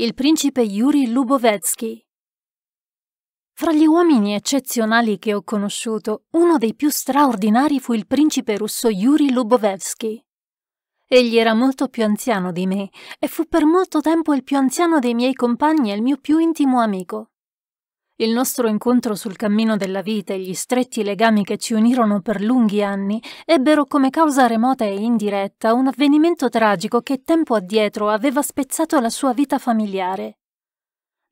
il principe Yuri Lubovetsky. Fra gli uomini eccezionali che ho conosciuto, uno dei più straordinari fu il principe russo Yuri Lubovetsky. Egli era molto più anziano di me e fu per molto tempo il più anziano dei miei compagni e il mio più intimo amico. Il nostro incontro sul cammino della vita e gli stretti legami che ci unirono per lunghi anni ebbero come causa remota e indiretta un avvenimento tragico che tempo addietro aveva spezzato la sua vita familiare.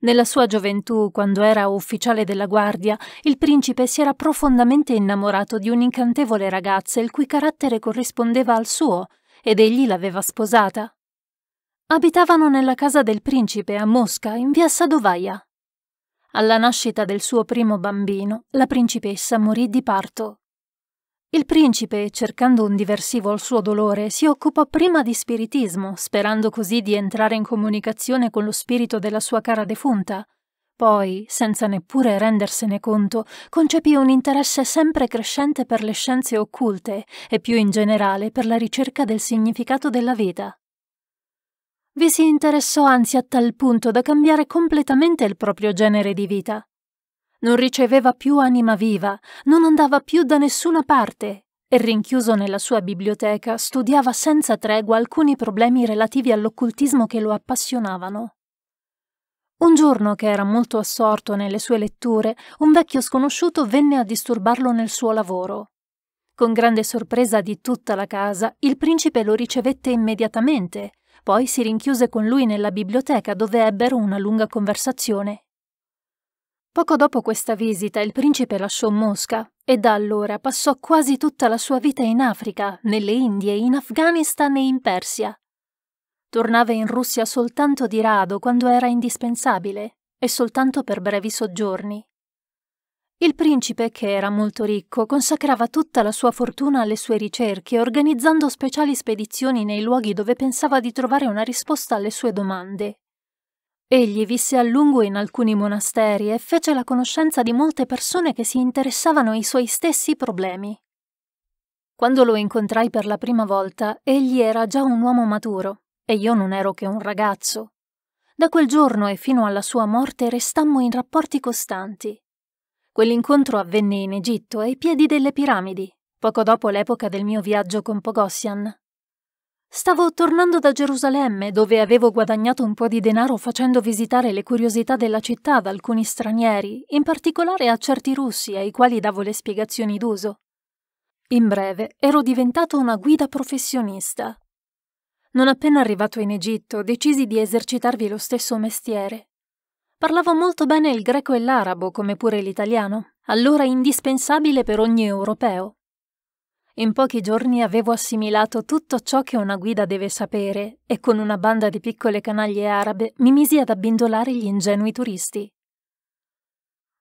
Nella sua gioventù, quando era ufficiale della guardia, il principe si era profondamente innamorato di un'incantevole ragazza il cui carattere corrispondeva al suo, ed egli l'aveva sposata. Abitavano nella casa del principe a Mosca, in via Sadovaia. Alla nascita del suo primo bambino, la principessa morì di parto. Il principe, cercando un diversivo al suo dolore, si occupò prima di spiritismo, sperando così di entrare in comunicazione con lo spirito della sua cara defunta. Poi, senza neppure rendersene conto, concepì un interesse sempre crescente per le scienze occulte e più in generale per la ricerca del significato della vita vi si interessò anzi a tal punto da cambiare completamente il proprio genere di vita. Non riceveva più anima viva, non andava più da nessuna parte e rinchiuso nella sua biblioteca studiava senza tregua alcuni problemi relativi all'occultismo che lo appassionavano. Un giorno che era molto assorto nelle sue letture, un vecchio sconosciuto venne a disturbarlo nel suo lavoro. Con grande sorpresa di tutta la casa, il principe lo ricevette immediatamente poi si rinchiuse con lui nella biblioteca dove ebbero una lunga conversazione. Poco dopo questa visita il principe lasciò Mosca e da allora passò quasi tutta la sua vita in Africa, nelle Indie, in Afghanistan e in Persia. Tornava in Russia soltanto di rado quando era indispensabile e soltanto per brevi soggiorni. Il principe, che era molto ricco, consacrava tutta la sua fortuna alle sue ricerche, organizzando speciali spedizioni nei luoghi dove pensava di trovare una risposta alle sue domande. Egli visse a lungo in alcuni monasteri e fece la conoscenza di molte persone che si interessavano ai suoi stessi problemi. Quando lo incontrai per la prima volta, egli era già un uomo maturo e io non ero che un ragazzo. Da quel giorno e fino alla sua morte restammo in rapporti costanti. Quell'incontro avvenne in Egitto, ai piedi delle piramidi, poco dopo l'epoca del mio viaggio con Pogossian. Stavo tornando da Gerusalemme, dove avevo guadagnato un po' di denaro facendo visitare le curiosità della città ad alcuni stranieri, in particolare a certi russi ai quali davo le spiegazioni d'uso. In breve, ero diventato una guida professionista. Non appena arrivato in Egitto, decisi di esercitarvi lo stesso mestiere. Parlavo molto bene il greco e l'arabo, come pure l'italiano, allora indispensabile per ogni europeo. In pochi giorni avevo assimilato tutto ciò che una guida deve sapere e con una banda di piccole canaglie arabe mi misi ad abbindolare gli ingenui turisti.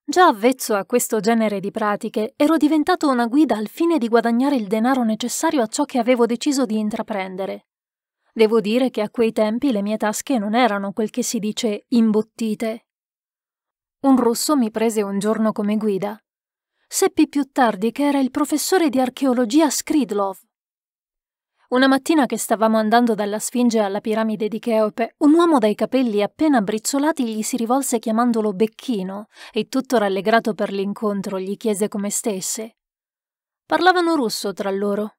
Già avvezzo a questo genere di pratiche, ero diventato una guida al fine di guadagnare il denaro necessario a ciò che avevo deciso di intraprendere. Devo dire che a quei tempi le mie tasche non erano quel che si dice imbottite. Un russo mi prese un giorno come guida. Seppi più tardi che era il professore di archeologia Skridlov. Una mattina che stavamo andando dalla Sfinge alla piramide di Cheope, un uomo dai capelli appena brizzolati gli si rivolse chiamandolo Becchino e tutto rallegrato per l'incontro gli chiese come stesse. Parlavano russo tra loro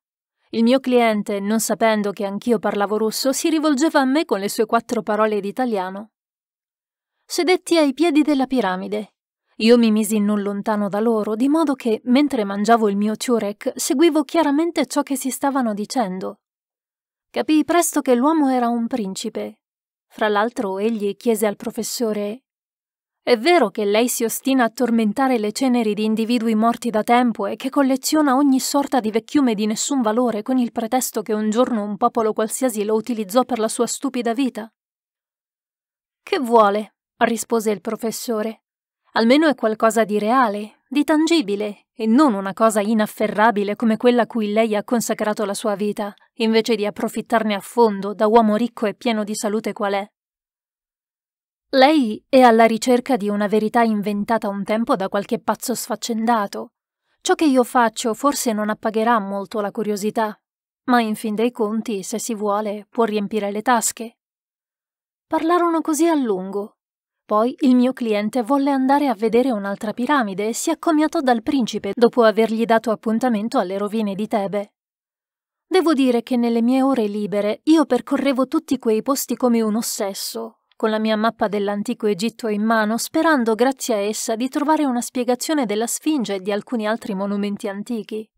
il mio cliente, non sapendo che anch'io parlavo russo, si rivolgeva a me con le sue quattro parole d'italiano. Sedetti ai piedi della piramide. Io mi misi non lontano da loro, di modo che, mentre mangiavo il mio ciurek, seguivo chiaramente ciò che si stavano dicendo. Capii presto che l'uomo era un principe. Fra l'altro, egli chiese al professore è vero che lei si ostina a tormentare le ceneri di individui morti da tempo e che colleziona ogni sorta di vecchiume di nessun valore con il pretesto che un giorno un popolo qualsiasi lo utilizzò per la sua stupida vita? Che vuole? rispose il professore. Almeno è qualcosa di reale, di tangibile, e non una cosa inafferrabile come quella a cui lei ha consacrato la sua vita, invece di approfittarne a fondo da uomo ricco e pieno di salute qual è. Lei è alla ricerca di una verità inventata un tempo da qualche pazzo sfaccendato. Ciò che io faccio forse non appagherà molto la curiosità, ma in fin dei conti, se si vuole, può riempire le tasche. Parlarono così a lungo. Poi il mio cliente volle andare a vedere un'altra piramide e si accomiatò dal principe dopo avergli dato appuntamento alle rovine di Tebe. Devo dire che nelle mie ore libere io percorrevo tutti quei posti come un ossesso, con la mia mappa dell'antico Egitto in mano, sperando grazie a essa di trovare una spiegazione della Sfinge e di alcuni altri monumenti antichi.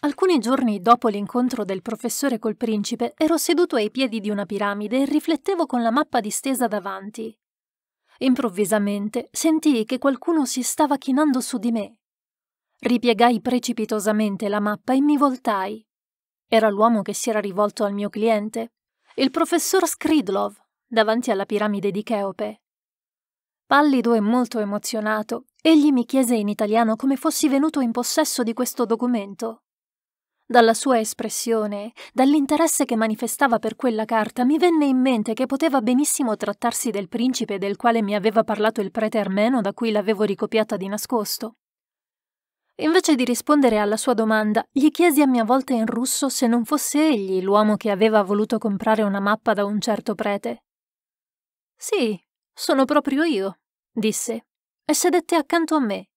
Alcuni giorni dopo l'incontro del professore col principe, ero seduto ai piedi di una piramide e riflettevo con la mappa distesa davanti. Improvvisamente sentii che qualcuno si stava chinando su di me. Ripiegai precipitosamente la mappa e mi voltai. Era l'uomo che si era rivolto al mio cliente, il professor Skridlov davanti alla piramide di Cheope. Pallido e molto emozionato, egli mi chiese in italiano come fossi venuto in possesso di questo documento. Dalla sua espressione, dall'interesse che manifestava per quella carta, mi venne in mente che poteva benissimo trattarsi del principe del quale mi aveva parlato il prete armeno da cui l'avevo ricopiata di nascosto. Invece di rispondere alla sua domanda, gli chiesi a mia volta in russo se non fosse egli l'uomo che aveva voluto comprare una mappa da un certo prete. Sì, sono proprio io, disse, e sedette accanto a me.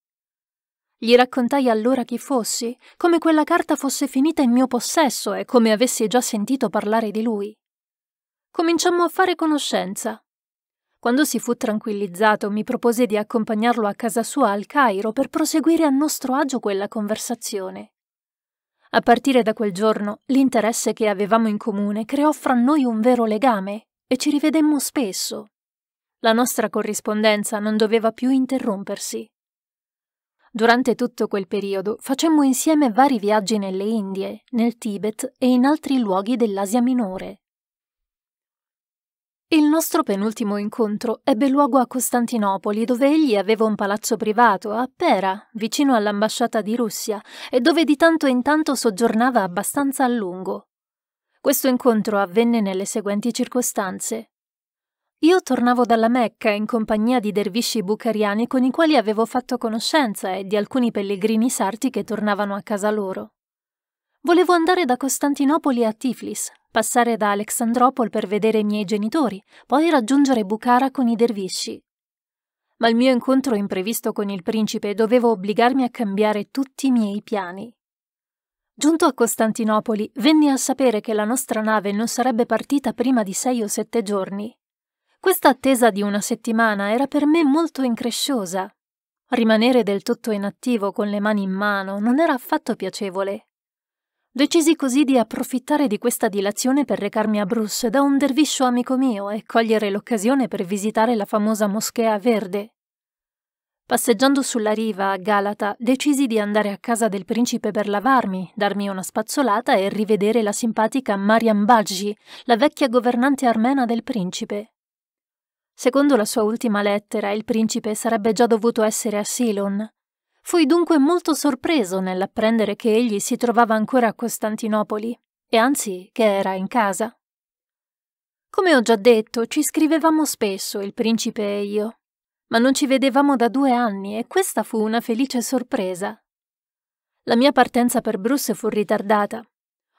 Gli raccontai allora chi fossi, come quella carta fosse finita in mio possesso e come avessi già sentito parlare di lui. Cominciammo a fare conoscenza. Quando si fu tranquillizzato, mi propose di accompagnarlo a casa sua al Cairo per proseguire a nostro agio quella conversazione. A partire da quel giorno, l'interesse che avevamo in comune creò fra noi un vero legame, e ci rivedemmo spesso. La nostra corrispondenza non doveva più interrompersi. Durante tutto quel periodo facemmo insieme vari viaggi nelle Indie, nel Tibet e in altri luoghi dell'Asia minore. Il nostro penultimo incontro ebbe luogo a Costantinopoli, dove egli aveva un palazzo privato a Pera, vicino all'ambasciata di Russia, e dove di tanto in tanto soggiornava abbastanza a lungo. Questo incontro avvenne nelle seguenti circostanze. Io tornavo dalla Mecca in compagnia di dervisci bucariani con i quali avevo fatto conoscenza e di alcuni pellegrini sarti che tornavano a casa loro. Volevo andare da Costantinopoli a Tiflis, passare da Alexandropol per vedere i miei genitori, poi raggiungere Bukhara con i dervisci. Ma il mio incontro imprevisto con il principe dovevo obbligarmi a cambiare tutti i miei piani. Giunto a Costantinopoli, venni a sapere che la nostra nave non sarebbe partita prima di sei o sette giorni. Questa attesa di una settimana era per me molto incresciosa. Rimanere del tutto inattivo con le mani in mano non era affatto piacevole. Decisi così di approfittare di questa dilazione per recarmi a Bruce da un derviscio amico mio e cogliere l'occasione per visitare la famosa Moschea Verde, Passeggiando sulla riva a Galata, decisi di andare a casa del principe per lavarmi, darmi una spazzolata e rivedere la simpatica Mariam Baggi, la vecchia governante armena del principe. Secondo la sua ultima lettera, il principe sarebbe già dovuto essere a Silon. Fui dunque molto sorpreso nell'apprendere che egli si trovava ancora a Costantinopoli, e anzi che era in casa. Come ho già detto, ci scrivevamo spesso il principe e io, ma non ci vedevamo da due anni e questa fu una felice sorpresa. La mia partenza per Bruce fu ritardata.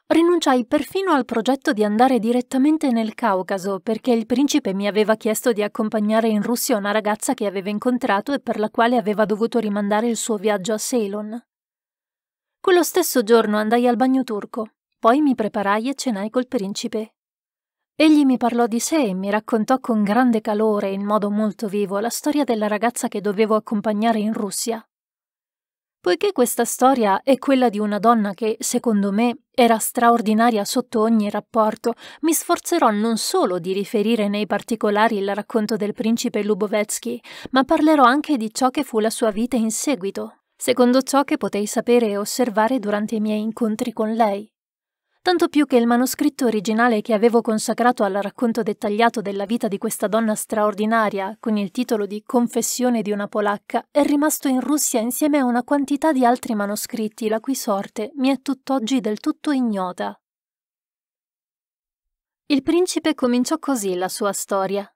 Rinunciai perfino al progetto di andare direttamente nel Caucaso perché il principe mi aveva chiesto di accompagnare in Russia una ragazza che aveva incontrato e per la quale aveva dovuto rimandare il suo viaggio a Ceylon. Quello stesso giorno andai al bagno turco, poi mi preparai e cenai col principe Egli mi parlò di sé e mi raccontò con grande calore e in modo molto vivo la storia della ragazza che dovevo accompagnare in Russia. Poiché questa storia è quella di una donna che, secondo me, era straordinaria sotto ogni rapporto, mi sforzerò non solo di riferire nei particolari il racconto del principe Lubovetsky, ma parlerò anche di ciò che fu la sua vita in seguito, secondo ciò che potei sapere e osservare durante i miei incontri con lei tanto più che il manoscritto originale che avevo consacrato al racconto dettagliato della vita di questa donna straordinaria, con il titolo di Confessione di una polacca, è rimasto in Russia insieme a una quantità di altri manoscritti, la cui sorte mi è tutt'oggi del tutto ignota. Il principe cominciò così la sua storia.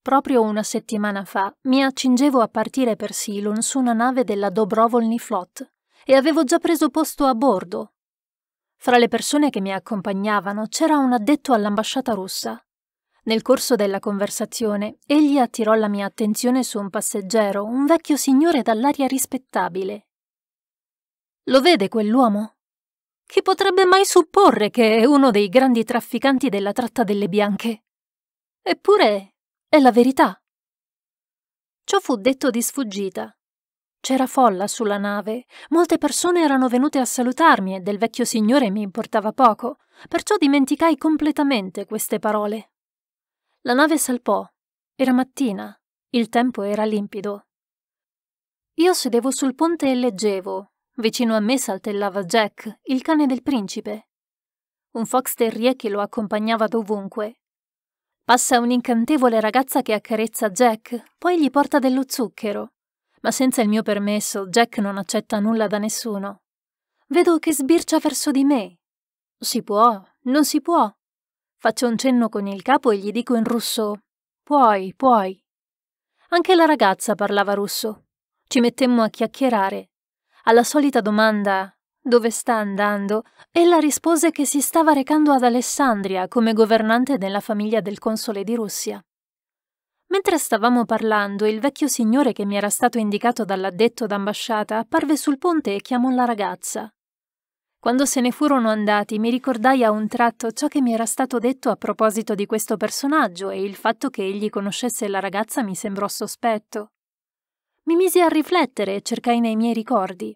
Proprio una settimana fa mi accingevo a partire per Silon su una nave della Dobrovolny Flot e avevo già preso posto a bordo, fra le persone che mi accompagnavano c'era un addetto all'ambasciata russa. Nel corso della conversazione, egli attirò la mia attenzione su un passeggero, un vecchio signore dall'aria rispettabile. Lo vede quell'uomo? Chi potrebbe mai supporre che è uno dei grandi trafficanti della tratta delle bianche? Eppure è la verità. Ciò fu detto di sfuggita, c'era folla sulla nave, molte persone erano venute a salutarmi e del vecchio signore mi importava poco, perciò dimenticai completamente queste parole. La nave salpò. Era mattina, il tempo era limpido. Io sedevo sul ponte e leggevo. Vicino a me saltellava Jack, il cane del principe. Un fox terrier che lo accompagnava dovunque. Passa un'incantevole ragazza che accarezza Jack, poi gli porta dello zucchero ma senza il mio permesso Jack non accetta nulla da nessuno. Vedo che sbircia verso di me. Si può, non si può. Faccio un cenno con il capo e gli dico in russo Puoi, puoi. Anche la ragazza parlava russo. Ci mettemmo a chiacchierare. Alla solita domanda dove sta andando, ella rispose che si stava recando ad Alessandria come governante della famiglia del console di Russia. Mentre stavamo parlando, il vecchio signore che mi era stato indicato dall'addetto d'ambasciata apparve sul ponte e chiamò la ragazza. Quando se ne furono andati mi ricordai a un tratto ciò che mi era stato detto a proposito di questo personaggio e il fatto che egli conoscesse la ragazza mi sembrò sospetto. Mi misi a riflettere e cercai nei miei ricordi.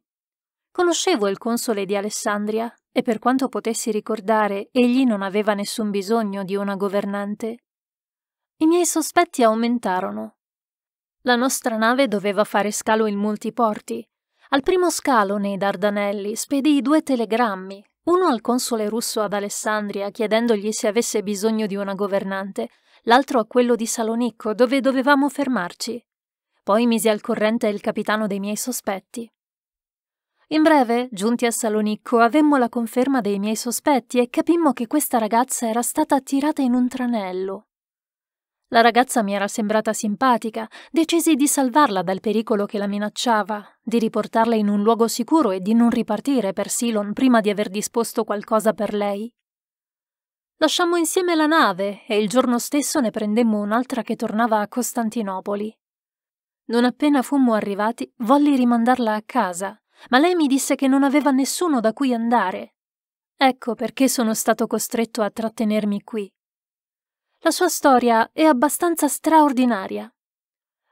Conoscevo il console di Alessandria e per quanto potessi ricordare egli non aveva nessun bisogno di una governante. I miei sospetti aumentarono. La nostra nave doveva fare scalo in molti porti. Al primo scalo nei Dardanelli spedii due telegrammi, uno al console russo ad Alessandria chiedendogli se avesse bisogno di una governante, l'altro a quello di Salonicco dove dovevamo fermarci. Poi misi al corrente il capitano dei miei sospetti. In breve, giunti a Salonicco, avemmo la conferma dei miei sospetti e capimmo che questa ragazza era stata attirata in un tranello, la ragazza mi era sembrata simpatica, decisi di salvarla dal pericolo che la minacciava, di riportarla in un luogo sicuro e di non ripartire per Silon prima di aver disposto qualcosa per lei. Lasciammo insieme la nave e il giorno stesso ne prendemmo un'altra che tornava a Costantinopoli. Non appena fummo arrivati, volli rimandarla a casa, ma lei mi disse che non aveva nessuno da cui andare. Ecco perché sono stato costretto a trattenermi qui. La sua storia è abbastanza straordinaria.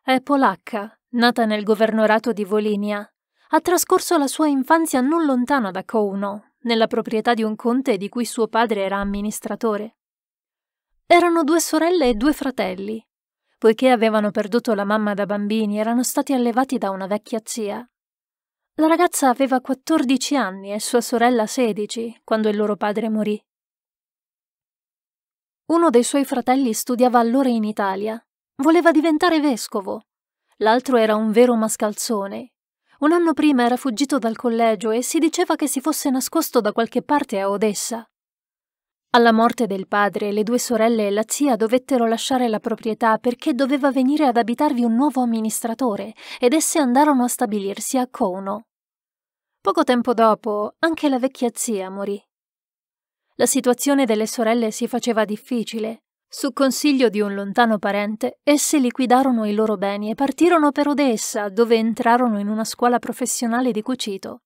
È polacca, nata nel governorato di Volinia. Ha trascorso la sua infanzia non lontano da Kouno, nella proprietà di un conte di cui suo padre era amministratore. Erano due sorelle e due fratelli. Poiché avevano perduto la mamma da bambini, erano stati allevati da una vecchia zia. La ragazza aveva 14 anni e sua sorella 16 quando il loro padre morì. Uno dei suoi fratelli studiava allora in Italia. Voleva diventare vescovo. L'altro era un vero mascalzone. Un anno prima era fuggito dal collegio e si diceva che si fosse nascosto da qualche parte a Odessa. Alla morte del padre, le due sorelle e la zia dovettero lasciare la proprietà perché doveva venire ad abitarvi un nuovo amministratore ed esse andarono a stabilirsi a Kono. Poco tempo dopo, anche la vecchia zia morì la situazione delle sorelle si faceva difficile. Su consiglio di un lontano parente, esse liquidarono i loro beni e partirono per Odessa, dove entrarono in una scuola professionale di cucito.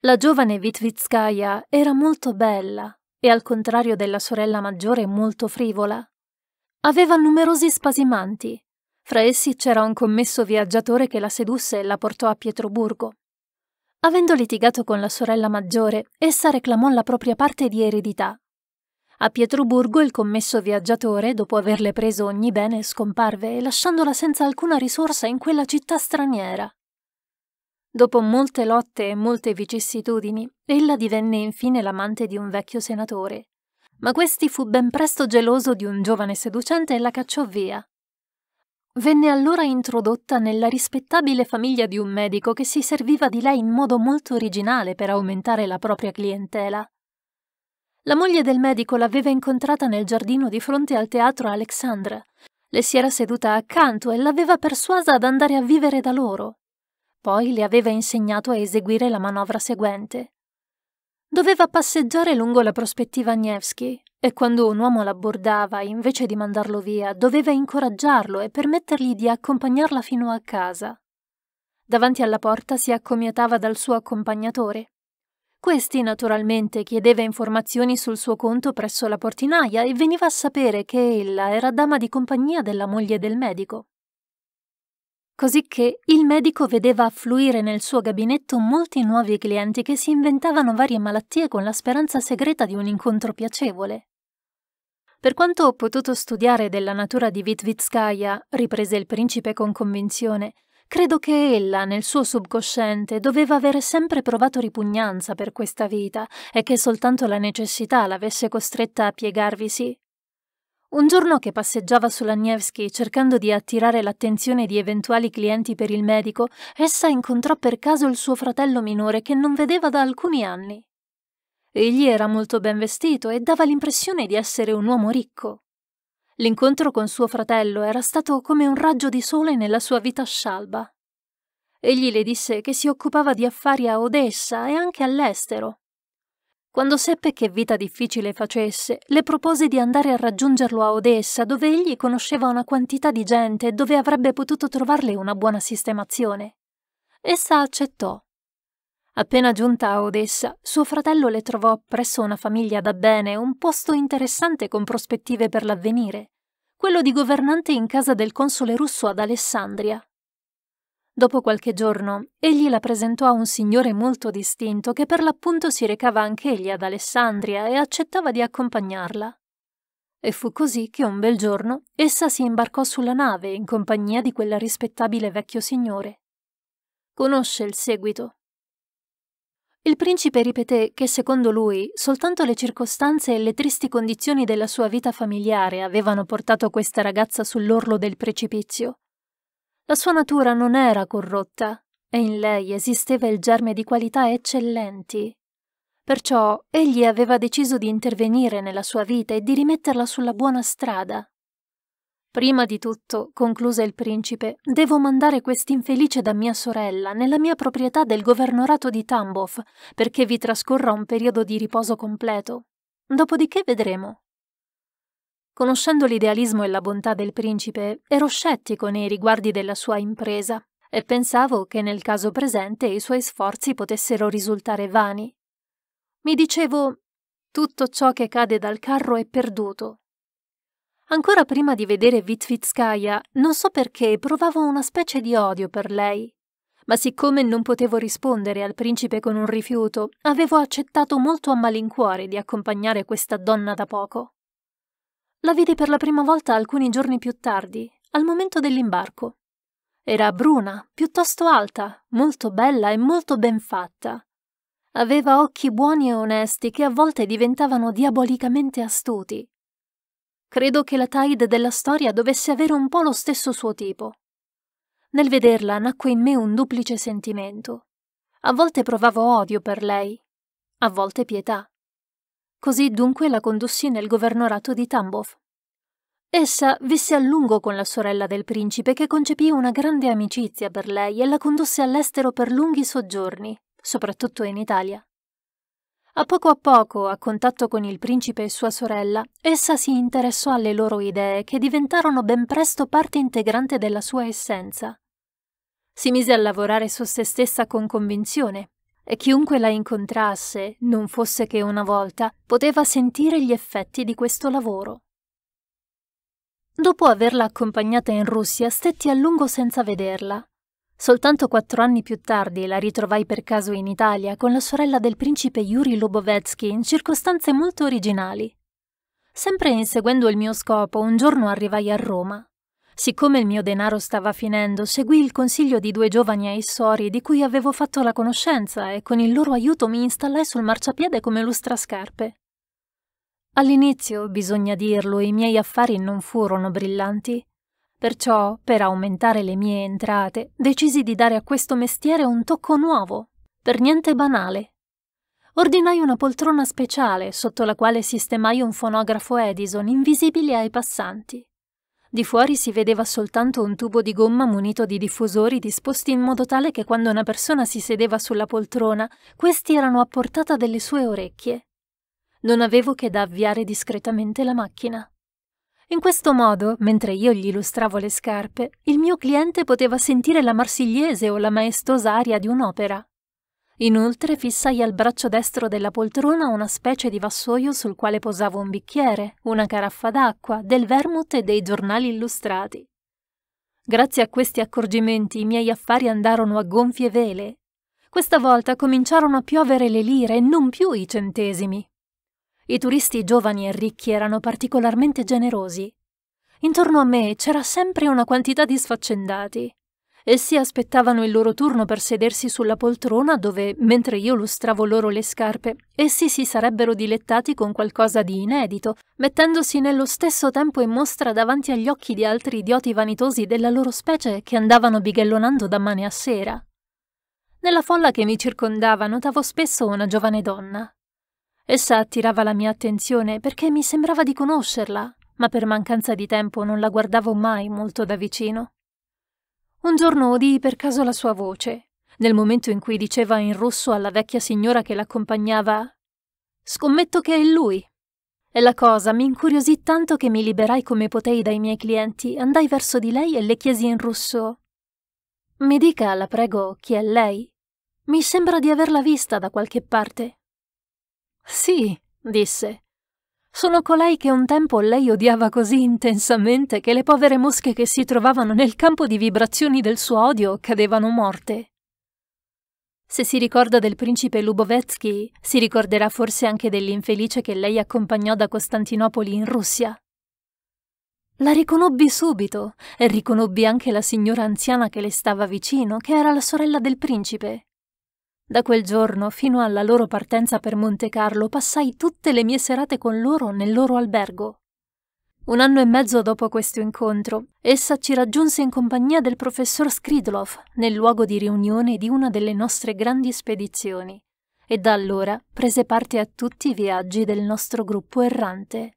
La giovane Vitvitskaya era molto bella e, al contrario della sorella maggiore, molto frivola. Aveva numerosi spasimanti. Fra essi c'era un commesso viaggiatore che la sedusse e la portò a Pietroburgo. Avendo litigato con la sorella maggiore, essa reclamò la propria parte di eredità. A Pietroburgo il commesso viaggiatore, dopo averle preso ogni bene, scomparve, e lasciandola senza alcuna risorsa in quella città straniera. Dopo molte lotte e molte vicissitudini, ella divenne infine l'amante di un vecchio senatore. Ma questi fu ben presto geloso di un giovane seducente e la cacciò via. Venne allora introdotta nella rispettabile famiglia di un medico che si serviva di lei in modo molto originale per aumentare la propria clientela. La moglie del medico l'aveva incontrata nel giardino di fronte al teatro Alexandra. Le si era seduta accanto e l'aveva persuasa ad andare a vivere da loro. Poi le aveva insegnato a eseguire la manovra seguente. Doveva passeggiare lungo la prospettiva Nevsky e quando un uomo l'abbordava, invece di mandarlo via, doveva incoraggiarlo e permettergli di accompagnarla fino a casa. Davanti alla porta si accomiatava dal suo accompagnatore. Questi, naturalmente, chiedeva informazioni sul suo conto presso la portinaia e veniva a sapere che ella era dama di compagnia della moglie del medico cosicché il medico vedeva affluire nel suo gabinetto molti nuovi clienti che si inventavano varie malattie con la speranza segreta di un incontro piacevole. Per quanto ho potuto studiare della natura di Vitvitskaya, riprese il principe con convinzione, credo che ella, nel suo subconsciente, doveva avere sempre provato ripugnanza per questa vita e che soltanto la necessità l'avesse costretta a piegarvisi un giorno che passeggiava sulla Nevsky cercando di attirare l'attenzione di eventuali clienti per il medico, essa incontrò per caso il suo fratello minore che non vedeva da alcuni anni. Egli era molto ben vestito e dava l'impressione di essere un uomo ricco. L'incontro con suo fratello era stato come un raggio di sole nella sua vita scialba. Egli le disse che si occupava di affari a Odessa e anche all'estero, quando seppe che vita difficile facesse, le propose di andare a raggiungerlo a Odessa, dove egli conosceva una quantità di gente e dove avrebbe potuto trovarle una buona sistemazione. Essa accettò. Appena giunta a Odessa, suo fratello le trovò presso una famiglia da bene un posto interessante con prospettive per l'avvenire, quello di governante in casa del console russo ad Alessandria. Dopo qualche giorno, egli la presentò a un signore molto distinto che per l'appunto si recava anch'egli ad Alessandria e accettava di accompagnarla. E fu così che un bel giorno essa si imbarcò sulla nave in compagnia di quella rispettabile vecchio signore. Conosce il seguito. Il principe ripeté che secondo lui soltanto le circostanze e le tristi condizioni della sua vita familiare avevano portato questa ragazza sull'orlo del precipizio la sua natura non era corrotta e in lei esisteva il germe di qualità eccellenti. Perciò egli aveva deciso di intervenire nella sua vita e di rimetterla sulla buona strada. Prima di tutto, concluse il principe, devo mandare quest'infelice da mia sorella nella mia proprietà del governorato di Tambov perché vi trascorra un periodo di riposo completo. Dopodiché vedremo. Conoscendo l'idealismo e la bontà del principe, ero scettico nei riguardi della sua impresa e pensavo che nel caso presente i suoi sforzi potessero risultare vani. Mi dicevo tutto ciò che cade dal carro è perduto. Ancora prima di vedere Vitvitskaya, non so perché provavo una specie di odio per lei. Ma siccome non potevo rispondere al principe con un rifiuto, avevo accettato molto a malincuore di accompagnare questa donna da poco. La vide per la prima volta alcuni giorni più tardi, al momento dell'imbarco. Era bruna, piuttosto alta, molto bella e molto ben fatta. Aveva occhi buoni e onesti che a volte diventavano diabolicamente astuti. Credo che la Tide della storia dovesse avere un po' lo stesso suo tipo. Nel vederla nacque in me un duplice sentimento. A volte provavo odio per lei, a volte pietà. Così dunque la condussi nel governorato di Tambov. Essa visse a lungo con la sorella del principe che concepì una grande amicizia per lei e la condusse all'estero per lunghi soggiorni, soprattutto in Italia. A poco a poco, a contatto con il principe e sua sorella, essa si interessò alle loro idee che diventarono ben presto parte integrante della sua essenza. Si mise a lavorare su se stessa con convinzione e chiunque la incontrasse, non fosse che una volta, poteva sentire gli effetti di questo lavoro. Dopo averla accompagnata in Russia, stetti a lungo senza vederla. Soltanto quattro anni più tardi la ritrovai per caso in Italia con la sorella del principe Yuri Lobovetsky in circostanze molto originali. Sempre inseguendo il mio scopo, un giorno arrivai a Roma. Siccome il mio denaro stava finendo, seguì il consiglio di due giovani ai sori di cui avevo fatto la conoscenza e con il loro aiuto mi installai sul marciapiede come lustrascarpe. All'inizio, bisogna dirlo, i miei affari non furono brillanti. Perciò, per aumentare le mie entrate, decisi di dare a questo mestiere un tocco nuovo, per niente banale. Ordinai una poltrona speciale sotto la quale sistemai un fonografo Edison invisibile ai passanti. Di fuori si vedeva soltanto un tubo di gomma munito di diffusori disposti in modo tale che quando una persona si sedeva sulla poltrona, questi erano a portata delle sue orecchie. Non avevo che da avviare discretamente la macchina. In questo modo, mentre io gli illustravo le scarpe, il mio cliente poteva sentire la marsigliese o la maestosa aria di un'opera. Inoltre fissai al braccio destro della poltrona una specie di vassoio sul quale posavo un bicchiere, una caraffa d'acqua, del vermouth e dei giornali illustrati. Grazie a questi accorgimenti i miei affari andarono a gonfie vele. Questa volta cominciarono a piovere le lire e non più i centesimi. I turisti giovani e ricchi erano particolarmente generosi. Intorno a me c'era sempre una quantità di sfaccendati. Essi aspettavano il loro turno per sedersi sulla poltrona dove, mentre io lustravo loro le scarpe, essi si sarebbero dilettati con qualcosa di inedito, mettendosi nello stesso tempo in mostra davanti agli occhi di altri idioti vanitosi della loro specie che andavano bighellonando da mane a sera. Nella folla che mi circondava notavo spesso una giovane donna. Essa attirava la mia attenzione perché mi sembrava di conoscerla, ma per mancanza di tempo non la guardavo mai molto da vicino. Un giorno udii per caso la sua voce, nel momento in cui diceva in russo alla vecchia signora che l'accompagnava Scommetto che è lui. E la cosa mi incuriosì tanto che mi liberai come potei dai miei clienti, andai verso di lei e le chiesi in russo Mi dica, la prego, chi è lei? Mi sembra di averla vista da qualche parte. Sì, disse. Sono colei che un tempo lei odiava così intensamente che le povere mosche che si trovavano nel campo di vibrazioni del suo odio cadevano morte. Se si ricorda del principe Lubovetsky, si ricorderà forse anche dell'infelice che lei accompagnò da Costantinopoli in Russia. La riconobbi subito e riconobbi anche la signora anziana che le stava vicino, che era la sorella del principe. Da quel giorno fino alla loro partenza per Monte Carlo passai tutte le mie serate con loro nel loro albergo. Un anno e mezzo dopo questo incontro, essa ci raggiunse in compagnia del professor Skridlov nel luogo di riunione di una delle nostre grandi spedizioni e da allora prese parte a tutti i viaggi del nostro gruppo errante.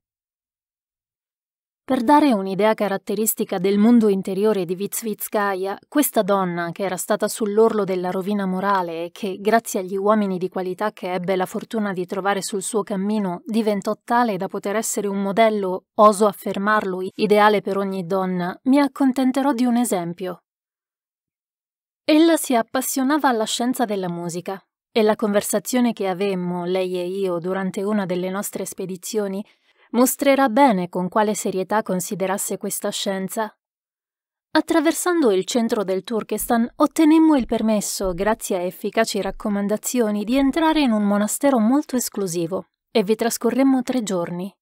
Per dare un'idea caratteristica del mondo interiore di Vitsvitskaya, questa donna, che era stata sull'orlo della rovina morale e che, grazie agli uomini di qualità che ebbe la fortuna di trovare sul suo cammino, diventò tale da poter essere un modello, oso affermarlo, ideale per ogni donna, mi accontenterò di un esempio. Ella si appassionava alla scienza della musica, e la conversazione che avemmo, lei e io, durante una delle nostre spedizioni, mostrerà bene con quale serietà considerasse questa scienza. Attraversando il centro del Turkestan ottenemmo il permesso, grazie a efficaci raccomandazioni, di entrare in un monastero molto esclusivo e vi trascorremmo tre giorni.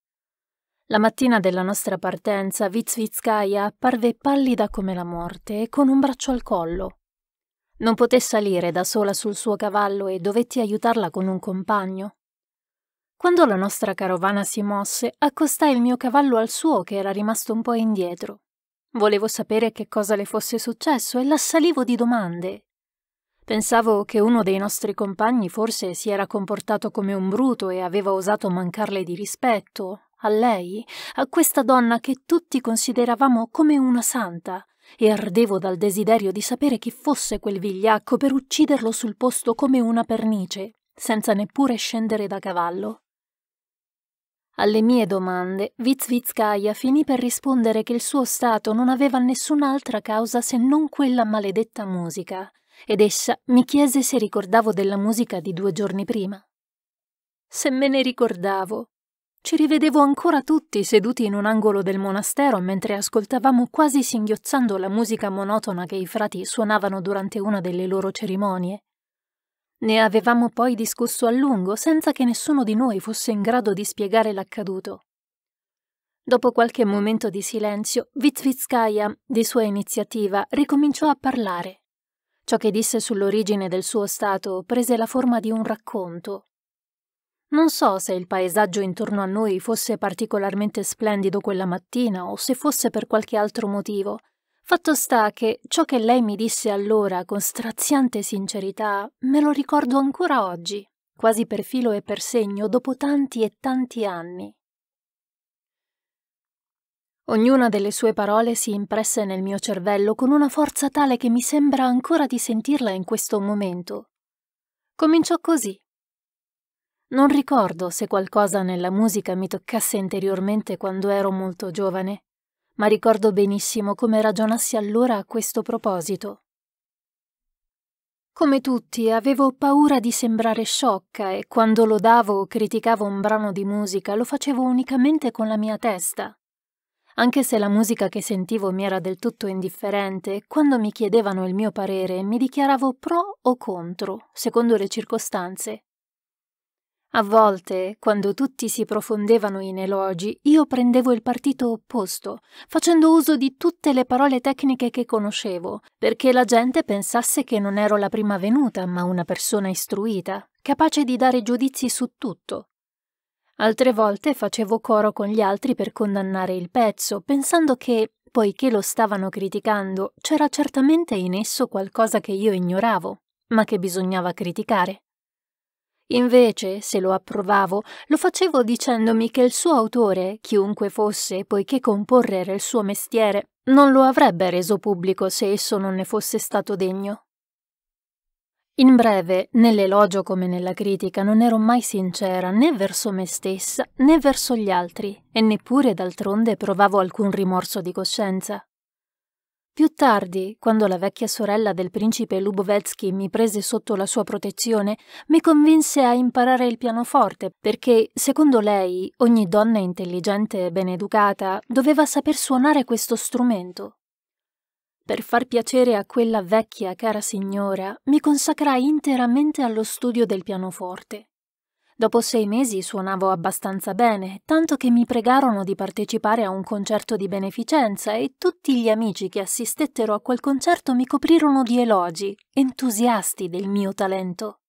La mattina della nostra partenza, Vizvizkaya apparve pallida come la morte e con un braccio al collo. Non poté salire da sola sul suo cavallo e dovetti aiutarla con un compagno. Quando la nostra carovana si mosse, accostai il mio cavallo al suo che era rimasto un po' indietro. Volevo sapere che cosa le fosse successo e l'assalivo di domande. Pensavo che uno dei nostri compagni forse si era comportato come un bruto e aveva osato mancarle di rispetto, a lei, a questa donna che tutti consideravamo come una santa, e ardevo dal desiderio di sapere chi fosse quel vigliacco per ucciderlo sul posto come una pernice, senza neppure scendere da cavallo. Alle mie domande, Vizvizkaya finì per rispondere che il suo stato non aveva nessun'altra causa se non quella maledetta musica, ed essa mi chiese se ricordavo della musica di due giorni prima. Se me ne ricordavo. Ci rivedevo ancora tutti seduti in un angolo del monastero mentre ascoltavamo quasi singhiozzando la musica monotona che i frati suonavano durante una delle loro cerimonie. Ne avevamo poi discusso a lungo senza che nessuno di noi fosse in grado di spiegare l'accaduto. Dopo qualche momento di silenzio, Vitvitskaya, di sua iniziativa, ricominciò a parlare. Ciò che disse sull'origine del suo stato prese la forma di un racconto. Non so se il paesaggio intorno a noi fosse particolarmente splendido quella mattina o se fosse per qualche altro motivo, Fatto sta che ciò che lei mi disse allora con straziante sincerità me lo ricordo ancora oggi, quasi per filo e per segno, dopo tanti e tanti anni. Ognuna delle sue parole si impresse nel mio cervello con una forza tale che mi sembra ancora di sentirla in questo momento. Cominciò così. Non ricordo se qualcosa nella musica mi toccasse interiormente quando ero molto giovane, ma ricordo benissimo come ragionassi allora a questo proposito. Come tutti, avevo paura di sembrare sciocca e quando lodavo o criticavo un brano di musica lo facevo unicamente con la mia testa. Anche se la musica che sentivo mi era del tutto indifferente, quando mi chiedevano il mio parere mi dichiaravo pro o contro, secondo le circostanze. A volte, quando tutti si profondevano in elogi, io prendevo il partito opposto, facendo uso di tutte le parole tecniche che conoscevo, perché la gente pensasse che non ero la prima venuta, ma una persona istruita, capace di dare giudizi su tutto. Altre volte facevo coro con gli altri per condannare il pezzo, pensando che, poiché lo stavano criticando, c'era certamente in esso qualcosa che io ignoravo, ma che bisognava criticare. Invece, se lo approvavo, lo facevo dicendomi che il suo autore, chiunque fosse, poiché comporre era il suo mestiere, non lo avrebbe reso pubblico se esso non ne fosse stato degno. In breve, nell'elogio come nella critica non ero mai sincera né verso me stessa né verso gli altri, e neppure d'altronde provavo alcun rimorso di coscienza. Più tardi, quando la vecchia sorella del principe Lubovetsky mi prese sotto la sua protezione, mi convinse a imparare il pianoforte perché, secondo lei, ogni donna intelligente e ben educata doveva saper suonare questo strumento. Per far piacere a quella vecchia cara signora, mi consacrai interamente allo studio del pianoforte. Dopo sei mesi suonavo abbastanza bene, tanto che mi pregarono di partecipare a un concerto di beneficenza e tutti gli amici che assistettero a quel concerto mi coprirono di elogi, entusiasti del mio talento.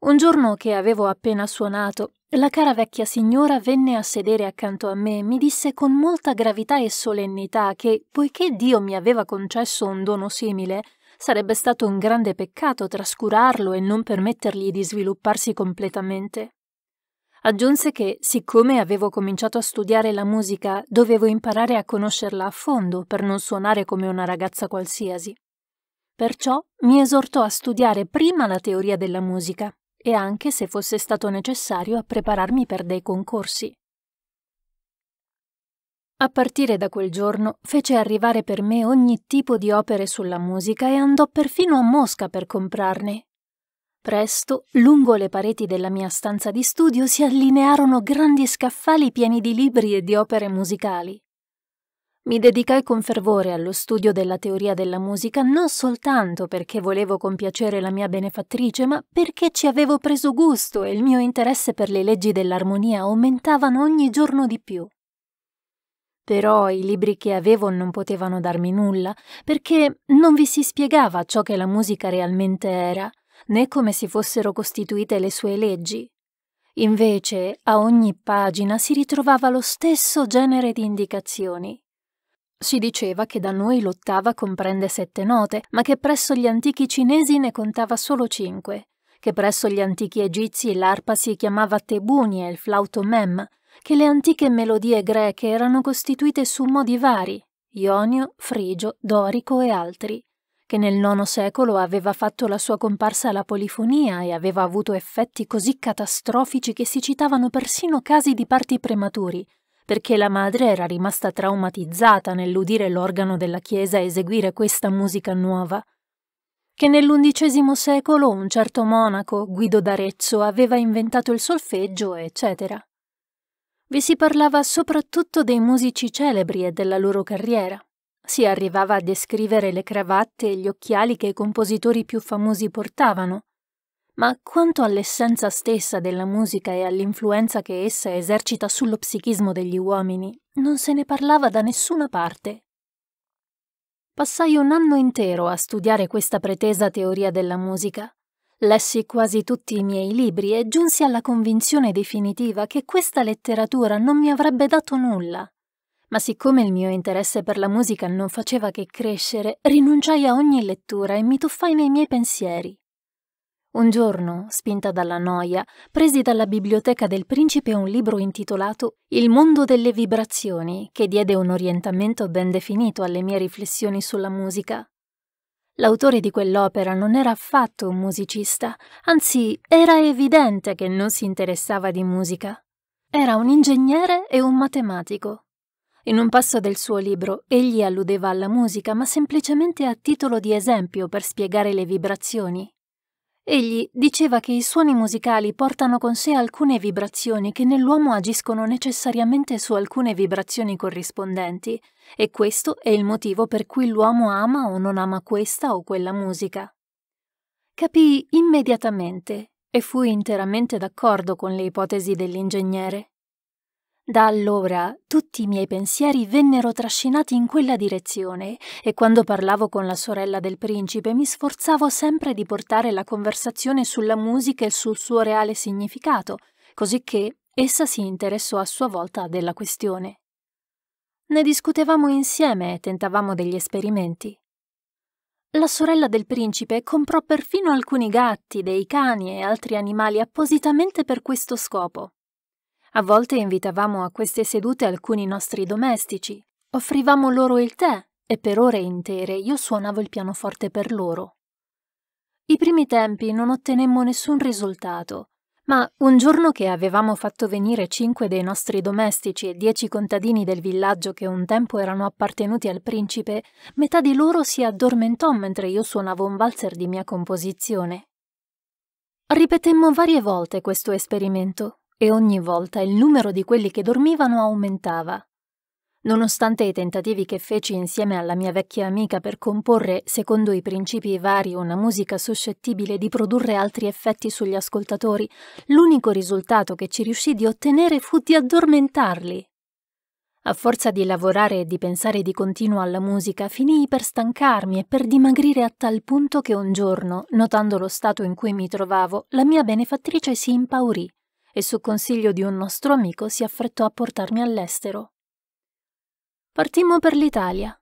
Un giorno che avevo appena suonato, la cara vecchia signora venne a sedere accanto a me e mi disse con molta gravità e solennità che, poiché Dio mi aveva concesso un dono simile, sarebbe stato un grande peccato trascurarlo e non permettergli di svilupparsi completamente. Aggiunse che, siccome avevo cominciato a studiare la musica, dovevo imparare a conoscerla a fondo per non suonare come una ragazza qualsiasi. Perciò mi esortò a studiare prima la teoria della musica e anche, se fosse stato necessario, a prepararmi per dei concorsi. A partire da quel giorno fece arrivare per me ogni tipo di opere sulla musica e andò perfino a Mosca per comprarne. Presto, lungo le pareti della mia stanza di studio si allinearono grandi scaffali pieni di libri e di opere musicali. Mi dedicai con fervore allo studio della teoria della musica non soltanto perché volevo compiacere la mia benefattrice, ma perché ci avevo preso gusto e il mio interesse per le leggi dell'armonia aumentavano ogni giorno di più. Però i libri che avevo non potevano darmi nulla, perché non vi si spiegava ciò che la musica realmente era, né come si fossero costituite le sue leggi. Invece, a ogni pagina si ritrovava lo stesso genere di indicazioni. Si diceva che da noi l'ottava comprende sette note, ma che presso gli antichi cinesi ne contava solo cinque, che presso gli antichi egizi l'arpa si chiamava tebuni e il flauto mem, che le antiche melodie greche erano costituite su modi vari, ionio, frigio, dorico e altri, che nel IX secolo aveva fatto la sua comparsa alla polifonia e aveva avuto effetti così catastrofici che si citavano persino casi di parti prematuri, perché la madre era rimasta traumatizzata nell'udire l'organo della Chiesa eseguire questa musica nuova. Che nell'undicesimo secolo un certo monaco, Guido d'Arezzo, aveva inventato il solfeggio, eccetera vi si parlava soprattutto dei musici celebri e della loro carriera. Si arrivava a descrivere le cravatte e gli occhiali che i compositori più famosi portavano, ma quanto all'essenza stessa della musica e all'influenza che essa esercita sullo psichismo degli uomini, non se ne parlava da nessuna parte. Passai un anno intero a studiare questa pretesa teoria della musica, Lessi quasi tutti i miei libri e giunsi alla convinzione definitiva che questa letteratura non mi avrebbe dato nulla. Ma siccome il mio interesse per la musica non faceva che crescere, rinunciai a ogni lettura e mi tuffai nei miei pensieri. Un giorno, spinta dalla noia, presi dalla biblioteca del principe un libro intitolato Il mondo delle vibrazioni, che diede un orientamento ben definito alle mie riflessioni sulla musica. L'autore di quell'opera non era affatto un musicista, anzi era evidente che non si interessava di musica. Era un ingegnere e un matematico. In un passo del suo libro egli alludeva alla musica, ma semplicemente a titolo di esempio per spiegare le vibrazioni, Egli diceva che i suoni musicali portano con sé alcune vibrazioni che nell'uomo agiscono necessariamente su alcune vibrazioni corrispondenti, e questo è il motivo per cui l'uomo ama o non ama questa o quella musica. Capii immediatamente e fui interamente d'accordo con le ipotesi dell'ingegnere. Da allora tutti i miei pensieri vennero trascinati in quella direzione e quando parlavo con la sorella del principe mi sforzavo sempre di portare la conversazione sulla musica e sul suo reale significato, cosicché essa si interessò a sua volta della questione. Ne discutevamo insieme e tentavamo degli esperimenti. La sorella del principe comprò perfino alcuni gatti, dei cani e altri animali appositamente per questo scopo. A volte invitavamo a queste sedute alcuni nostri domestici, offrivamo loro il tè e per ore intere io suonavo il pianoforte per loro. I primi tempi non ottenemmo nessun risultato, ma un giorno che avevamo fatto venire cinque dei nostri domestici e dieci contadini del villaggio che un tempo erano appartenuti al principe, metà di loro si addormentò mentre io suonavo un valzer di mia composizione. Ripetemmo varie volte questo esperimento, e ogni volta il numero di quelli che dormivano aumentava. Nonostante i tentativi che feci insieme alla mia vecchia amica per comporre, secondo i principi vari, una musica suscettibile di produrre altri effetti sugli ascoltatori, l'unico risultato che ci riuscì di ottenere fu di addormentarli. A forza di lavorare e di pensare di continuo alla musica, finii per stancarmi e per dimagrire a tal punto che un giorno, notando lo stato in cui mi trovavo, la mia benefattrice si impaurì e su consiglio di un nostro amico si affrettò a portarmi all'estero. Partimmo per l'Italia.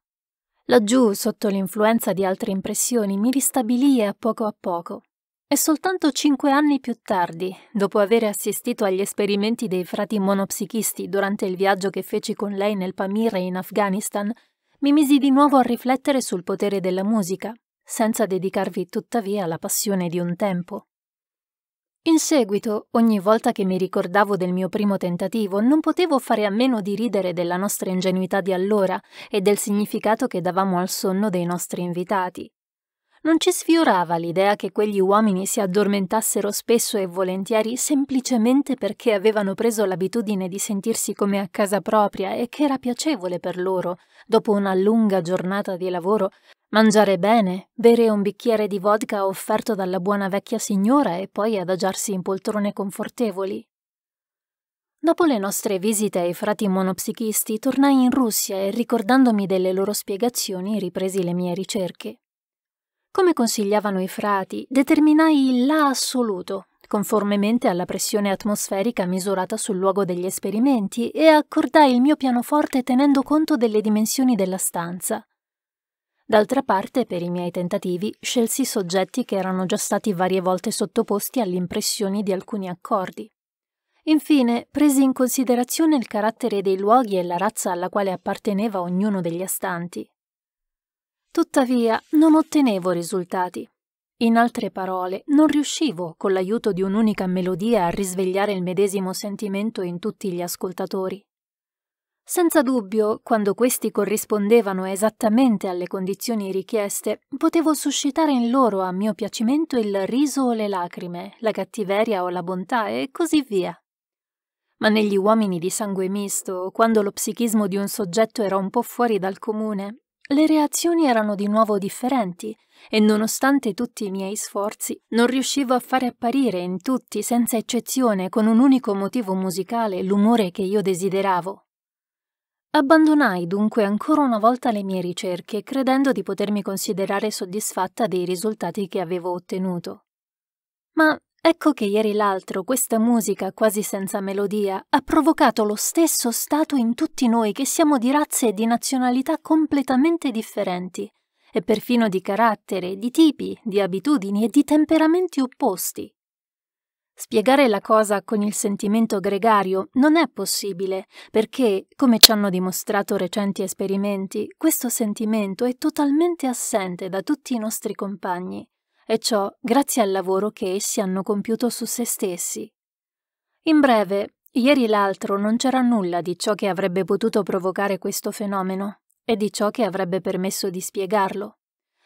Laggiù, sotto l'influenza di altre impressioni, mi ristabilì a poco a poco. E soltanto cinque anni più tardi, dopo aver assistito agli esperimenti dei frati monopsichisti durante il viaggio che feci con lei nel Pamir e in Afghanistan, mi misi di nuovo a riflettere sul potere della musica, senza dedicarvi tuttavia alla passione di un tempo. In seguito, ogni volta che mi ricordavo del mio primo tentativo, non potevo fare a meno di ridere della nostra ingenuità di allora e del significato che davamo al sonno dei nostri invitati non ci sfiorava l'idea che quegli uomini si addormentassero spesso e volentieri semplicemente perché avevano preso l'abitudine di sentirsi come a casa propria e che era piacevole per loro, dopo una lunga giornata di lavoro, mangiare bene, bere un bicchiere di vodka offerto dalla buona vecchia signora e poi adagiarsi in poltrone confortevoli. Dopo le nostre visite ai frati monopsichisti tornai in Russia e ricordandomi delle loro spiegazioni ripresi le mie ricerche. Come consigliavano i frati, determinai il la assoluto, conformemente alla pressione atmosferica misurata sul luogo degli esperimenti, e accordai il mio pianoforte tenendo conto delle dimensioni della stanza. D'altra parte, per i miei tentativi, scelsi soggetti che erano già stati varie volte sottoposti alle impressioni di alcuni accordi. Infine, presi in considerazione il carattere dei luoghi e la razza alla quale apparteneva ognuno degli astanti. Tuttavia non ottenevo risultati. In altre parole, non riuscivo, con l'aiuto di un'unica melodia, a risvegliare il medesimo sentimento in tutti gli ascoltatori. Senza dubbio, quando questi corrispondevano esattamente alle condizioni richieste, potevo suscitare in loro a mio piacimento il riso o le lacrime, la cattiveria o la bontà e così via. Ma negli uomini di sangue misto, quando lo psichismo di un soggetto era un po' fuori dal comune, le reazioni erano di nuovo differenti e nonostante tutti i miei sforzi non riuscivo a fare apparire in tutti, senza eccezione, con un unico motivo musicale, l'umore che io desideravo. Abbandonai dunque ancora una volta le mie ricerche, credendo di potermi considerare soddisfatta dei risultati che avevo ottenuto. Ma Ecco che ieri l'altro questa musica, quasi senza melodia, ha provocato lo stesso stato in tutti noi che siamo di razze e di nazionalità completamente differenti, e perfino di carattere, di tipi, di abitudini e di temperamenti opposti. Spiegare la cosa con il sentimento gregario non è possibile, perché, come ci hanno dimostrato recenti esperimenti, questo sentimento è totalmente assente da tutti i nostri compagni e ciò grazie al lavoro che essi hanno compiuto su se stessi. In breve, ieri l'altro non c'era nulla di ciò che avrebbe potuto provocare questo fenomeno e di ciò che avrebbe permesso di spiegarlo.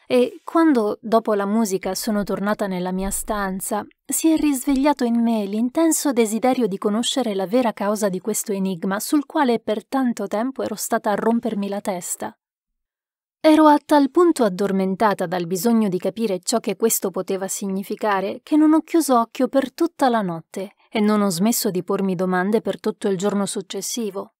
E quando, dopo la musica, sono tornata nella mia stanza, si è risvegliato in me l'intenso desiderio di conoscere la vera causa di questo enigma sul quale per tanto tempo ero stata a rompermi la testa. Ero a tal punto addormentata dal bisogno di capire ciò che questo poteva significare che non ho chiuso occhio per tutta la notte e non ho smesso di pormi domande per tutto il giorno successivo.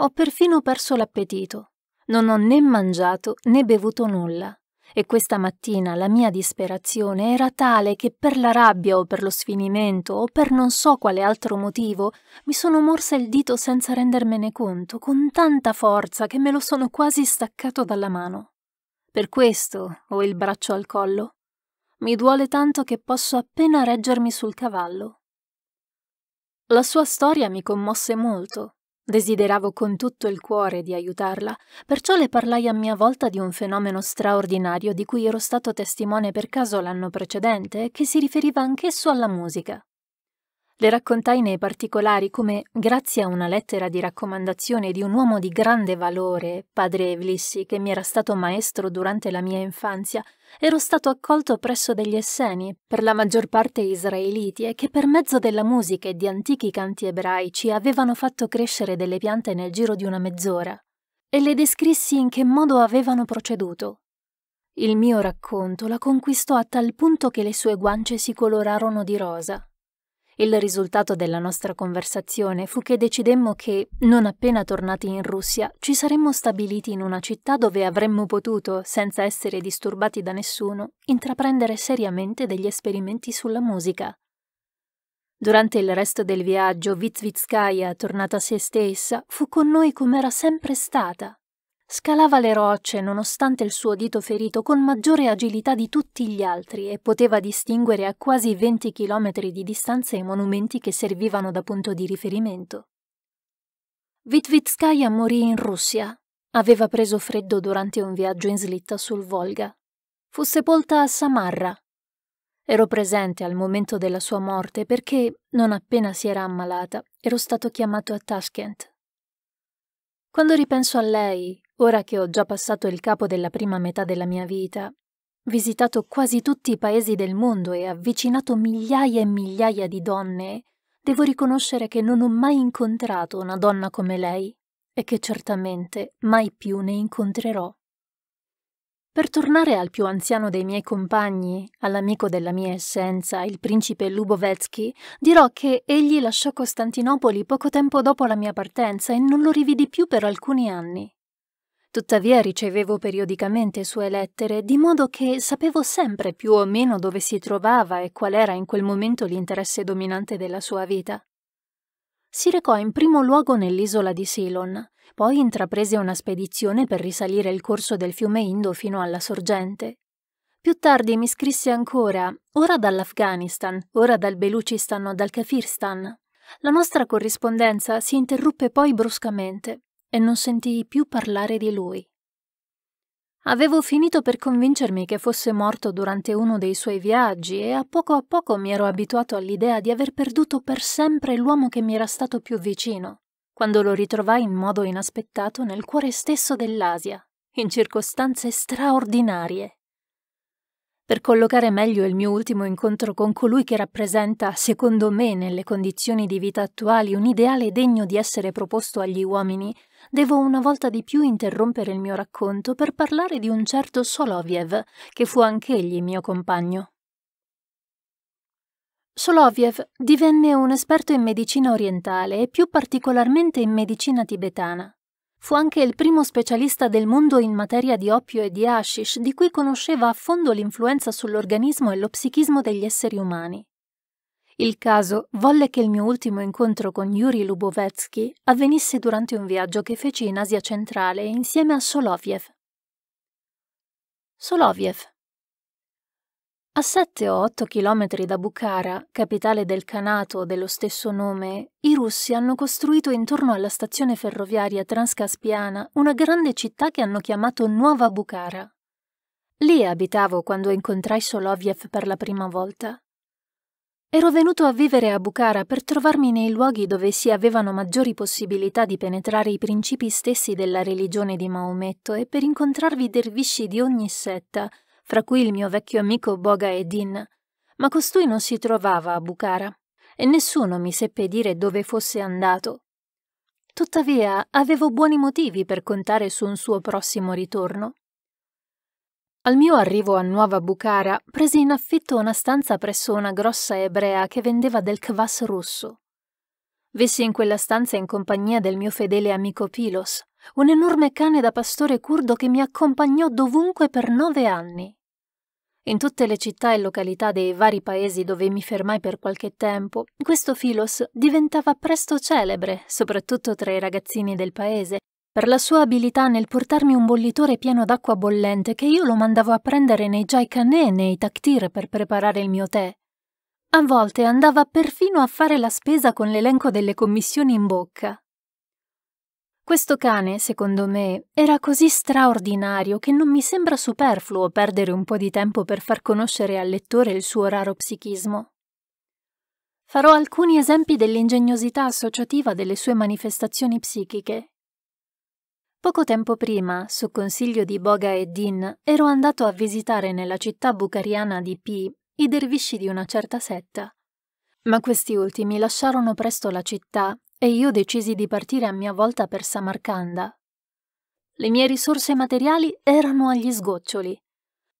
Ho perfino perso l'appetito. Non ho né mangiato né bevuto nulla. E questa mattina la mia disperazione era tale che per la rabbia o per lo sfinimento o per non so quale altro motivo mi sono morsa il dito senza rendermene conto, con tanta forza che me lo sono quasi staccato dalla mano. Per questo ho il braccio al collo. Mi duole tanto che posso appena reggermi sul cavallo. La sua storia mi commosse molto Desideravo con tutto il cuore di aiutarla, perciò le parlai a mia volta di un fenomeno straordinario di cui ero stato testimone per caso l'anno precedente, che si riferiva anch'esso alla musica. Le raccontai nei particolari come, grazie a una lettera di raccomandazione di un uomo di grande valore, padre Evlissi, che mi era stato maestro durante la mia infanzia, ero stato accolto presso degli esseni, per la maggior parte israeliti, e che per mezzo della musica e di antichi canti ebraici avevano fatto crescere delle piante nel giro di una mezz'ora. E le descrissi in che modo avevano proceduto, il mio racconto la conquistò a tal punto che le sue guance si colorarono di rosa. Il risultato della nostra conversazione fu che decidemmo che, non appena tornati in Russia, ci saremmo stabiliti in una città dove avremmo potuto, senza essere disturbati da nessuno, intraprendere seriamente degli esperimenti sulla musica. Durante il resto del viaggio, Vitsvitskaya, tornata a se stessa, fu con noi come era sempre stata, Scalava le rocce nonostante il suo dito ferito con maggiore agilità di tutti gli altri e poteva distinguere a quasi 20 chilometri di distanza i monumenti che servivano da punto di riferimento. Vitvitskaya morì in Russia. Aveva preso freddo durante un viaggio in slitta sul Volga. Fu sepolta a Samarra, Ero presente al momento della sua morte perché, non appena si era ammalata, ero stato chiamato a Tashkent. Quando ripenso a lei, Ora che ho già passato il capo della prima metà della mia vita, visitato quasi tutti i paesi del mondo e avvicinato migliaia e migliaia di donne, devo riconoscere che non ho mai incontrato una donna come lei e che certamente mai più ne incontrerò. Per tornare al più anziano dei miei compagni, all'amico della mia essenza, il principe Lubovetsky, dirò che egli lasciò Costantinopoli poco tempo dopo la mia partenza e non lo rividi più per alcuni anni. Tuttavia ricevevo periodicamente sue lettere, di modo che sapevo sempre più o meno dove si trovava e qual era in quel momento l'interesse dominante della sua vita. Si recò in primo luogo nell'isola di Ceylon, poi intraprese una spedizione per risalire il corso del fiume Indo fino alla sorgente. Più tardi mi scrisse ancora, ora dall'Afghanistan, ora dal Belucistan o dal Kafirstan. La nostra corrispondenza si interruppe poi bruscamente e non sentii più parlare di lui. Avevo finito per convincermi che fosse morto durante uno dei suoi viaggi e a poco a poco mi ero abituato all'idea di aver perduto per sempre l'uomo che mi era stato più vicino, quando lo ritrovai in modo inaspettato nel cuore stesso dell'Asia, in circostanze straordinarie. Per collocare meglio il mio ultimo incontro con colui che rappresenta, secondo me, nelle condizioni di vita attuali, un ideale degno di essere proposto agli uomini, devo una volta di più interrompere il mio racconto per parlare di un certo Soloviev, che fu anch'egli mio compagno. Soloviev divenne un esperto in medicina orientale e più particolarmente in medicina tibetana. Fu anche il primo specialista del mondo in materia di oppio e di hashish, di cui conosceva a fondo l'influenza sull'organismo e lo psichismo degli esseri umani. Il caso volle che il mio ultimo incontro con Yuri Lubovetsky avvenisse durante un viaggio che feci in Asia centrale insieme a Soloviev. Soloviev. A 7 o 8 chilometri da Bukhara, capitale del Kanato dello stesso nome, i russi hanno costruito intorno alla stazione ferroviaria transcaspiana una grande città che hanno chiamato Nuova Bukhara. Lì abitavo quando incontrai Soloviev per la prima volta. Ero venuto a vivere a Bukhara per trovarmi nei luoghi dove si avevano maggiori possibilità di penetrare i principi stessi della religione di Maometto e per incontrarvi dervisci di ogni setta, fra cui il mio vecchio amico Boga Eddin. Ma costui non si trovava a Bukhara e nessuno mi seppe dire dove fosse andato. Tuttavia avevo buoni motivi per contare su un suo prossimo ritorno. Al mio arrivo a Nuova Bucara presi in affitto una stanza presso una grossa ebrea che vendeva del kvass russo. Vissi in quella stanza in compagnia del mio fedele amico Pilos, un enorme cane da pastore curdo che mi accompagnò dovunque per nove anni. In tutte le città e località dei vari paesi dove mi fermai per qualche tempo, questo Filos diventava presto celebre, soprattutto tra i ragazzini del paese, per la sua abilità nel portarmi un bollitore pieno d'acqua bollente che io lo mandavo a prendere nei jaikanè e nei taktir per preparare il mio tè. A volte andava perfino a fare la spesa con l'elenco delle commissioni in bocca. Questo cane, secondo me, era così straordinario che non mi sembra superfluo perdere un po' di tempo per far conoscere al lettore il suo raro psichismo. Farò alcuni esempi dell'ingegnosità associativa delle sue manifestazioni psichiche, Poco tempo prima, su consiglio di Boga e Din, ero andato a visitare nella città bucariana di Pi i dervisci di una certa setta. Ma questi ultimi lasciarono presto la città e io decisi di partire a mia volta per Samarcanda. Le mie risorse materiali erano agli sgoccioli.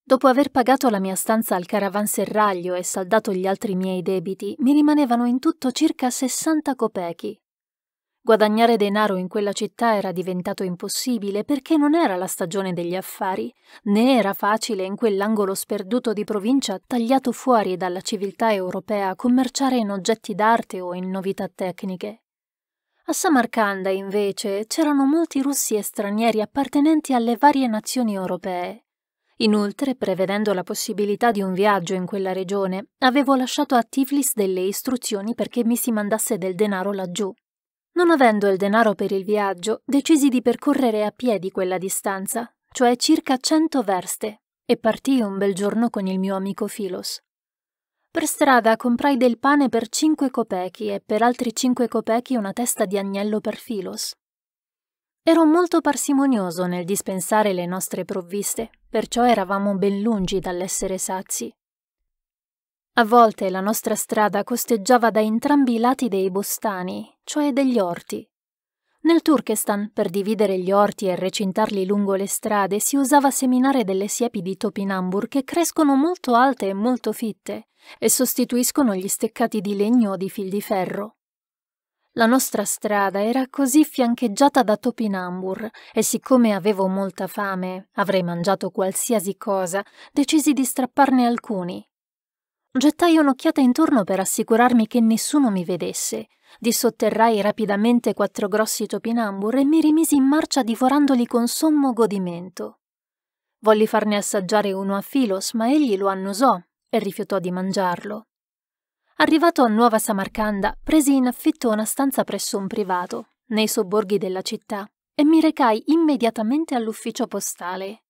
Dopo aver pagato la mia stanza al caravanserraglio e saldato gli altri miei debiti, mi rimanevano in tutto circa 60 copechi, Guadagnare denaro in quella città era diventato impossibile perché non era la stagione degli affari, né era facile in quell'angolo sperduto di provincia tagliato fuori dalla civiltà europea commerciare in oggetti d'arte o in novità tecniche. A Samarcanda, invece, c'erano molti russi e stranieri appartenenti alle varie nazioni europee. Inoltre, prevedendo la possibilità di un viaggio in quella regione, avevo lasciato a Tiflis delle istruzioni perché mi si mandasse del denaro laggiù. Non avendo il denaro per il viaggio, decisi di percorrere a piedi quella distanza, cioè circa 100 verste, e partii un bel giorno con il mio amico Filos. Per strada comprai del pane per 5 copechi e per altri 5 copechi una testa di agnello per Filos. Ero molto parsimonioso nel dispensare le nostre provviste, perciò eravamo ben lungi dall'essere sazi. A volte la nostra strada costeggiava da entrambi i lati dei bostani, cioè degli orti. Nel Turkestan, per dividere gli orti e recintarli lungo le strade, si usava seminare delle siepi di topinambur che crescono molto alte e molto fitte e sostituiscono gli steccati di legno o di fil di ferro. La nostra strada era così fiancheggiata da topinambur e siccome avevo molta fame, avrei mangiato qualsiasi cosa, decisi di strapparne alcuni Gettai un'occhiata intorno per assicurarmi che nessuno mi vedesse. Dissotterrai rapidamente quattro grossi topinambur e mi rimisi in marcia divorandoli con sommo godimento. Volli farne assaggiare uno a Filos, ma egli lo annusò e rifiutò di mangiarlo. Arrivato a Nuova Samarcanda, presi in affitto una stanza presso un privato, nei sobborghi della città, e mi recai immediatamente all'ufficio postale.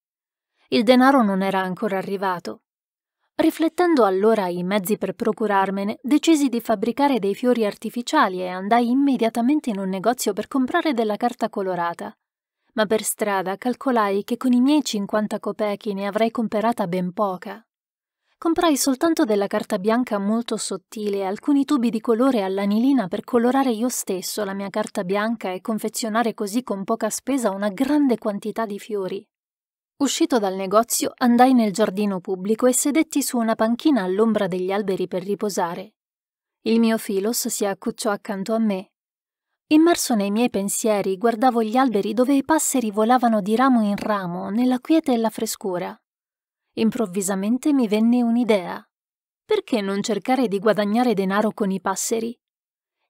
Il denaro non era ancora arrivato. Riflettendo allora i mezzi per procurarmene, decisi di fabbricare dei fiori artificiali e andai immediatamente in un negozio per comprare della carta colorata. Ma per strada calcolai che con i miei 50 copechi ne avrei comperata ben poca. Comprai soltanto della carta bianca molto sottile e alcuni tubi di colore all'anilina per colorare io stesso la mia carta bianca e confezionare così con poca spesa una grande quantità di fiori. Uscito dal negozio, andai nel giardino pubblico e sedetti su una panchina all'ombra degli alberi per riposare. Il mio filos si accucciò accanto a me. Immerso nei miei pensieri, guardavo gli alberi dove i passeri volavano di ramo in ramo nella quiete e la frescura. Improvvisamente mi venne un'idea. Perché non cercare di guadagnare denaro con i passeri?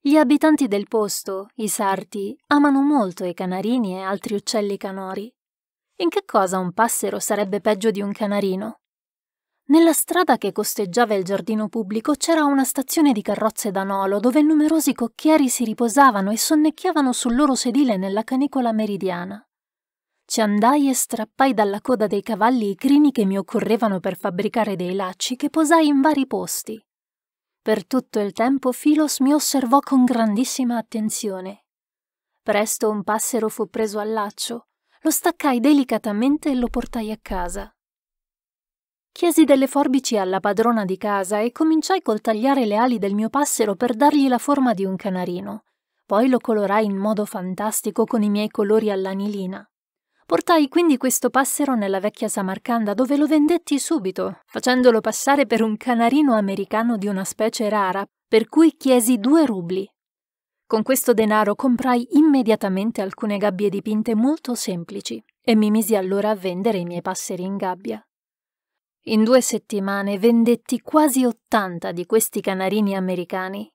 Gli abitanti del posto, i sarti, amano molto i canarini e altri uccelli canori. In che cosa un passero sarebbe peggio di un canarino? Nella strada che costeggiava il giardino pubblico c'era una stazione di carrozze da nolo dove numerosi cocchieri si riposavano e sonnecchiavano sul loro sedile nella canicola meridiana. Ci andai e strappai dalla coda dei cavalli i crini che mi occorrevano per fabbricare dei lacci che posai in vari posti. Per tutto il tempo Filos mi osservò con grandissima attenzione. Presto un passero fu preso al laccio, lo staccai delicatamente e lo portai a casa. Chiesi delle forbici alla padrona di casa e cominciai col tagliare le ali del mio passero per dargli la forma di un canarino. Poi lo colorai in modo fantastico con i miei colori all'anilina. Portai quindi questo passero nella vecchia Samarcanda dove lo vendetti subito, facendolo passare per un canarino americano di una specie rara, per cui chiesi due rubli. Con questo denaro comprai immediatamente alcune gabbie dipinte molto semplici e mi misi allora a vendere i miei passeri in gabbia. In due settimane vendetti quasi 80 di questi canarini americani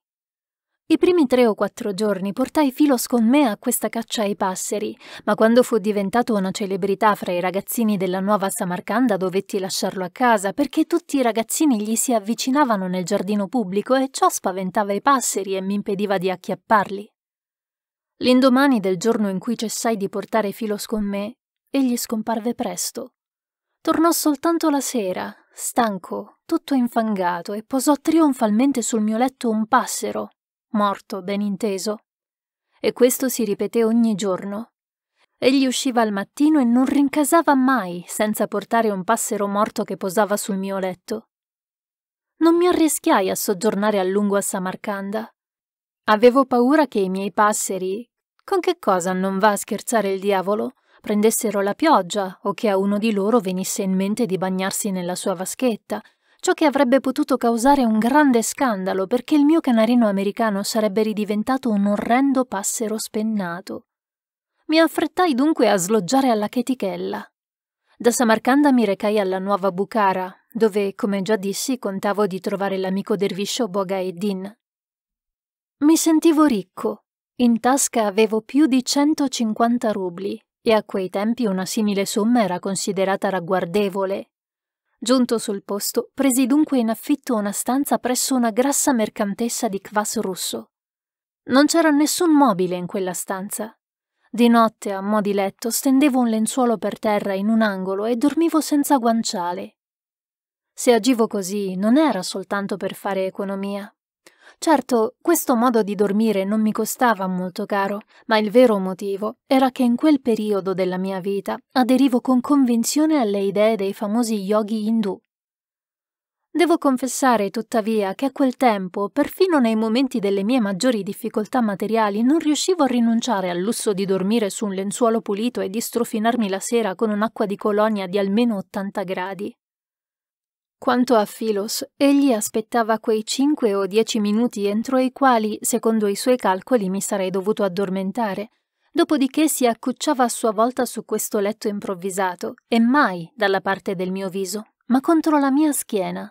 i primi tre o quattro giorni portai Filos con me a questa caccia ai passeri, ma quando fu diventato una celebrità fra i ragazzini della nuova Samarcanda dovetti lasciarlo a casa perché tutti i ragazzini gli si avvicinavano nel giardino pubblico e ciò spaventava i passeri e mi impediva di acchiapparli. L'indomani del giorno in cui cessai di portare Filos con me, egli scomparve presto. Tornò soltanto la sera, stanco, tutto infangato, e posò trionfalmente sul mio letto un passero, morto, ben inteso. E questo si ripeté ogni giorno. Egli usciva al mattino e non rincasava mai senza portare un passero morto che posava sul mio letto. Non mi arrischiai a soggiornare a lungo a Samarcanda. Avevo paura che i miei passeri, con che cosa non va a scherzare il diavolo, prendessero la pioggia o che a uno di loro venisse in mente di bagnarsi nella sua vaschetta ciò che avrebbe potuto causare un grande scandalo perché il mio canarino americano sarebbe ridiventato un orrendo passero spennato. Mi affrettai dunque a sloggiare alla chetichella. Da Samarcanda mi recai alla nuova Bukhara, dove, come già dissi, contavo di trovare l'amico derviscio Bogaeddin. Mi sentivo ricco. In tasca avevo più di 150 rubli e a quei tempi una simile somma era considerata ragguardevole Giunto sul posto, presi dunque in affitto una stanza presso una grassa mercantessa di kvas russo. Non c'era nessun mobile in quella stanza. Di notte, a mo' di letto, stendevo un lenzuolo per terra in un angolo e dormivo senza guanciale. Se agivo così non era soltanto per fare economia. Certo, questo modo di dormire non mi costava molto caro, ma il vero motivo era che in quel periodo della mia vita aderivo con convinzione alle idee dei famosi yogi indù. Devo confessare tuttavia che a quel tempo, perfino nei momenti delle mie maggiori difficoltà materiali, non riuscivo a rinunciare al lusso di dormire su un lenzuolo pulito e di strofinarmi la sera con un'acqua di colonia di almeno 80 gradi. Quanto a Philos, egli aspettava quei cinque o dieci minuti entro i quali, secondo i suoi calcoli, mi sarei dovuto addormentare. Dopodiché si accucciava a sua volta su questo letto improvvisato, e mai dalla parte del mio viso, ma contro la mia schiena.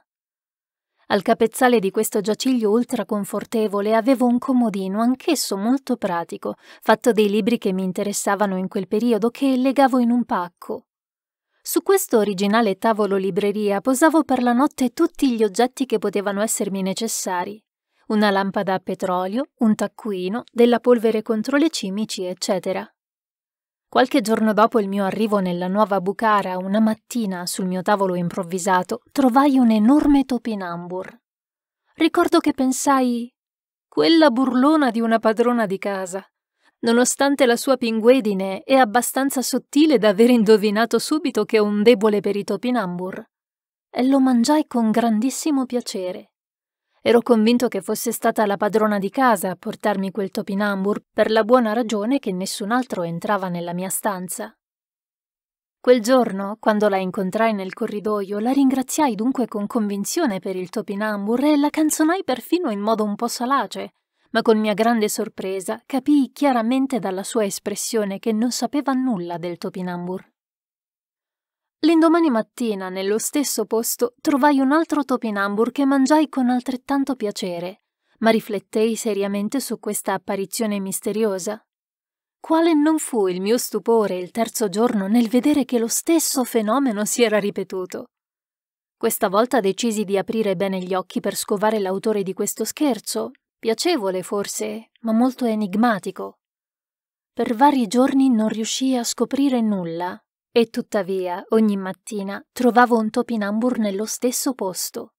Al capezzale di questo giaciglio ultraconfortevole avevo un comodino, anch'esso molto pratico, fatto dei libri che mi interessavano in quel periodo, che legavo in un pacco. Su questo originale tavolo libreria posavo per la notte tutti gli oggetti che potevano essermi necessari. Una lampada a petrolio, un taccuino, della polvere contro le cimici, eccetera. Qualche giorno dopo il mio arrivo nella nuova Bucara, una mattina, sul mio tavolo improvvisato, trovai un enorme topinambur. Ricordo che pensai quella burlona di una padrona di casa. Nonostante la sua pinguedine, è abbastanza sottile da aver indovinato subito che è un debole per i topinambur. E lo mangiai con grandissimo piacere. Ero convinto che fosse stata la padrona di casa a portarmi quel topinambur per la buona ragione che nessun altro entrava nella mia stanza. Quel giorno, quando la incontrai nel corridoio, la ringraziai dunque con convinzione per il topinambur e la canzonai perfino in modo un po' salace, ma con mia grande sorpresa capii chiaramente dalla sua espressione che non sapeva nulla del topinambur. L'indomani mattina, nello stesso posto, trovai un altro topinambur che mangiai con altrettanto piacere, ma riflettei seriamente su questa apparizione misteriosa. Quale non fu il mio stupore il terzo giorno nel vedere che lo stesso fenomeno si era ripetuto. Questa volta decisi di aprire bene gli occhi per scovare l'autore di questo scherzo, piacevole forse, ma molto enigmatico. Per vari giorni non riuscii a scoprire nulla, e tuttavia ogni mattina trovavo un topinambur nello stesso posto.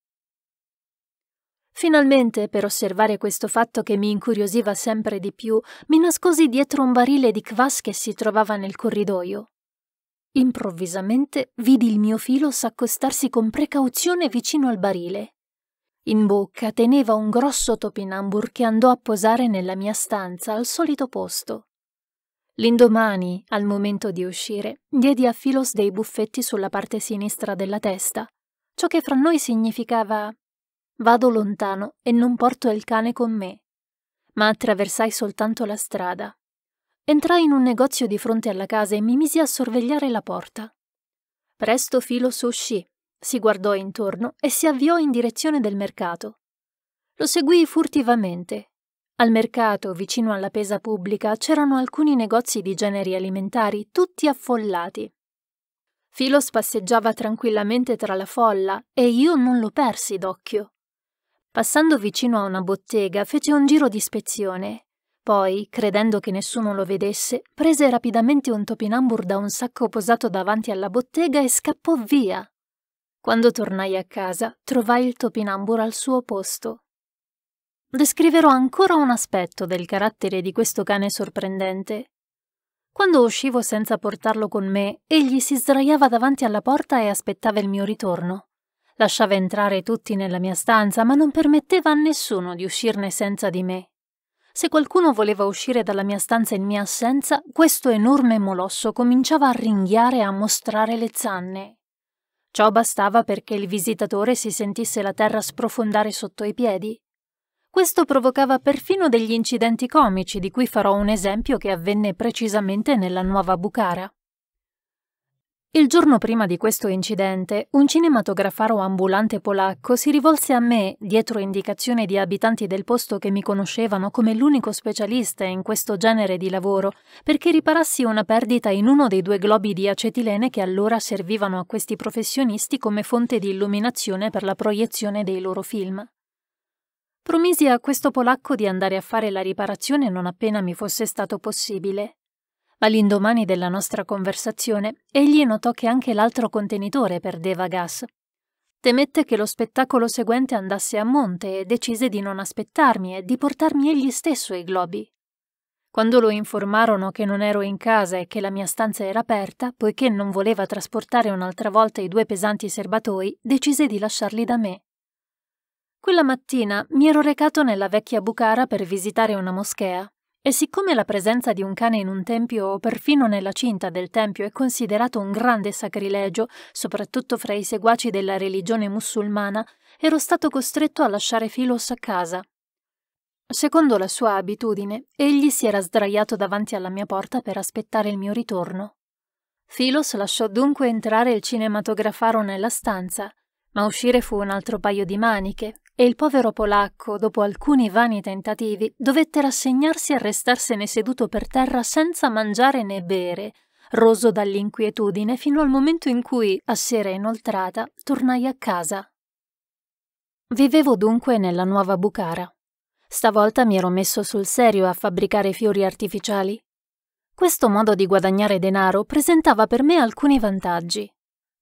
Finalmente, per osservare questo fatto che mi incuriosiva sempre di più, mi nascosi dietro un barile di kvas che si trovava nel corridoio. Improvvisamente vidi il mio filo s'accostarsi con precauzione vicino al barile. In bocca teneva un grosso topinambur che andò a posare nella mia stanza al solito posto. L'indomani, al momento di uscire, diedi a Filos dei buffetti sulla parte sinistra della testa, ciò che fra noi significava vado lontano e non porto il cane con me. Ma attraversai soltanto la strada. Entrai in un negozio di fronte alla casa e mi misi a sorvegliare la porta. Presto Filos uscì si guardò intorno e si avviò in direzione del mercato. Lo seguì furtivamente. Al mercato, vicino alla pesa pubblica, c'erano alcuni negozi di generi alimentari, tutti affollati. Filos passeggiava tranquillamente tra la folla e io non lo persi d'occhio. Passando vicino a una bottega, fece un giro di ispezione. Poi, credendo che nessuno lo vedesse, prese rapidamente un topinambur da un sacco posato davanti alla bottega e scappò via. Quando tornai a casa, trovai il topinambur al suo posto. Descriverò ancora un aspetto del carattere di questo cane sorprendente. Quando uscivo senza portarlo con me, egli si sdraiava davanti alla porta e aspettava il mio ritorno. Lasciava entrare tutti nella mia stanza, ma non permetteva a nessuno di uscirne senza di me. Se qualcuno voleva uscire dalla mia stanza in mia assenza, questo enorme molosso cominciava a ringhiare e a mostrare le zanne. Ciò bastava perché il visitatore si sentisse la terra sprofondare sotto i piedi. Questo provocava perfino degli incidenti comici, di cui farò un esempio che avvenne precisamente nella Nuova Bucara. Il giorno prima di questo incidente, un cinematografaro ambulante polacco si rivolse a me, dietro indicazione di abitanti del posto che mi conoscevano come l'unico specialista in questo genere di lavoro, perché riparassi una perdita in uno dei due globi di acetilene che allora servivano a questi professionisti come fonte di illuminazione per la proiezione dei loro film. Promisi a questo polacco di andare a fare la riparazione non appena mi fosse stato possibile, All'indomani della nostra conversazione, egli notò che anche l'altro contenitore perdeva gas. Temette che lo spettacolo seguente andasse a monte e decise di non aspettarmi e di portarmi egli stesso i globi. Quando lo informarono che non ero in casa e che la mia stanza era aperta, poiché non voleva trasportare un'altra volta i due pesanti serbatoi, decise di lasciarli da me quella mattina mi ero recato nella vecchia Bukhara per visitare una moschea, e siccome la presenza di un cane in un tempio o perfino nella cinta del tempio è considerato un grande sacrilegio, soprattutto fra i seguaci della religione musulmana, ero stato costretto a lasciare Filos a casa. Secondo la sua abitudine, egli si era sdraiato davanti alla mia porta per aspettare il mio ritorno. Filos lasciò dunque entrare il cinematografaro nella stanza, ma uscire fu un altro paio di maniche, e il povero polacco, dopo alcuni vani tentativi, dovette rassegnarsi a restarsene seduto per terra senza mangiare né bere, roso dall'inquietudine fino al momento in cui, a sera inoltrata, tornai a casa. Vivevo dunque nella nuova Bucara. Stavolta mi ero messo sul serio a fabbricare fiori artificiali. Questo modo di guadagnare denaro presentava per me alcuni vantaggi.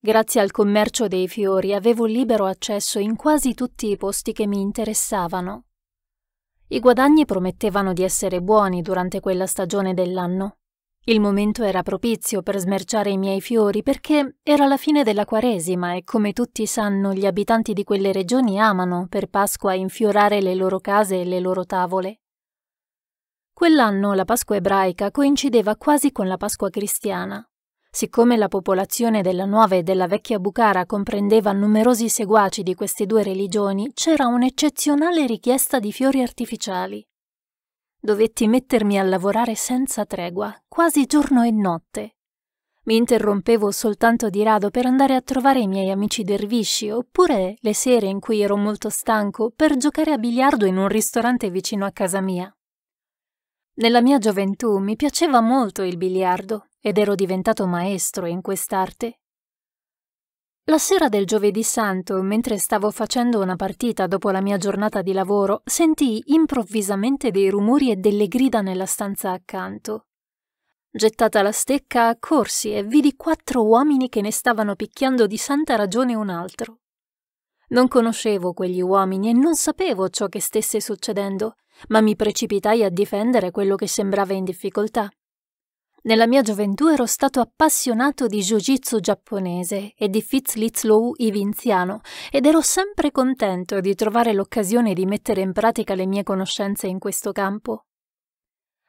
Grazie al commercio dei fiori avevo libero accesso in quasi tutti i posti che mi interessavano. I guadagni promettevano di essere buoni durante quella stagione dell'anno. Il momento era propizio per smerciare i miei fiori perché era la fine della Quaresima e come tutti sanno gli abitanti di quelle regioni amano per Pasqua infiorare le loro case e le loro tavole. Quell'anno la Pasqua ebraica coincideva quasi con la Pasqua cristiana, Siccome la popolazione della nuova e della vecchia Bukhara comprendeva numerosi seguaci di queste due religioni, c'era un'eccezionale richiesta di fiori artificiali. Dovetti mettermi a lavorare senza tregua, quasi giorno e notte. Mi interrompevo soltanto di rado per andare a trovare i miei amici dervisci, oppure le sere in cui ero molto stanco per giocare a biliardo in un ristorante vicino a casa mia. Nella mia gioventù mi piaceva molto il biliardo ed ero diventato maestro in quest'arte. La sera del giovedì santo, mentre stavo facendo una partita dopo la mia giornata di lavoro, sentii improvvisamente dei rumori e delle grida nella stanza accanto. Gettata la stecca, accorsi e vidi quattro uomini che ne stavano picchiando di santa ragione un altro. Non conoscevo quegli uomini e non sapevo ciò che stesse succedendo, ma mi precipitai a difendere quello che sembrava in difficoltà. Nella mia gioventù ero stato appassionato di jiu-jitsu giapponese e di Fitzlitz Low ivinziano ed ero sempre contento di trovare l'occasione di mettere in pratica le mie conoscenze in questo campo.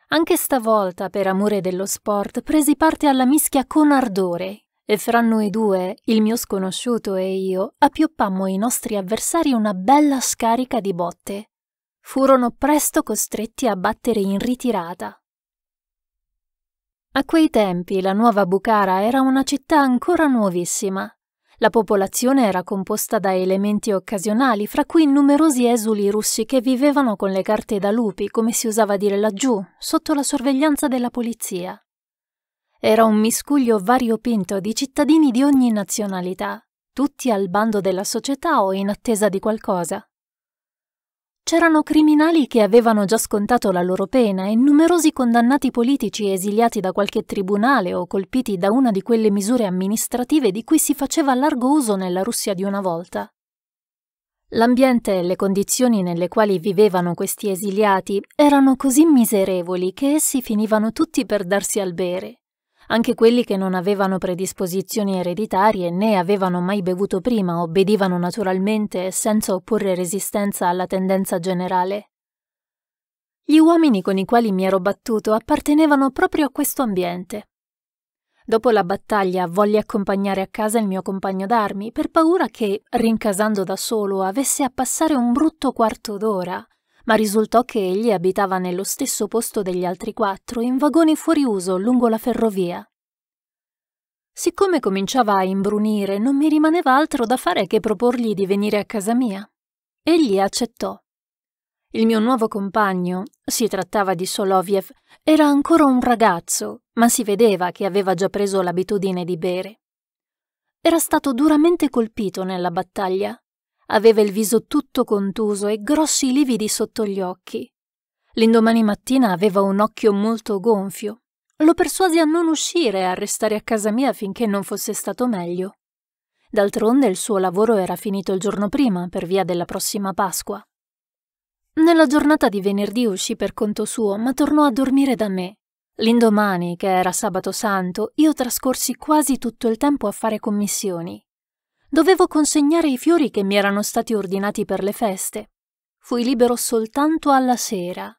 Anche stavolta, per amore dello sport, presi parte alla mischia con ardore e fra noi due, il mio sconosciuto e io, appioppammo i nostri avversari una bella scarica di botte furono presto costretti a battere in ritirata. A quei tempi la nuova Bukhara era una città ancora nuovissima. La popolazione era composta da elementi occasionali, fra cui numerosi esuli russi che vivevano con le carte da lupi, come si usava dire laggiù, sotto la sorveglianza della polizia. Era un miscuglio variopinto di cittadini di ogni nazionalità, tutti al bando della società o in attesa di qualcosa. C'erano criminali che avevano già scontato la loro pena e numerosi condannati politici esiliati da qualche tribunale o colpiti da una di quelle misure amministrative di cui si faceva largo uso nella Russia di una volta. L'ambiente e le condizioni nelle quali vivevano questi esiliati erano così miserevoli che essi finivano tutti per darsi al bere. Anche quelli che non avevano predisposizioni ereditarie né avevano mai bevuto prima obbedivano naturalmente senza opporre resistenza alla tendenza generale. Gli uomini con i quali mi ero battuto appartenevano proprio a questo ambiente. Dopo la battaglia volli accompagnare a casa il mio compagno d'armi per paura che, rincasando da solo, avesse a passare un brutto quarto d'ora ma risultò che egli abitava nello stesso posto degli altri quattro in vagoni fuori uso lungo la ferrovia. Siccome cominciava a imbrunire, non mi rimaneva altro da fare che proporgli di venire a casa mia. Egli accettò. Il mio nuovo compagno, si trattava di Soloviev, era ancora un ragazzo, ma si vedeva che aveva già preso l'abitudine di bere. Era stato duramente colpito nella battaglia, Aveva il viso tutto contuso e grossi lividi sotto gli occhi. L'indomani mattina aveva un occhio molto gonfio. Lo persuasi a non uscire e a restare a casa mia finché non fosse stato meglio. D'altronde il suo lavoro era finito il giorno prima per via della prossima Pasqua. Nella giornata di venerdì uscì per conto suo, ma tornò a dormire da me. L'indomani, che era sabato santo, io trascorsi quasi tutto il tempo a fare commissioni. Dovevo consegnare i fiori che mi erano stati ordinati per le feste. Fui libero soltanto alla sera.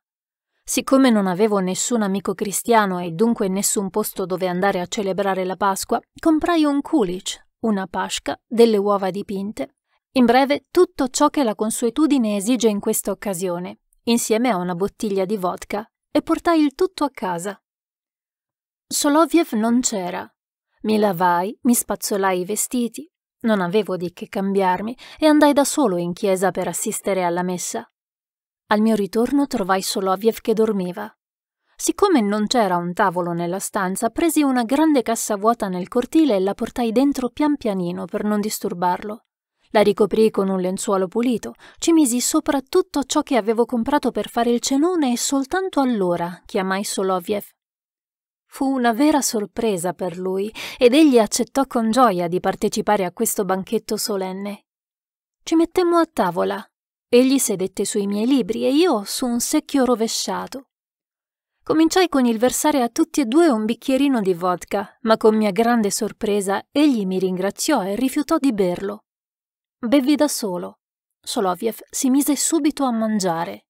Siccome non avevo nessun amico cristiano e dunque nessun posto dove andare a celebrare la Pasqua, comprai un kulich, una pasca, delle uova dipinte. In breve, tutto ciò che la consuetudine esige in questa occasione, insieme a una bottiglia di vodka, e portai il tutto a casa. Soloviev non c'era. Mi lavai, mi spazzolai i vestiti, non avevo di che cambiarmi e andai da solo in chiesa per assistere alla messa. Al mio ritorno trovai Soloviev che dormiva. Siccome non c'era un tavolo nella stanza, presi una grande cassa vuota nel cortile e la portai dentro pian pianino per non disturbarlo. La ricoprii con un lenzuolo pulito, ci misi sopra tutto ciò che avevo comprato per fare il cenone e soltanto allora chiamai Soloviev. Fu una vera sorpresa per lui ed egli accettò con gioia di partecipare a questo banchetto solenne. Ci mettemmo a tavola. Egli sedette sui miei libri e io su un secchio rovesciato. Cominciai con il versare a tutti e due un bicchierino di vodka, ma con mia grande sorpresa egli mi ringraziò e rifiutò di berlo. Bevvi da solo. Soloviev si mise subito a mangiare.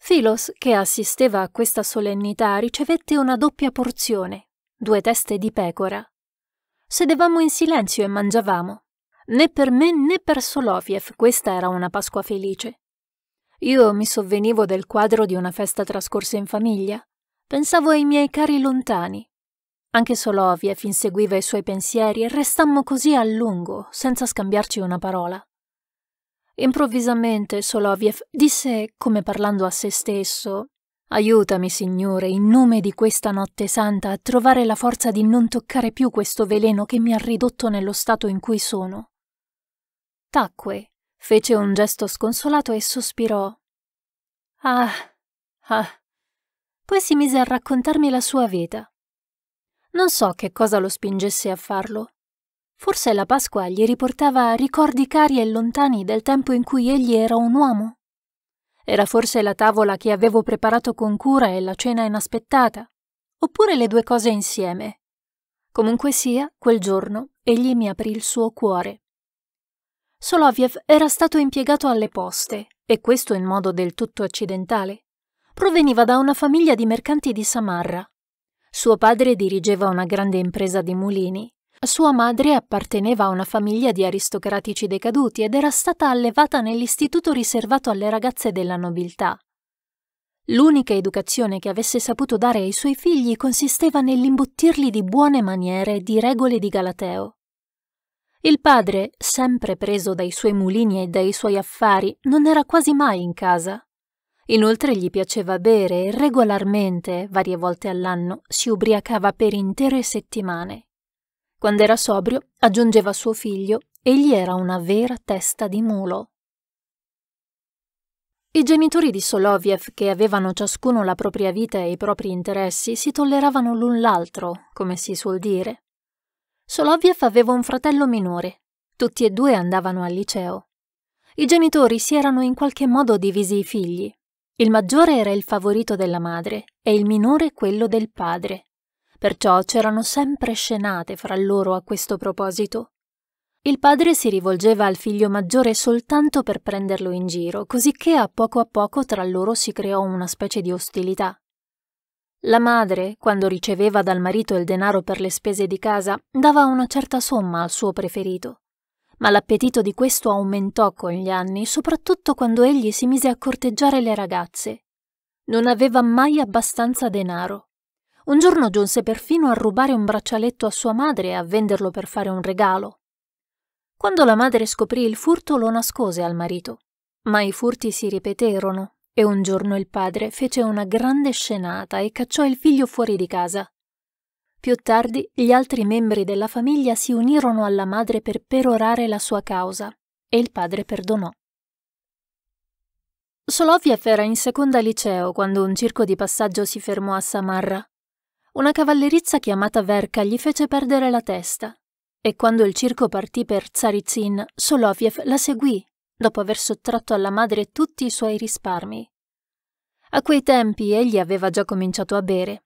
Filos, che assisteva a questa solennità, ricevette una doppia porzione, due teste di pecora. Sedevamo in silenzio e mangiavamo. Né per me né per Soloviev questa era una Pasqua felice. Io mi sovvenivo del quadro di una festa trascorsa in famiglia. Pensavo ai miei cari lontani. Anche Soloviev inseguiva i suoi pensieri e restammo così a lungo, senza scambiarci una parola. Improvvisamente Soloviev disse, come parlando a se stesso, Aiutami, Signore, in nome di questa notte santa, a trovare la forza di non toccare più questo veleno che mi ha ridotto nello stato in cui sono. Tacque, fece un gesto sconsolato e sospirò. Ah, ah. Poi si mise a raccontarmi la sua vita. Non so che cosa lo spingesse a farlo, Forse la Pasqua gli riportava ricordi cari e lontani del tempo in cui egli era un uomo. Era forse la tavola che avevo preparato con cura e la cena inaspettata, oppure le due cose insieme. Comunque sia, quel giorno egli mi aprì il suo cuore. Soloviev era stato impiegato alle poste, e questo in modo del tutto accidentale. Proveniva da una famiglia di mercanti di Samarra. Suo padre dirigeva una grande impresa di mulini sua madre apparteneva a una famiglia di aristocratici decaduti ed era stata allevata nell'istituto riservato alle ragazze della nobiltà. L'unica educazione che avesse saputo dare ai suoi figli consisteva nell'imbottirli di buone maniere e di regole di Galateo. Il padre, sempre preso dai suoi mulini e dai suoi affari, non era quasi mai in casa. Inoltre gli piaceva bere e regolarmente, varie volte all'anno, si ubriacava per intere settimane. Quando era sobrio, aggiungeva suo figlio, egli era una vera testa di mulo. I genitori di Soloviev, che avevano ciascuno la propria vita e i propri interessi, si tolleravano l'un l'altro, come si suol dire. Soloviev aveva un fratello minore. Tutti e due andavano al liceo. I genitori si erano in qualche modo divisi i figli. Il maggiore era il favorito della madre e il minore quello del padre perciò c'erano sempre scenate fra loro a questo proposito. Il padre si rivolgeva al figlio maggiore soltanto per prenderlo in giro, cosicché a poco a poco tra loro si creò una specie di ostilità. La madre, quando riceveva dal marito il denaro per le spese di casa, dava una certa somma al suo preferito. Ma l'appetito di questo aumentò con gli anni, soprattutto quando egli si mise a corteggiare le ragazze. Non aveva mai abbastanza denaro. Un giorno giunse perfino a rubare un braccialetto a sua madre e a venderlo per fare un regalo. Quando la madre scoprì il furto lo nascose al marito, ma i furti si ripeterono e un giorno il padre fece una grande scenata e cacciò il figlio fuori di casa. Più tardi gli altri membri della famiglia si unirono alla madre per perorare la sua causa e il padre perdonò. Soloviev era in seconda liceo quando un circo di passaggio si fermò a Samarra una cavallerizza chiamata Verka gli fece perdere la testa. E quando il circo partì per Tsaritsin, Soloviev la seguì, dopo aver sottratto alla madre tutti i suoi risparmi. A quei tempi egli aveva già cominciato a bere.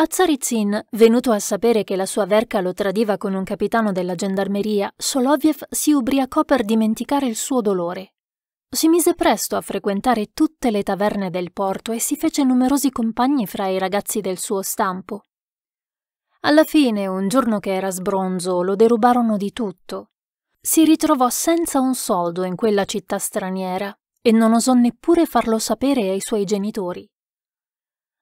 A Tsaritsin, venuto a sapere che la sua Verka lo tradiva con un capitano della gendarmeria, Soloviev si ubriacò per dimenticare il suo dolore. Si mise presto a frequentare tutte le taverne del porto e si fece numerosi compagni fra i ragazzi del suo stampo. Alla fine, un giorno che era sbronzo, lo derubarono di tutto. Si ritrovò senza un soldo in quella città straniera e non osò neppure farlo sapere ai suoi genitori.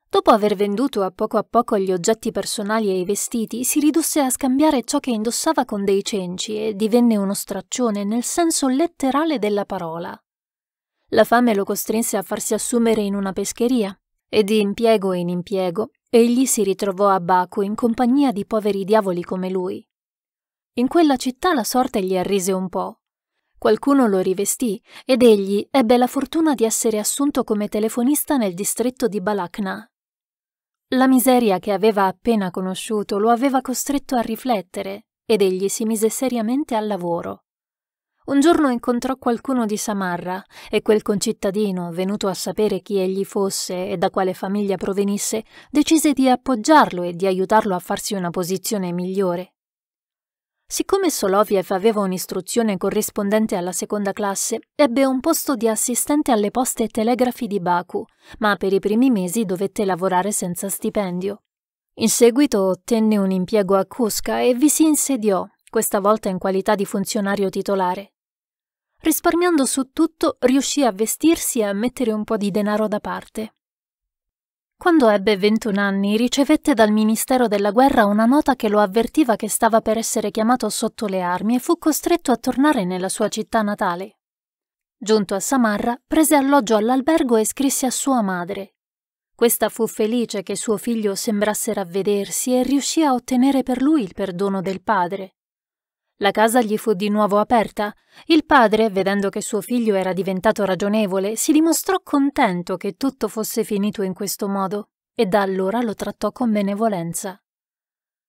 Dopo aver venduto a poco a poco gli oggetti personali e i vestiti, si ridusse a scambiare ciò che indossava con dei cenci e divenne uno straccione nel senso letterale della parola. La fame lo costrinse a farsi assumere in una pescheria e di impiego in impiego egli si ritrovò a Baku in compagnia di poveri diavoli come lui. In quella città la sorte gli arrise un po'. Qualcuno lo rivestì ed egli ebbe la fortuna di essere assunto come telefonista nel distretto di Balakna. La miseria che aveva appena conosciuto lo aveva costretto a riflettere ed egli si mise seriamente al lavoro. Un giorno incontrò qualcuno di Samarra e quel concittadino, venuto a sapere chi egli fosse e da quale famiglia provenisse, decise di appoggiarlo e di aiutarlo a farsi una posizione migliore. Siccome Soloviev aveva un'istruzione corrispondente alla seconda classe, ebbe un posto di assistente alle poste e telegrafi di Baku, ma per i primi mesi dovette lavorare senza stipendio. In seguito ottenne un impiego a Cusca e vi si insediò, questa volta in qualità di funzionario titolare. Risparmiando su tutto, riuscì a vestirsi e a mettere un po' di denaro da parte. Quando ebbe 21 anni, ricevette dal Ministero della Guerra una nota che lo avvertiva che stava per essere chiamato sotto le armi e fu costretto a tornare nella sua città natale. Giunto a Samarra, prese alloggio all'albergo e scrisse a sua madre. Questa fu felice che suo figlio sembrasse ravvedersi e riuscì a ottenere per lui il perdono del padre. La casa gli fu di nuovo aperta. Il padre, vedendo che suo figlio era diventato ragionevole, si dimostrò contento che tutto fosse finito in questo modo e da allora lo trattò con benevolenza.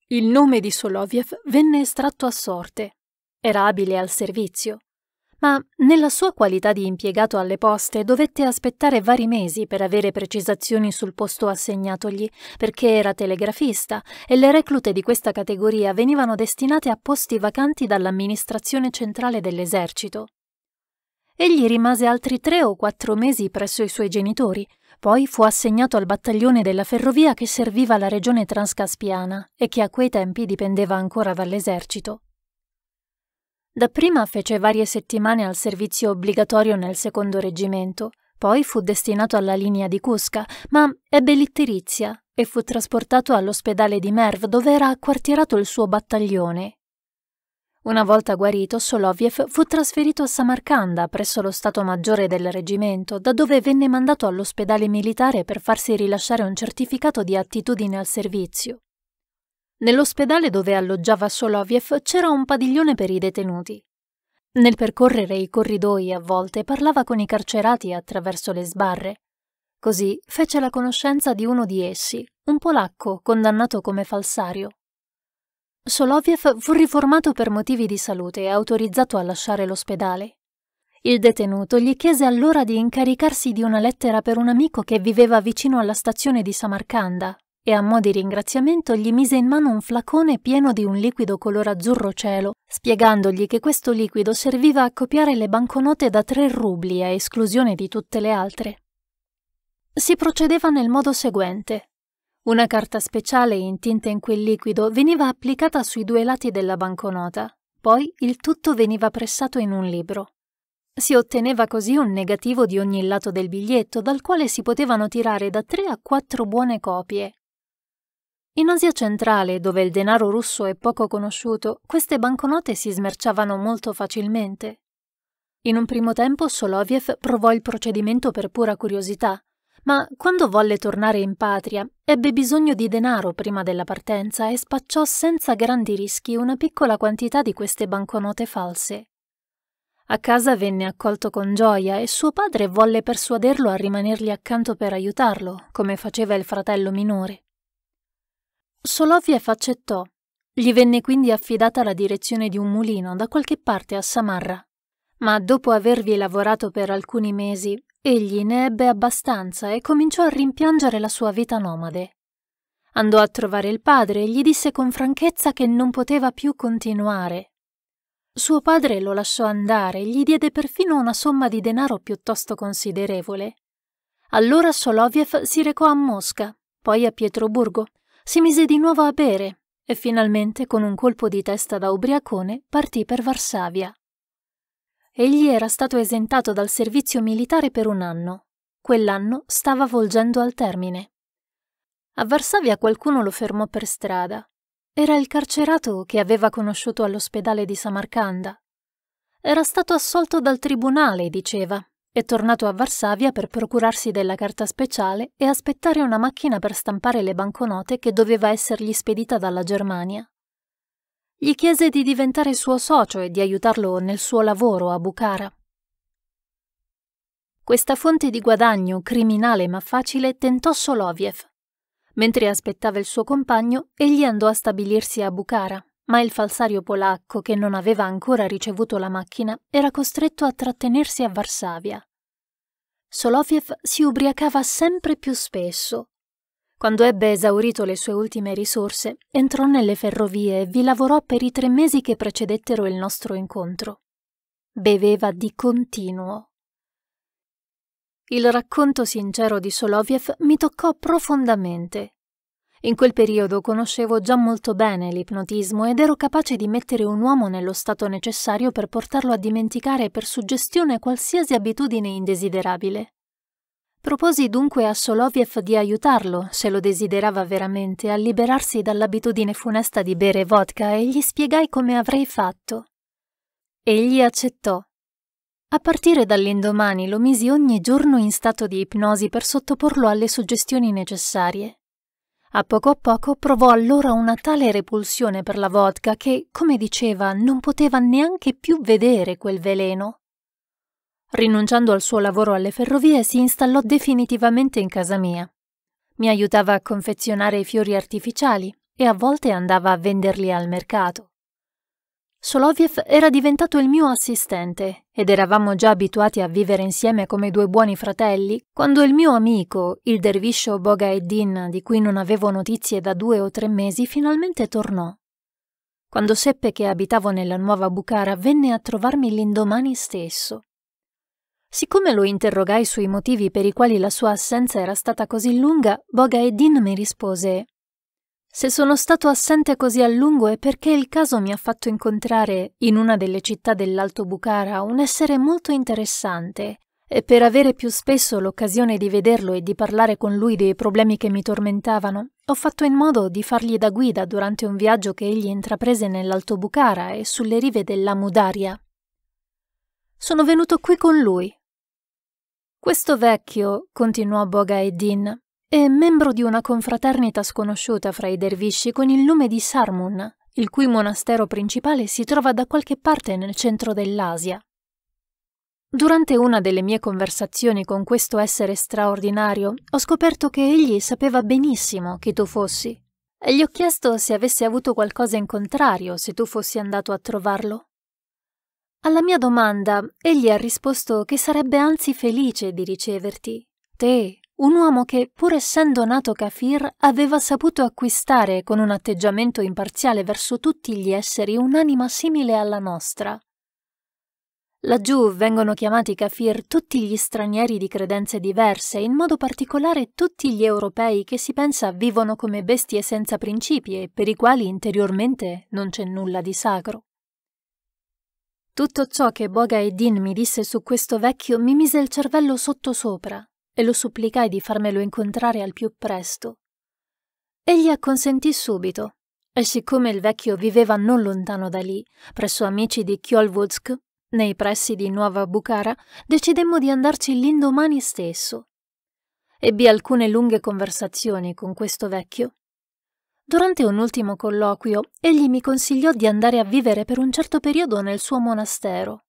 Il nome di Soloviev venne estratto a sorte. Era abile al servizio, ma nella sua qualità di impiegato alle poste dovette aspettare vari mesi per avere precisazioni sul posto assegnatogli, perché era telegrafista e le reclute di questa categoria venivano destinate a posti vacanti dall'amministrazione centrale dell'esercito. Egli rimase altri tre o quattro mesi presso i suoi genitori, poi fu assegnato al battaglione della ferrovia che serviva la regione transcaspiana e che a quei tempi dipendeva ancora dall'esercito. Dapprima fece varie settimane al servizio obbligatorio nel secondo reggimento, poi fu destinato alla linea di Cusca, ma ebbe litterizia e fu trasportato all'ospedale di Merv dove era acquartierato il suo battaglione. Una volta guarito, Soloviev fu trasferito a Samarcanda presso lo Stato Maggiore del reggimento, da dove venne mandato all'ospedale militare per farsi rilasciare un certificato di attitudine al servizio. Nell'ospedale dove alloggiava Soloviev c'era un padiglione per i detenuti. Nel percorrere i corridoi a volte parlava con i carcerati attraverso le sbarre. Così fece la conoscenza di uno di essi, un polacco condannato come falsario. Soloviev fu riformato per motivi di salute e autorizzato a lasciare l'ospedale. Il detenuto gli chiese allora di incaricarsi di una lettera per un amico che viveva vicino alla stazione di Samarcanda, e a mo' di ringraziamento gli mise in mano un flacone pieno di un liquido color azzurro cielo, spiegandogli che questo liquido serviva a copiare le banconote da tre rubli a esclusione di tutte le altre. Si procedeva nel modo seguente. Una carta speciale intinta in quel liquido veniva applicata sui due lati della banconota, poi il tutto veniva pressato in un libro. Si otteneva così un negativo di ogni lato del biglietto dal quale si potevano tirare da 3 a 4 buone copie, in Asia centrale, dove il denaro russo è poco conosciuto, queste banconote si smerciavano molto facilmente. In un primo tempo Soloviev provò il procedimento per pura curiosità, ma quando volle tornare in patria ebbe bisogno di denaro prima della partenza e spacciò senza grandi rischi una piccola quantità di queste banconote false. A casa venne accolto con gioia e suo padre volle persuaderlo a rimanergli accanto per aiutarlo, come faceva il fratello minore. Solovyev accettò. Gli venne quindi affidata la direzione di un mulino da qualche parte a Samarra. Ma dopo avervi lavorato per alcuni mesi, egli ne ebbe abbastanza e cominciò a rimpiangere la sua vita nomade. Andò a trovare il padre e gli disse con franchezza che non poteva più continuare. Suo padre lo lasciò andare e gli diede perfino una somma di denaro piuttosto considerevole. Allora Soloviev si recò a Mosca, poi a Pietroburgo, si mise di nuovo a bere e finalmente, con un colpo di testa da ubriacone, partì per Varsavia. Egli era stato esentato dal servizio militare per un anno. Quell'anno stava volgendo al termine. A Varsavia qualcuno lo fermò per strada. Era il carcerato che aveva conosciuto all'ospedale di Samarcanda. Era stato assolto dal tribunale, diceva, è tornato a Varsavia per procurarsi della carta speciale e aspettare una macchina per stampare le banconote che doveva essergli spedita dalla Germania. Gli chiese di diventare suo socio e di aiutarlo nel suo lavoro a Bukhara. Questa fonte di guadagno criminale ma facile tentò Soloviev. Mentre aspettava il suo compagno, egli andò a stabilirsi a Bukhara, ma il falsario polacco, che non aveva ancora ricevuto la macchina, era costretto a trattenersi a Varsavia. Solofiev si ubriacava sempre più spesso. Quando ebbe esaurito le sue ultime risorse, entrò nelle ferrovie e vi lavorò per i tre mesi che precedettero il nostro incontro. Beveva di continuo. Il racconto sincero di Soloviev mi toccò profondamente in quel periodo conoscevo già molto bene l'ipnotismo ed ero capace di mettere un uomo nello stato necessario per portarlo a dimenticare per suggestione qualsiasi abitudine indesiderabile. Proposi dunque a Soloviev di aiutarlo, se lo desiderava veramente, a liberarsi dall'abitudine funesta di bere vodka e gli spiegai come avrei fatto. Egli accettò. A partire dall'indomani lo misi ogni giorno in stato di ipnosi per sottoporlo alle suggestioni necessarie. A poco a poco provò allora una tale repulsione per la vodka che, come diceva, non poteva neanche più vedere quel veleno. Rinunciando al suo lavoro alle ferrovie, si installò definitivamente in casa mia. Mi aiutava a confezionare i fiori artificiali e a volte andava a venderli al mercato. Soloviev era diventato il mio assistente ed eravamo già abituati a vivere insieme come due buoni fratelli, quando il mio amico, il derviscio Bogaeddin, di cui non avevo notizie da due o tre mesi, finalmente tornò. Quando seppe che abitavo nella nuova Bukhara, venne a trovarmi l'indomani stesso. Siccome lo interrogai sui motivi per i quali la sua assenza era stata così lunga, Bogaeddin mi rispose se sono stato assente così a lungo è perché il caso mi ha fatto incontrare, in una delle città dell'Alto Bukhara, un essere molto interessante, e per avere più spesso l'occasione di vederlo e di parlare con lui dei problemi che mi tormentavano, ho fatto in modo di fargli da guida durante un viaggio che egli intraprese nell'Alto Bukhara e sulle rive della Mudaria. Sono venuto qui con lui. Questo vecchio, continuò Boga Eddin, è membro di una confraternita sconosciuta fra i dervisci con il nome di Sarmun, il cui monastero principale si trova da qualche parte nel centro dell'Asia. Durante una delle mie conversazioni con questo essere straordinario, ho scoperto che egli sapeva benissimo chi tu fossi. E gli ho chiesto se avesse avuto qualcosa in contrario se tu fossi andato a trovarlo. Alla mia domanda, egli ha risposto che sarebbe anzi felice di riceverti, te, un uomo che, pur essendo nato kafir, aveva saputo acquistare con un atteggiamento imparziale verso tutti gli esseri un'anima simile alla nostra. Laggiù vengono chiamati kafir tutti gli stranieri di credenze diverse, in modo particolare tutti gli europei che si pensa vivono come bestie senza principi e per i quali interiormente non c'è nulla di sacro. Tutto ciò che Boga e Eddin mi disse su questo vecchio mi mise il cervello sottosopra e lo supplicai di farmelo incontrare al più presto. Egli acconsentì subito, e siccome il vecchio viveva non lontano da lì, presso amici di Kjolvudsk, nei pressi di Nuova Bukhara, decidemmo di andarci l'indomani stesso. Ebbi alcune lunghe conversazioni con questo vecchio. Durante un ultimo colloquio, egli mi consigliò di andare a vivere per un certo periodo nel suo monastero.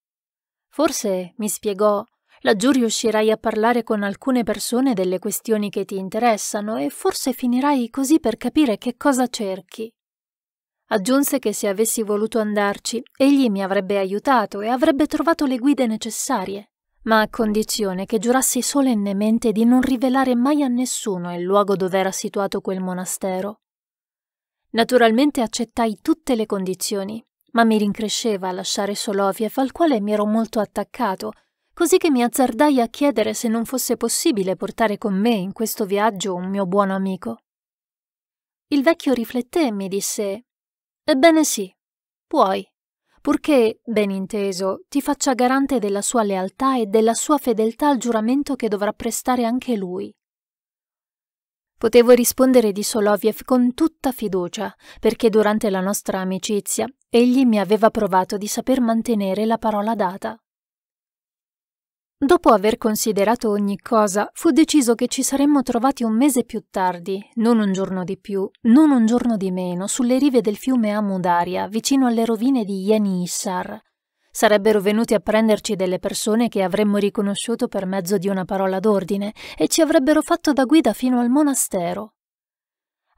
Forse, mi spiegò, Laggiù riuscirai a parlare con alcune persone delle questioni che ti interessano e forse finirai così per capire che cosa cerchi. Aggiunse che se avessi voluto andarci, egli mi avrebbe aiutato e avrebbe trovato le guide necessarie, ma a condizione che giurassi solennemente di non rivelare mai a nessuno il luogo dove era situato quel monastero. Naturalmente accettai tutte le condizioni, ma mi rincresceva lasciare Soloviev al quale mi ero molto attaccato così che mi azzardai a chiedere se non fosse possibile portare con me in questo viaggio un mio buon amico. Il vecchio rifletté e mi disse Ebbene sì, puoi, purché, ben inteso, ti faccia garante della sua lealtà e della sua fedeltà al giuramento che dovrà prestare anche lui. Potevo rispondere di Soloviev con tutta fiducia, perché durante la nostra amicizia egli mi aveva provato di saper mantenere la parola data. Dopo aver considerato ogni cosa, fu deciso che ci saremmo trovati un mese più tardi, non un giorno di più, non un giorno di meno, sulle rive del fiume Amudaria, vicino alle rovine di Yenishar. Sarebbero venuti a prenderci delle persone che avremmo riconosciuto per mezzo di una parola d'ordine e ci avrebbero fatto da guida fino al monastero.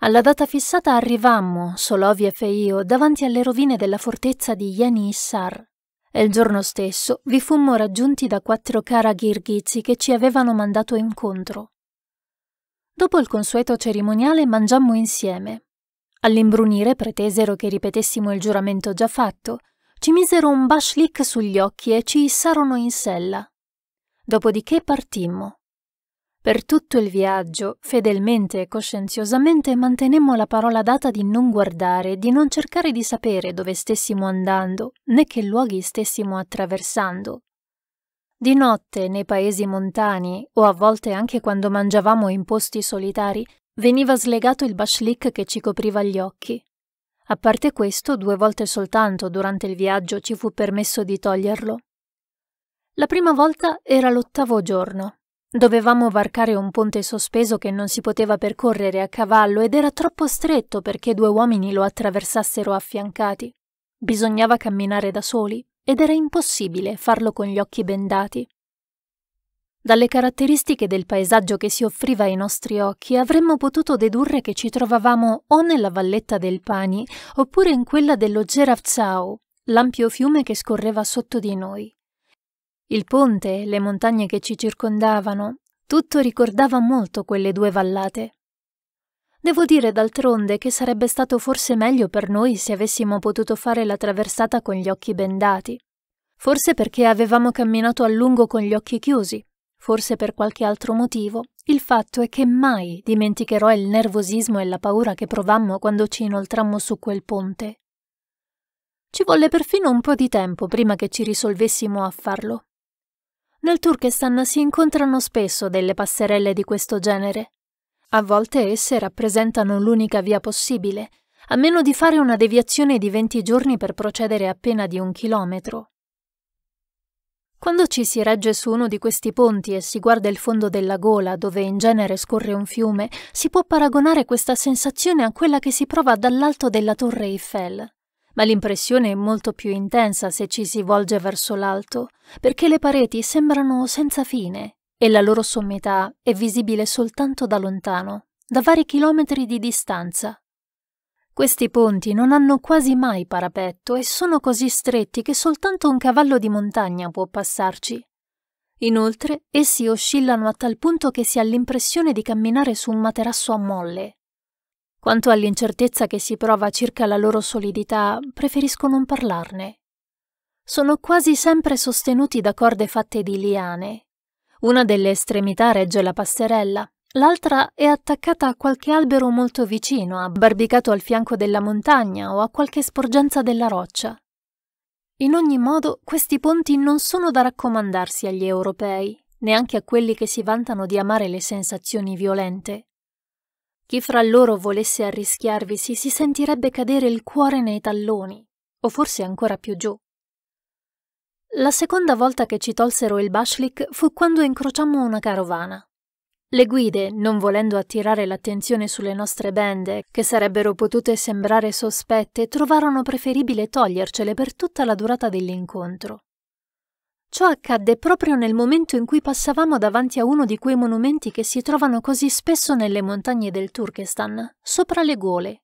Alla data fissata arrivammo, Solovi e io, davanti alle rovine della fortezza di Yenishar e il giorno stesso vi fummo raggiunti da quattro cara ghirghizi che ci avevano mandato incontro. Dopo il consueto cerimoniale mangiammo insieme. All'imbrunire pretesero che ripetessimo il giuramento già fatto, ci misero un bashlik sugli occhi e ci issarono in sella. Dopodiché partimmo. Per tutto il viaggio, fedelmente e coscienziosamente, mantenemmo la parola data di non guardare, di non cercare di sapere dove stessimo andando, né che luoghi stessimo attraversando. Di notte, nei paesi montani, o a volte anche quando mangiavamo in posti solitari, veniva slegato il bashlik che ci copriva gli occhi. A parte questo, due volte soltanto durante il viaggio ci fu permesso di toglierlo. La prima volta era l'ottavo giorno, Dovevamo varcare un ponte sospeso che non si poteva percorrere a cavallo ed era troppo stretto perché due uomini lo attraversassero affiancati. Bisognava camminare da soli ed era impossibile farlo con gli occhi bendati. Dalle caratteristiche del paesaggio che si offriva ai nostri occhi avremmo potuto dedurre che ci trovavamo o nella valletta del Pani oppure in quella dello Geravzau, l'ampio fiume che scorreva sotto di noi. Il ponte le montagne che ci circondavano, tutto ricordava molto quelle due vallate. Devo dire d'altronde che sarebbe stato forse meglio per noi se avessimo potuto fare la traversata con gli occhi bendati. Forse perché avevamo camminato a lungo con gli occhi chiusi, forse per qualche altro motivo, il fatto è che mai dimenticherò il nervosismo e la paura che provammo quando ci inoltrammo su quel ponte. Ci volle perfino un po' di tempo prima che ci risolvessimo a farlo. Nel Turkestan si incontrano spesso delle passerelle di questo genere. A volte esse rappresentano l'unica via possibile, a meno di fare una deviazione di 20 giorni per procedere appena di un chilometro. Quando ci si regge su uno di questi ponti e si guarda il fondo della gola, dove in genere scorre un fiume, si può paragonare questa sensazione a quella che si prova dall'alto della torre Eiffel ma l'impressione è molto più intensa se ci si volge verso l'alto, perché le pareti sembrano senza fine e la loro sommità è visibile soltanto da lontano, da vari chilometri di distanza. Questi ponti non hanno quasi mai parapetto e sono così stretti che soltanto un cavallo di montagna può passarci. Inoltre, essi oscillano a tal punto che si ha l'impressione di camminare su un materasso a molle, quanto all'incertezza che si prova circa la loro solidità, preferisco non parlarne. Sono quasi sempre sostenuti da corde fatte di liane. Una delle estremità regge la passerella, l'altra è attaccata a qualche albero molto vicino, abbarbicato al fianco della montagna o a qualche sporgenza della roccia. In ogni modo, questi ponti non sono da raccomandarsi agli europei, neanche a quelli che si vantano di amare le sensazioni violente. Chi fra loro volesse arrischiarvisi si sentirebbe cadere il cuore nei talloni, o forse ancora più giù. La seconda volta che ci tolsero il Bashlik fu quando incrociammo una carovana. Le guide, non volendo attirare l'attenzione sulle nostre bende, che sarebbero potute sembrare sospette, trovarono preferibile togliercele per tutta la durata dell'incontro. Ciò accadde proprio nel momento in cui passavamo davanti a uno di quei monumenti che si trovano così spesso nelle montagne del Turkestan, sopra le gole.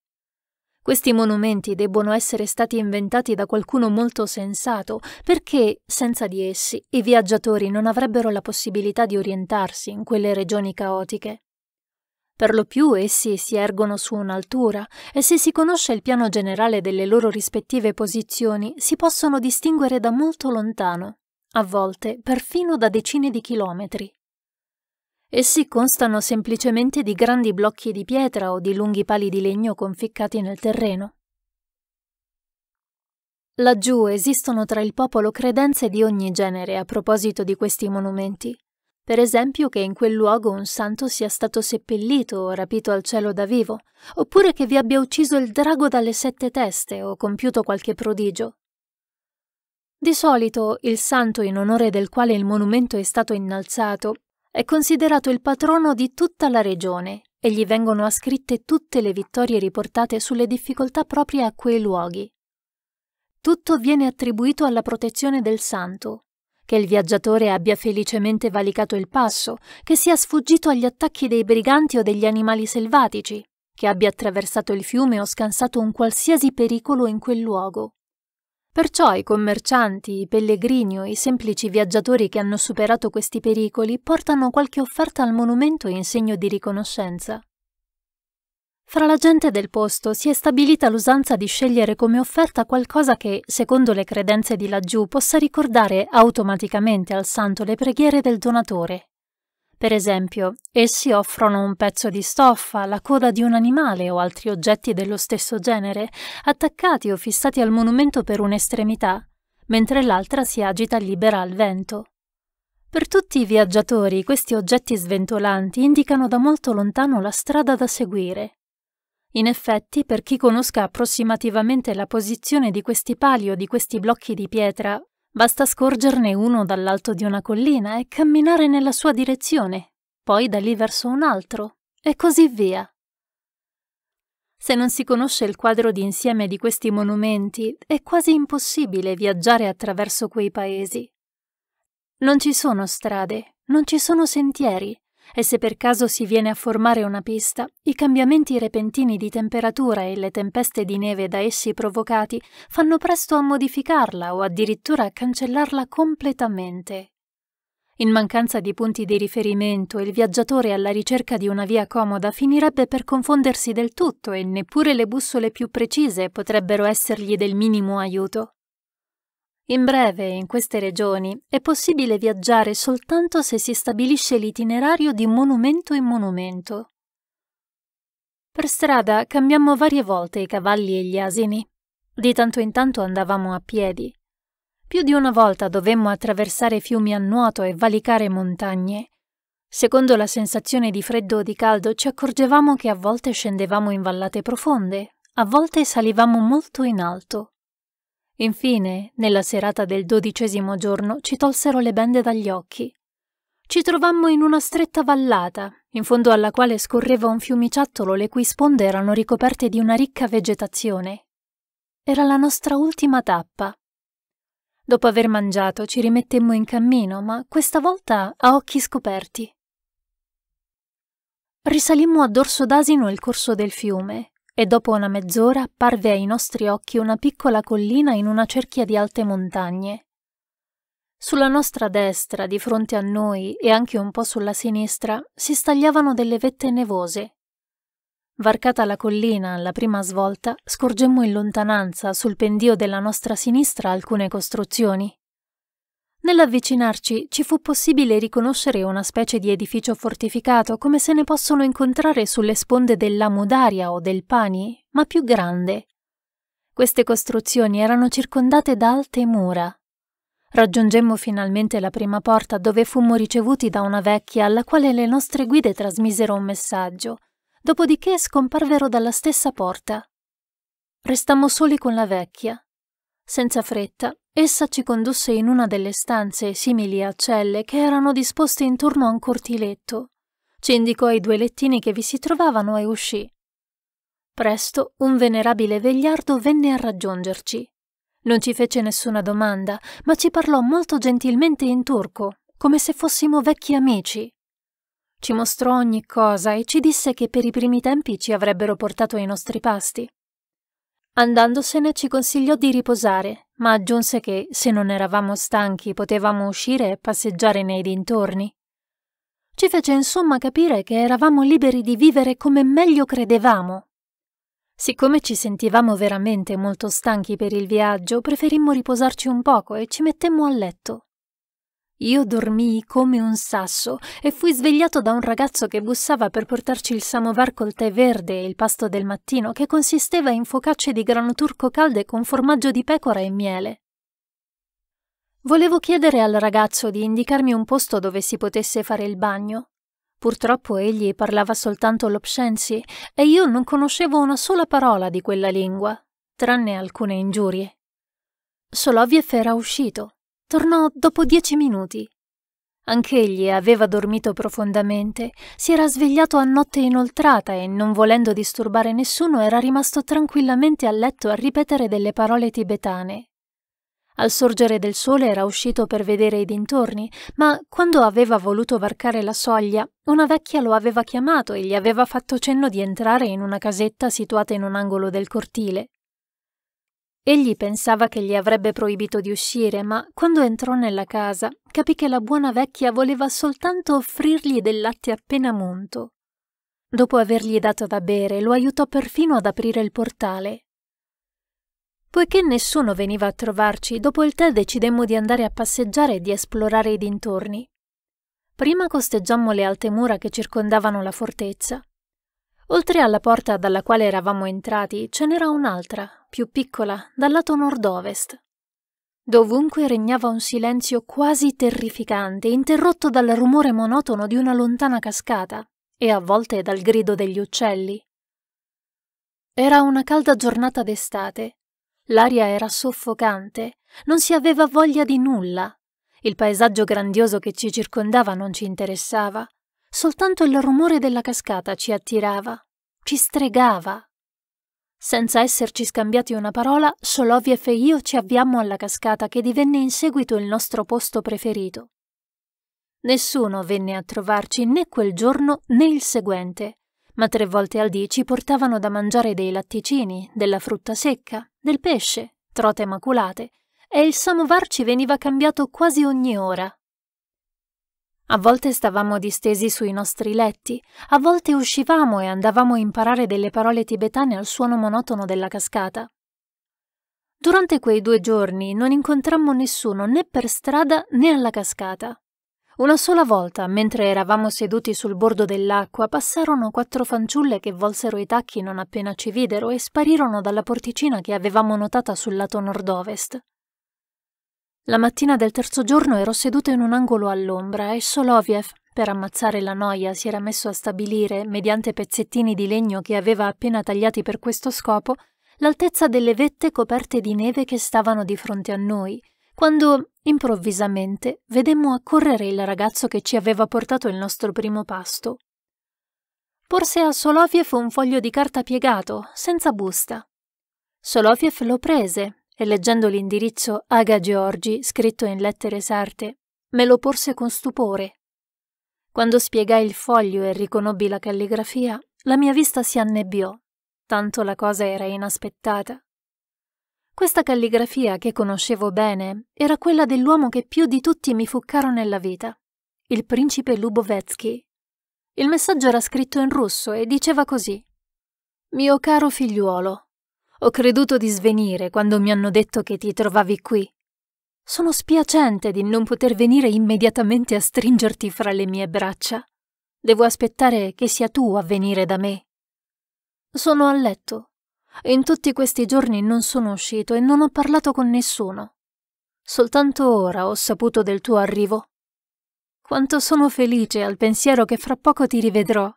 Questi monumenti debbono essere stati inventati da qualcuno molto sensato, perché, senza di essi, i viaggiatori non avrebbero la possibilità di orientarsi in quelle regioni caotiche. Per lo più essi si ergono su un'altura e se si conosce il piano generale delle loro rispettive posizioni si possono distinguere da molto lontano a volte perfino da decine di chilometri. Essi constano semplicemente di grandi blocchi di pietra o di lunghi pali di legno conficcati nel terreno. Laggiù esistono tra il popolo credenze di ogni genere a proposito di questi monumenti. Per esempio che in quel luogo un santo sia stato seppellito o rapito al cielo da vivo, oppure che vi abbia ucciso il drago dalle sette teste o compiuto qualche prodigio. Di solito il santo in onore del quale il monumento è stato innalzato è considerato il patrono di tutta la regione e gli vengono ascritte tutte le vittorie riportate sulle difficoltà proprie a quei luoghi. Tutto viene attribuito alla protezione del santo, che il viaggiatore abbia felicemente valicato il passo, che sia sfuggito agli attacchi dei briganti o degli animali selvatici, che abbia attraversato il fiume o scansato un qualsiasi pericolo in quel luogo. Perciò i commercianti, i pellegrini o i semplici viaggiatori che hanno superato questi pericoli portano qualche offerta al monumento in segno di riconoscenza. Fra la gente del posto si è stabilita l'usanza di scegliere come offerta qualcosa che, secondo le credenze di laggiù, possa ricordare automaticamente al santo le preghiere del donatore. Per esempio, essi offrono un pezzo di stoffa, la coda di un animale o altri oggetti dello stesso genere, attaccati o fissati al monumento per un'estremità, mentre l'altra si agita libera al vento. Per tutti i viaggiatori questi oggetti sventolanti indicano da molto lontano la strada da seguire. In effetti, per chi conosca approssimativamente la posizione di questi pali o di questi blocchi di pietra, Basta scorgerne uno dall'alto di una collina e camminare nella sua direzione, poi da lì verso un altro, e così via. Se non si conosce il quadro di insieme di questi monumenti, è quasi impossibile viaggiare attraverso quei paesi. Non ci sono strade, non ci sono sentieri, e se per caso si viene a formare una pista, i cambiamenti repentini di temperatura e le tempeste di neve da essi provocati fanno presto a modificarla o addirittura a cancellarla completamente. In mancanza di punti di riferimento, il viaggiatore alla ricerca di una via comoda finirebbe per confondersi del tutto e neppure le bussole più precise potrebbero essergli del minimo aiuto. In breve, in queste regioni è possibile viaggiare soltanto se si stabilisce l'itinerario di monumento in monumento. Per strada cambiamo varie volte i cavalli e gli asini. Di tanto in tanto andavamo a piedi. Più di una volta dovemmo attraversare fiumi a nuoto e valicare montagne. Secondo la sensazione di freddo o di caldo ci accorgevamo che a volte scendevamo in vallate profonde, a volte salivamo molto in alto. Infine, nella serata del dodicesimo giorno ci tolsero le bende dagli occhi. Ci trovammo in una stretta vallata, in fondo alla quale scorreva un fiumiciattolo le cui sponde erano ricoperte di una ricca vegetazione. Era la nostra ultima tappa. Dopo aver mangiato ci rimettemmo in cammino, ma questa volta a occhi scoperti. Risalimmo a dorso d'asino il corso del fiume, e dopo una mezz'ora apparve ai nostri occhi una piccola collina in una cerchia di alte montagne. Sulla nostra destra, di fronte a noi e anche un po' sulla sinistra, si stagliavano delle vette nevose. Varcata la collina alla prima svolta, scorgemmo in lontananza sul pendio della nostra sinistra alcune costruzioni. Nell'avvicinarci ci fu possibile riconoscere una specie di edificio fortificato come se ne possono incontrare sulle sponde della Mudaria o del Pani, ma più grande. Queste costruzioni erano circondate da alte mura. Raggiungemmo finalmente la prima porta dove fummo ricevuti da una vecchia alla quale le nostre guide trasmisero un messaggio, dopodiché scomparvero dalla stessa porta. Restammo soli con la vecchia. Senza fretta, Essa ci condusse in una delle stanze simili a celle che erano disposte intorno a un cortiletto. Ci indicò i due lettini che vi si trovavano e uscì. Presto un venerabile vegliardo venne a raggiungerci. Non ci fece nessuna domanda, ma ci parlò molto gentilmente in turco, come se fossimo vecchi amici. Ci mostrò ogni cosa e ci disse che per i primi tempi ci avrebbero portato i nostri pasti, Andandosene ci consigliò di riposare, ma aggiunse che, se non eravamo stanchi, potevamo uscire e passeggiare nei dintorni. Ci fece insomma capire che eravamo liberi di vivere come meglio credevamo. Siccome ci sentivamo veramente molto stanchi per il viaggio, preferimmo riposarci un poco e ci mettemmo a letto. Io dormii come un sasso e fui svegliato da un ragazzo che bussava per portarci il samovar col tè verde e il pasto del mattino, che consisteva in focacce di grano turco calde con formaggio di pecora e miele. Volevo chiedere al ragazzo di indicarmi un posto dove si potesse fare il bagno. Purtroppo egli parlava soltanto l'opscensi e io non conoscevo una sola parola di quella lingua, tranne alcune ingiurie. Soloviev era uscito Tornò dopo dieci minuti. Anch'egli aveva dormito profondamente, si era svegliato a notte inoltrata e, non volendo disturbare nessuno, era rimasto tranquillamente a letto a ripetere delle parole tibetane. Al sorgere del sole era uscito per vedere i dintorni, ma quando aveva voluto varcare la soglia, una vecchia lo aveva chiamato e gli aveva fatto cenno di entrare in una casetta situata in un angolo del cortile. Egli pensava che gli avrebbe proibito di uscire, ma quando entrò nella casa capì che la buona vecchia voleva soltanto offrirgli del latte appena munto. Dopo avergli dato da bere, lo aiutò perfino ad aprire il portale. Poiché nessuno veniva a trovarci, dopo il tè decidemmo di andare a passeggiare e di esplorare i dintorni. Prima costeggiammo le alte mura che circondavano la fortezza. Oltre alla porta dalla quale eravamo entrati, ce n'era un'altra, più piccola, dal lato nord-ovest. Dovunque regnava un silenzio quasi terrificante, interrotto dal rumore monotono di una lontana cascata e a volte dal grido degli uccelli. Era una calda giornata d'estate. L'aria era soffocante, non si aveva voglia di nulla. Il paesaggio grandioso che ci circondava non ci interessava. Soltanto il rumore della cascata ci attirava, ci stregava. Senza esserci scambiati una parola, Soloviev e io ci avviammo alla cascata che divenne in seguito il nostro posto preferito. Nessuno venne a trovarci né quel giorno né il seguente, ma tre volte al dì ci portavano da mangiare dei latticini, della frutta secca, del pesce, trote maculate, e il samovar ci veniva cambiato quasi ogni ora, a volte stavamo distesi sui nostri letti, a volte uscivamo e andavamo a imparare delle parole tibetane al suono monotono della cascata. Durante quei due giorni non incontrammo nessuno né per strada né alla cascata. Una sola volta, mentre eravamo seduti sul bordo dell'acqua, passarono quattro fanciulle che volsero i tacchi non appena ci videro e sparirono dalla porticina che avevamo notata sul lato nord-ovest. La mattina del terzo giorno ero seduto in un angolo all'ombra e Soloviev, per ammazzare la noia, si era messo a stabilire, mediante pezzettini di legno che aveva appena tagliati per questo scopo, l'altezza delle vette coperte di neve che stavano di fronte a noi, quando, improvvisamente, vedemmo accorrere il ragazzo che ci aveva portato il nostro primo pasto. Porse a Soloviev un foglio di carta piegato, senza busta. Soloviev lo prese, e leggendo l'indirizzo Aga Georgi scritto in lettere sarte, me lo porse con stupore. Quando spiegai il foglio e riconobbi la calligrafia, la mia vista si annebbiò, tanto la cosa era inaspettata. Questa calligrafia che conoscevo bene era quella dell'uomo che più di tutti mi fu caro nella vita, il principe Lubovetsky. Il messaggio era scritto in russo e diceva così: Mio caro figliuolo, ho creduto di svenire quando mi hanno detto che ti trovavi qui. Sono spiacente di non poter venire immediatamente a stringerti fra le mie braccia. Devo aspettare che sia tu a venire da me. Sono a letto. In tutti questi giorni non sono uscito e non ho parlato con nessuno. Soltanto ora ho saputo del tuo arrivo. Quanto sono felice al pensiero che fra poco ti rivedrò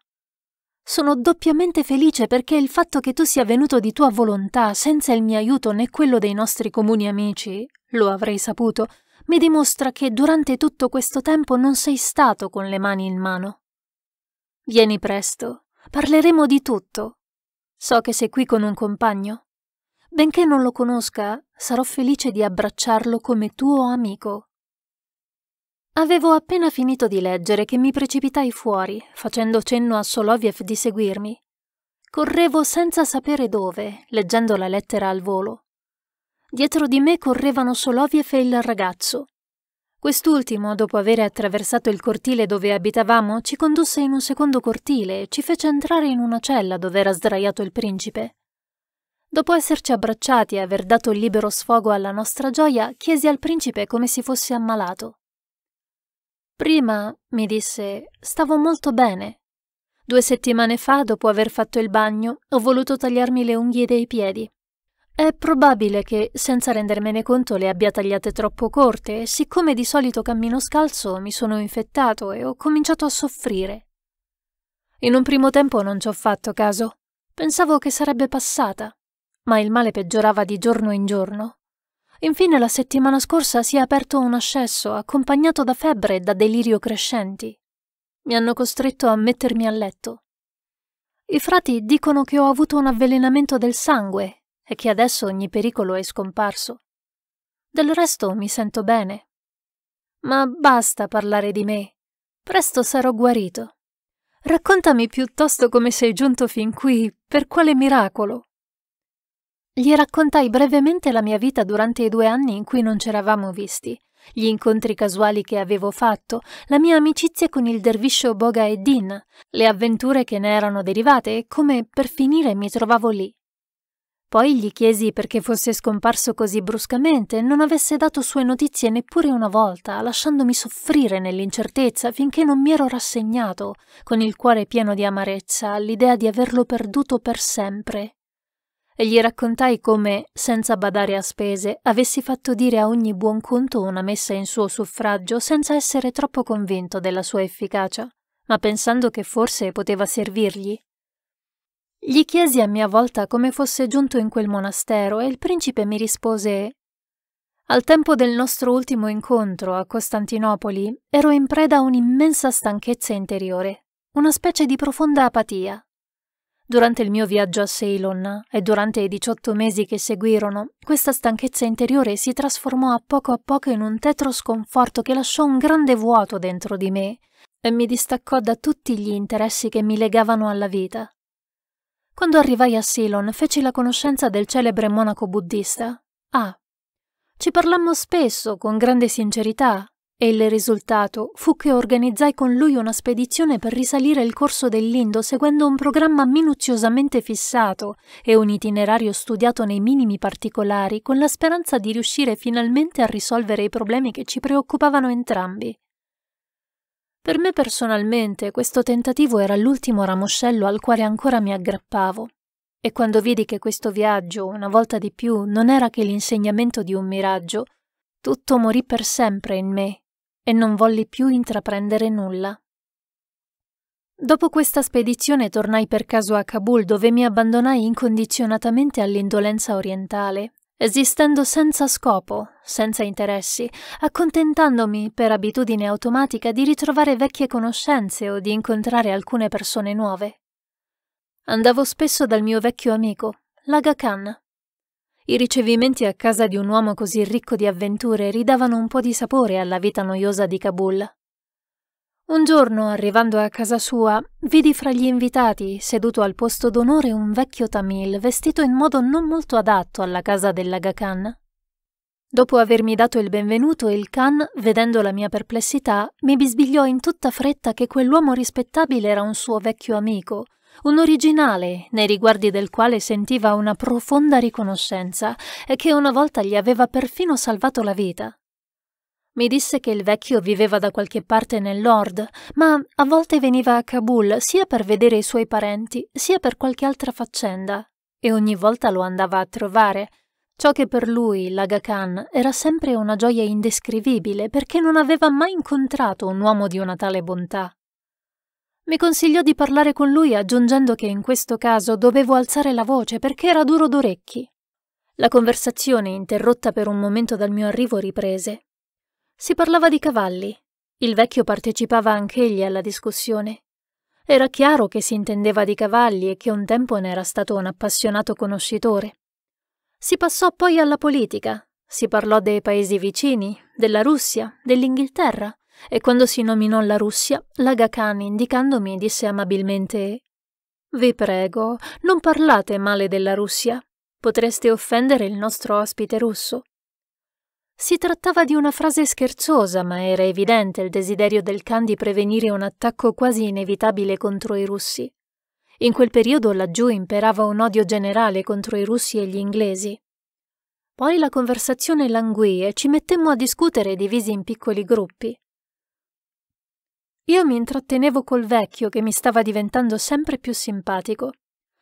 sono doppiamente felice perché il fatto che tu sia venuto di tua volontà, senza il mio aiuto né quello dei nostri comuni amici, lo avrei saputo, mi dimostra che durante tutto questo tempo non sei stato con le mani in mano. Vieni presto, parleremo di tutto. So che sei qui con un compagno. Benché non lo conosca, sarò felice di abbracciarlo come tuo amico. Avevo appena finito di leggere che mi precipitai fuori, facendo cenno a Soloviev di seguirmi. Correvo senza sapere dove, leggendo la lettera al volo. Dietro di me correvano Soloviev e il ragazzo. Quest'ultimo, dopo aver attraversato il cortile dove abitavamo, ci condusse in un secondo cortile e ci fece entrare in una cella dove era sdraiato il principe. Dopo esserci abbracciati e aver dato il libero sfogo alla nostra gioia, chiesi al principe come si fosse ammalato. Prima, mi disse, stavo molto bene. Due settimane fa, dopo aver fatto il bagno, ho voluto tagliarmi le unghie dei piedi. È probabile che, senza rendermene conto, le abbia tagliate troppo corte e siccome di solito cammino scalzo mi sono infettato e ho cominciato a soffrire. In un primo tempo non ci ho fatto caso. Pensavo che sarebbe passata, ma il male peggiorava di giorno in giorno Infine la settimana scorsa si è aperto un ascesso accompagnato da febbre e da delirio crescenti. Mi hanno costretto a mettermi a letto. I frati dicono che ho avuto un avvelenamento del sangue e che adesso ogni pericolo è scomparso. Del resto mi sento bene. Ma basta parlare di me. Presto sarò guarito. Raccontami piuttosto come sei giunto fin qui, per quale miracolo. Gli raccontai brevemente la mia vita durante i due anni in cui non ci eravamo visti, gli incontri casuali che avevo fatto, la mia amicizia con il derviscio Boga e Eddin, le avventure che ne erano derivate e come per finire mi trovavo lì. Poi gli chiesi perché fosse scomparso così bruscamente e non avesse dato sue notizie neppure una volta, lasciandomi soffrire nell'incertezza finché non mi ero rassegnato, con il cuore pieno di amarezza, all'idea di averlo perduto per sempre e gli raccontai come, senza badare a spese, avessi fatto dire a ogni buon conto una messa in suo suffragio senza essere troppo convinto della sua efficacia, ma pensando che forse poteva servirgli. Gli chiesi a mia volta come fosse giunto in quel monastero e il principe mi rispose al tempo del nostro ultimo incontro a Costantinopoli ero in preda a un'immensa stanchezza interiore, una specie di profonda apatia, Durante il mio viaggio a Ceylon e durante i 18 mesi che seguirono, questa stanchezza interiore si trasformò a poco a poco in un tetro sconforto che lasciò un grande vuoto dentro di me e mi distaccò da tutti gli interessi che mi legavano alla vita. Quando arrivai a Ceylon feci la conoscenza del celebre monaco buddista, Ah. Ci parlammo spesso, con grande sincerità, e il risultato fu che organizzai con lui una spedizione per risalire il corso dell'Indo seguendo un programma minuziosamente fissato e un itinerario studiato nei minimi particolari con la speranza di riuscire finalmente a risolvere i problemi che ci preoccupavano entrambi. Per me personalmente questo tentativo era l'ultimo ramoscello al quale ancora mi aggrappavo. E quando vidi che questo viaggio, una volta di più, non era che l'insegnamento di un miraggio, tutto morì per sempre in me e non volli più intraprendere nulla. Dopo questa spedizione tornai per caso a Kabul dove mi abbandonai incondizionatamente all'indolenza orientale, esistendo senza scopo, senza interessi, accontentandomi per abitudine automatica di ritrovare vecchie conoscenze o di incontrare alcune persone nuove. Andavo spesso dal mio vecchio amico, Laga Khan, i ricevimenti a casa di un uomo così ricco di avventure ridavano un po' di sapore alla vita noiosa di Kabul. Un giorno, arrivando a casa sua, vidi fra gli invitati, seduto al posto d'onore, un vecchio tamil vestito in modo non molto adatto alla casa dell'Aga Khan. Dopo avermi dato il benvenuto, il Khan, vedendo la mia perplessità, mi bisbigliò in tutta fretta che quell'uomo rispettabile era un suo vecchio amico, un originale nei riguardi del quale sentiva una profonda riconoscenza e che una volta gli aveva perfino salvato la vita. Mi disse che il vecchio viveva da qualche parte nel nord, ma a volte veniva a Kabul sia per vedere i suoi parenti, sia per qualche altra faccenda, e ogni volta lo andava a trovare. Ciò che per lui, Laga Khan, era sempre una gioia indescrivibile perché non aveva mai incontrato un uomo di una tale bontà. Mi consigliò di parlare con lui aggiungendo che in questo caso dovevo alzare la voce perché era duro d'orecchi. La conversazione, interrotta per un momento dal mio arrivo, riprese. Si parlava di cavalli. Il vecchio partecipava anch'egli alla discussione. Era chiaro che si intendeva di cavalli e che un tempo ne era stato un appassionato conoscitore. Si passò poi alla politica. Si parlò dei paesi vicini, della Russia, dell'Inghilterra, e quando si nominò la Russia, l'Aga Khan indicandomi disse amabilmente Vi prego, non parlate male della Russia. Potreste offendere il nostro ospite russo. Si trattava di una frase scherzosa, ma era evidente il desiderio del Khan di prevenire un attacco quasi inevitabile contro i russi. In quel periodo laggiù imperava un odio generale contro i russi e gli inglesi. Poi la conversazione languì e ci mettemmo a discutere divisi in piccoli gruppi. Io mi intrattenevo col vecchio che mi stava diventando sempre più simpatico.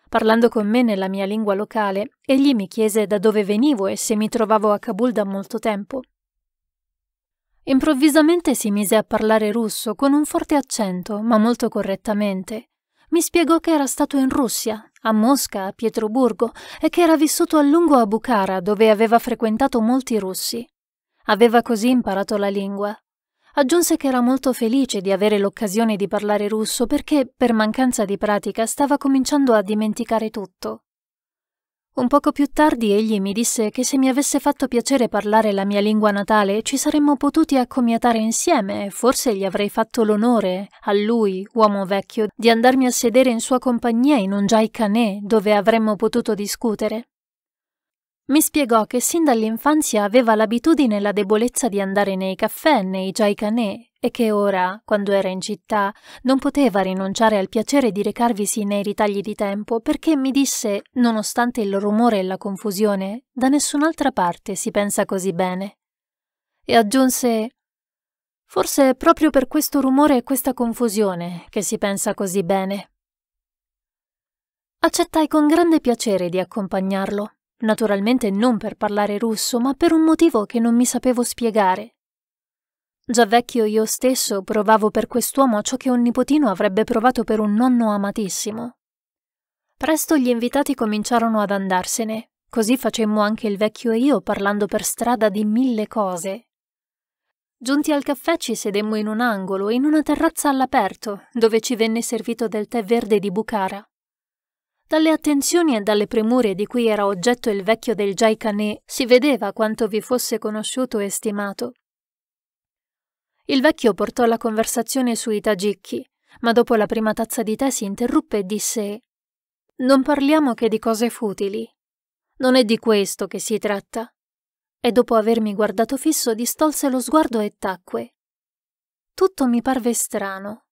Parlando con me nella mia lingua locale, egli mi chiese da dove venivo e se mi trovavo a Kabul da molto tempo. Improvvisamente si mise a parlare russo con un forte accento, ma molto correttamente. Mi spiegò che era stato in Russia, a Mosca, a Pietroburgo, e che era vissuto a lungo a Bukhara, dove aveva frequentato molti russi. Aveva così imparato la lingua. Aggiunse che era molto felice di avere l'occasione di parlare russo perché, per mancanza di pratica, stava cominciando a dimenticare tutto. Un poco più tardi egli mi disse che se mi avesse fatto piacere parlare la mia lingua natale ci saremmo potuti accomiatare insieme e forse gli avrei fatto l'onore, a lui, uomo vecchio, di andarmi a sedere in sua compagnia in un jaikanè dove avremmo potuto discutere. Mi spiegò che sin dall'infanzia aveva l'abitudine e la debolezza di andare nei caffè, nei giaicanè, e che ora, quando era in città, non poteva rinunciare al piacere di recarvisi nei ritagli di tempo perché mi disse, nonostante il rumore e la confusione, da nessun'altra parte si pensa così bene. E aggiunse Forse è proprio per questo rumore e questa confusione che si pensa così bene. Accettai con grande piacere di accompagnarlo. Naturalmente non per parlare russo, ma per un motivo che non mi sapevo spiegare. Già vecchio io stesso provavo per quest'uomo ciò che un nipotino avrebbe provato per un nonno amatissimo. Presto gli invitati cominciarono ad andarsene, così facemmo anche il vecchio e io parlando per strada di mille cose. Giunti al caffè ci sedemmo in un angolo, in una terrazza all'aperto, dove ci venne servito del tè verde di Bucara. Dalle attenzioni e dalle premure di cui era oggetto il vecchio del Giaicanè si vedeva quanto vi fosse conosciuto e stimato. Il vecchio portò la conversazione sui tagicchi, ma dopo la prima tazza di tè si interruppe e disse «Non parliamo che di cose futili. Non è di questo che si tratta». E dopo avermi guardato fisso distolse lo sguardo e tacque. Tutto mi parve strano,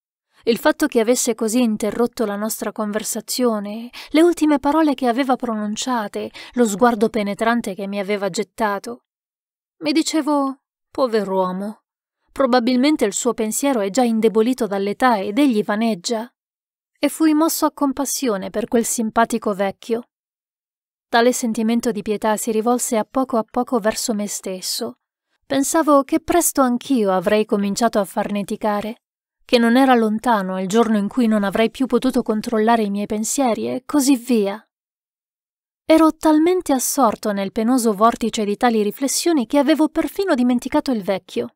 il fatto che avesse così interrotto la nostra conversazione, le ultime parole che aveva pronunciate, lo sguardo penetrante che mi aveva gettato. Mi dicevo, pover'uomo, probabilmente il suo pensiero è già indebolito dall'età ed egli vaneggia. E fui mosso a compassione per quel simpatico vecchio. Tale sentimento di pietà si rivolse a poco a poco verso me stesso. Pensavo che presto anch'io avrei cominciato a farneticare che non era lontano il giorno in cui non avrei più potuto controllare i miei pensieri e così via. Ero talmente assorto nel penoso vortice di tali riflessioni che avevo perfino dimenticato il vecchio.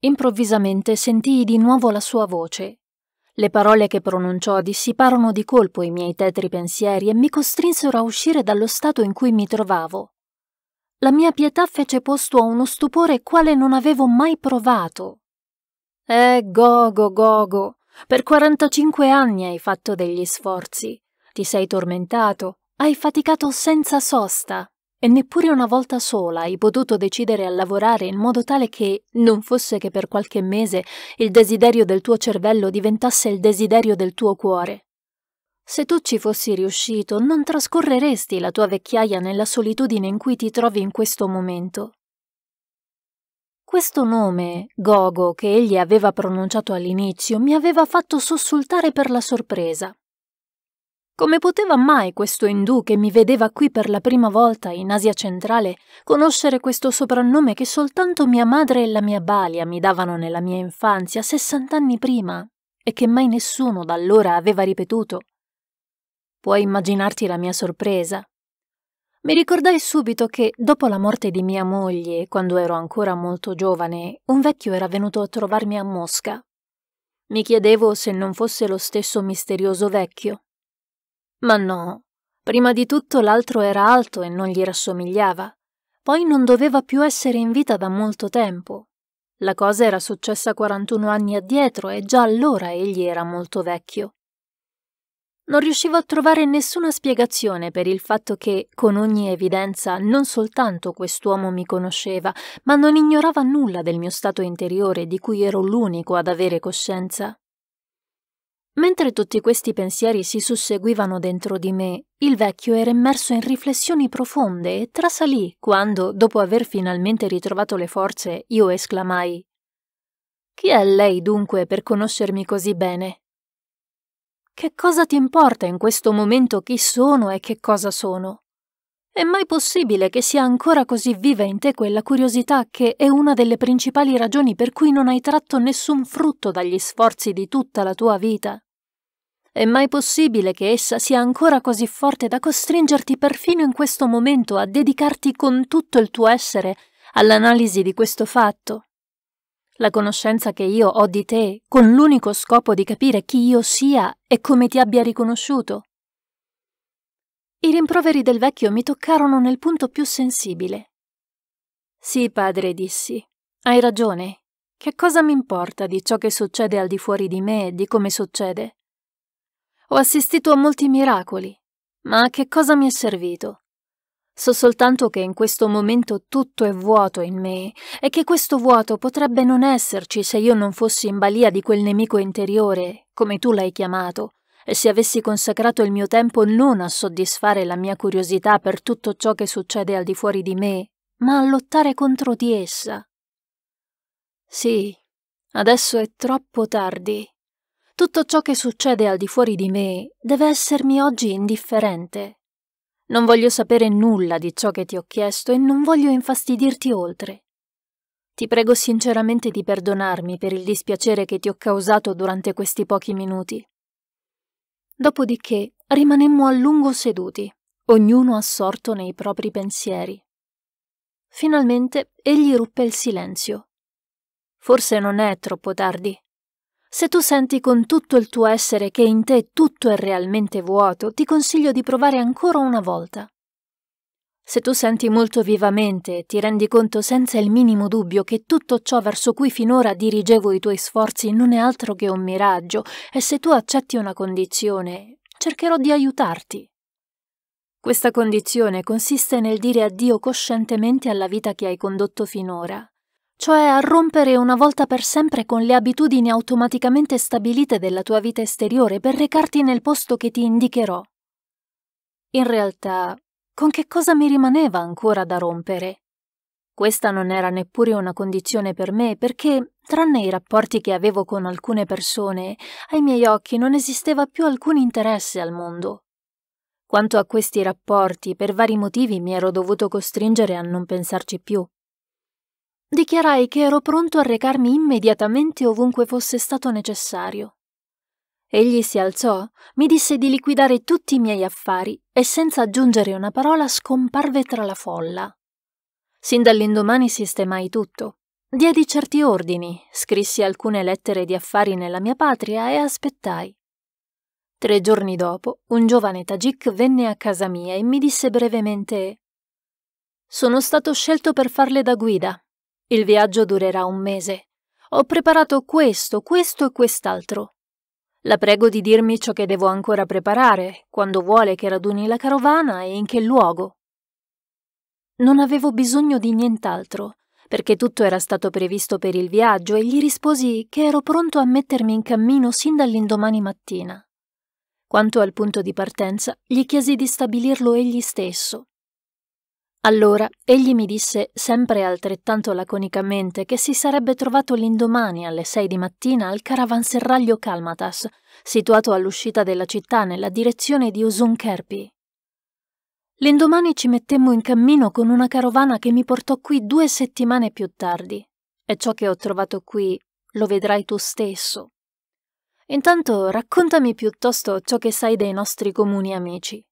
Improvvisamente sentii di nuovo la sua voce. Le parole che pronunciò dissiparono di colpo i miei tetri pensieri e mi costrinsero a uscire dallo stato in cui mi trovavo. La mia pietà fece posto a uno stupore quale non avevo mai provato. Eh, Gogo, Gogo, per 45 anni hai fatto degli sforzi, ti sei tormentato, hai faticato senza sosta e neppure una volta sola hai potuto decidere a lavorare in modo tale che, non fosse che per qualche mese, il desiderio del tuo cervello diventasse il desiderio del tuo cuore. Se tu ci fossi riuscito, non trascorreresti la tua vecchiaia nella solitudine in cui ti trovi in questo momento. Questo nome, Gogo, che egli aveva pronunciato all'inizio, mi aveva fatto sussultare per la sorpresa. Come poteva mai questo indù che mi vedeva qui per la prima volta in Asia centrale conoscere questo soprannome che soltanto mia madre e la mia balia mi davano nella mia infanzia, sessant'anni prima, e che mai nessuno da allora aveva ripetuto? Puoi immaginarti la mia sorpresa. Mi ricordai subito che, dopo la morte di mia moglie, quando ero ancora molto giovane, un vecchio era venuto a trovarmi a Mosca. Mi chiedevo se non fosse lo stesso misterioso vecchio. Ma no, prima di tutto l'altro era alto e non gli rassomigliava. Poi non doveva più essere in vita da molto tempo. La cosa era successa 41 anni addietro e già allora egli era molto vecchio non riuscivo a trovare nessuna spiegazione per il fatto che, con ogni evidenza, non soltanto quest'uomo mi conosceva, ma non ignorava nulla del mio stato interiore di cui ero l'unico ad avere coscienza. Mentre tutti questi pensieri si susseguivano dentro di me, il vecchio era immerso in riflessioni profonde e trasalì quando, dopo aver finalmente ritrovato le forze, io esclamai Chi è lei dunque per conoscermi così bene? Che cosa ti importa in questo momento chi sono e che cosa sono? È mai possibile che sia ancora così viva in te quella curiosità che è una delle principali ragioni per cui non hai tratto nessun frutto dagli sforzi di tutta la tua vita? È mai possibile che essa sia ancora così forte da costringerti perfino in questo momento a dedicarti con tutto il tuo essere all'analisi di questo fatto? la conoscenza che io ho di te con l'unico scopo di capire chi io sia e come ti abbia riconosciuto. I rimproveri del vecchio mi toccarono nel punto più sensibile. Sì, padre, dissi, hai ragione. Che cosa mi importa di ciò che succede al di fuori di me e di come succede? Ho assistito a molti miracoli, ma a che cosa mi è servito? So soltanto che in questo momento tutto è vuoto in me e che questo vuoto potrebbe non esserci se io non fossi in balia di quel nemico interiore, come tu l'hai chiamato, e se avessi consacrato il mio tempo non a soddisfare la mia curiosità per tutto ciò che succede al di fuori di me, ma a lottare contro di essa. Sì, adesso è troppo tardi. Tutto ciò che succede al di fuori di me deve essermi oggi indifferente. Non voglio sapere nulla di ciò che ti ho chiesto e non voglio infastidirti oltre. Ti prego sinceramente di perdonarmi per il dispiacere che ti ho causato durante questi pochi minuti. Dopodiché rimanemmo a lungo seduti, ognuno assorto nei propri pensieri. Finalmente egli ruppe il silenzio. Forse non è troppo tardi, se tu senti con tutto il tuo essere che in te tutto è realmente vuoto, ti consiglio di provare ancora una volta. Se tu senti molto vivamente e ti rendi conto senza il minimo dubbio che tutto ciò verso cui finora dirigevo i tuoi sforzi non è altro che un miraggio, e se tu accetti una condizione, cercherò di aiutarti. Questa condizione consiste nel dire addio coscientemente alla vita che hai condotto finora cioè a rompere una volta per sempre con le abitudini automaticamente stabilite della tua vita esteriore per recarti nel posto che ti indicherò. In realtà, con che cosa mi rimaneva ancora da rompere? Questa non era neppure una condizione per me perché, tranne i rapporti che avevo con alcune persone, ai miei occhi non esisteva più alcun interesse al mondo. Quanto a questi rapporti, per vari motivi mi ero dovuto costringere a non pensarci più dichiarai che ero pronto a recarmi immediatamente ovunque fosse stato necessario. Egli si alzò, mi disse di liquidare tutti i miei affari e senza aggiungere una parola scomparve tra la folla. Sin dall'indomani sistemai tutto. Diedi certi ordini, scrissi alcune lettere di affari nella mia patria e aspettai. Tre giorni dopo, un giovane Tajik venne a casa mia e mi disse brevemente Sono stato scelto per farle da guida. Il viaggio durerà un mese. Ho preparato questo, questo e quest'altro. La prego di dirmi ciò che devo ancora preparare, quando vuole che raduni la carovana e in che luogo. Non avevo bisogno di nient'altro, perché tutto era stato previsto per il viaggio e gli risposi che ero pronto a mettermi in cammino sin dall'indomani mattina. Quanto al punto di partenza, gli chiesi di stabilirlo egli stesso, allora egli mi disse, sempre altrettanto laconicamente, che si sarebbe trovato l'indomani alle sei di mattina al caravanserraglio Kalmatas, situato all'uscita della città nella direzione di Usunkerpi. L'indomani ci mettemmo in cammino con una carovana che mi portò qui due settimane più tardi. E ciò che ho trovato qui lo vedrai tu stesso. Intanto raccontami piuttosto ciò che sai dei nostri comuni amici.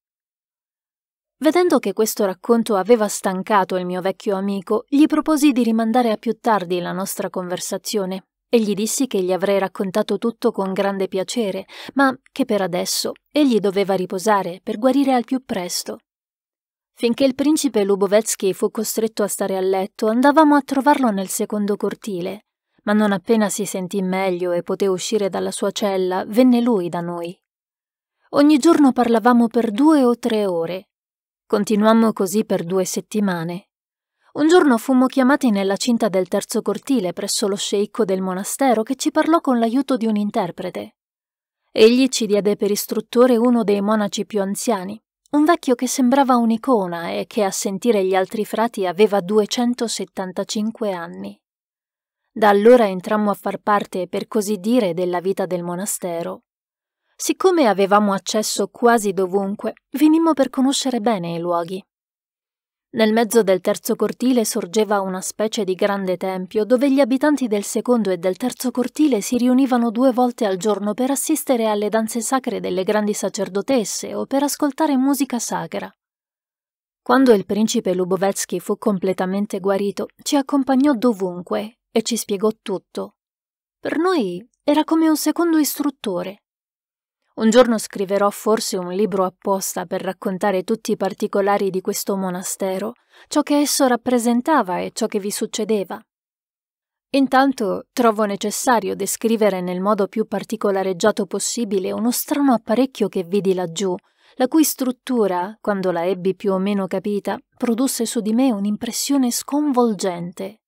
Vedendo che questo racconto aveva stancato il mio vecchio amico, gli proposi di rimandare a più tardi la nostra conversazione e gli dissi che gli avrei raccontato tutto con grande piacere, ma che per adesso egli doveva riposare per guarire al più presto. Finché il principe Lubovetsky fu costretto a stare a letto, andavamo a trovarlo nel secondo cortile, ma non appena si sentì meglio e poté uscire dalla sua cella, venne lui da noi. Ogni giorno parlavamo per due o tre ore Continuammo così per due settimane. Un giorno fummo chiamati nella cinta del terzo cortile presso lo sceicco del monastero che ci parlò con l'aiuto di un interprete. Egli ci diede per istruttore uno dei monaci più anziani, un vecchio che sembrava un'icona e che a sentire gli altri frati aveva 275 anni. Da allora entrammo a far parte, per così dire, della vita del monastero. Siccome avevamo accesso quasi dovunque, venimmo per conoscere bene i luoghi. Nel mezzo del terzo cortile sorgeva una specie di grande tempio dove gli abitanti del secondo e del terzo cortile si riunivano due volte al giorno per assistere alle danze sacre delle grandi sacerdotesse o per ascoltare musica sacra. Quando il principe Lubovetsky fu completamente guarito, ci accompagnò dovunque e ci spiegò tutto. Per noi era come un secondo istruttore. Un giorno scriverò forse un libro apposta per raccontare tutti i particolari di questo monastero, ciò che esso rappresentava e ciò che vi succedeva. Intanto trovo necessario descrivere nel modo più particolareggiato possibile uno strano apparecchio che vidi laggiù, la cui struttura, quando la ebbi più o meno capita, produsse su di me un'impressione sconvolgente.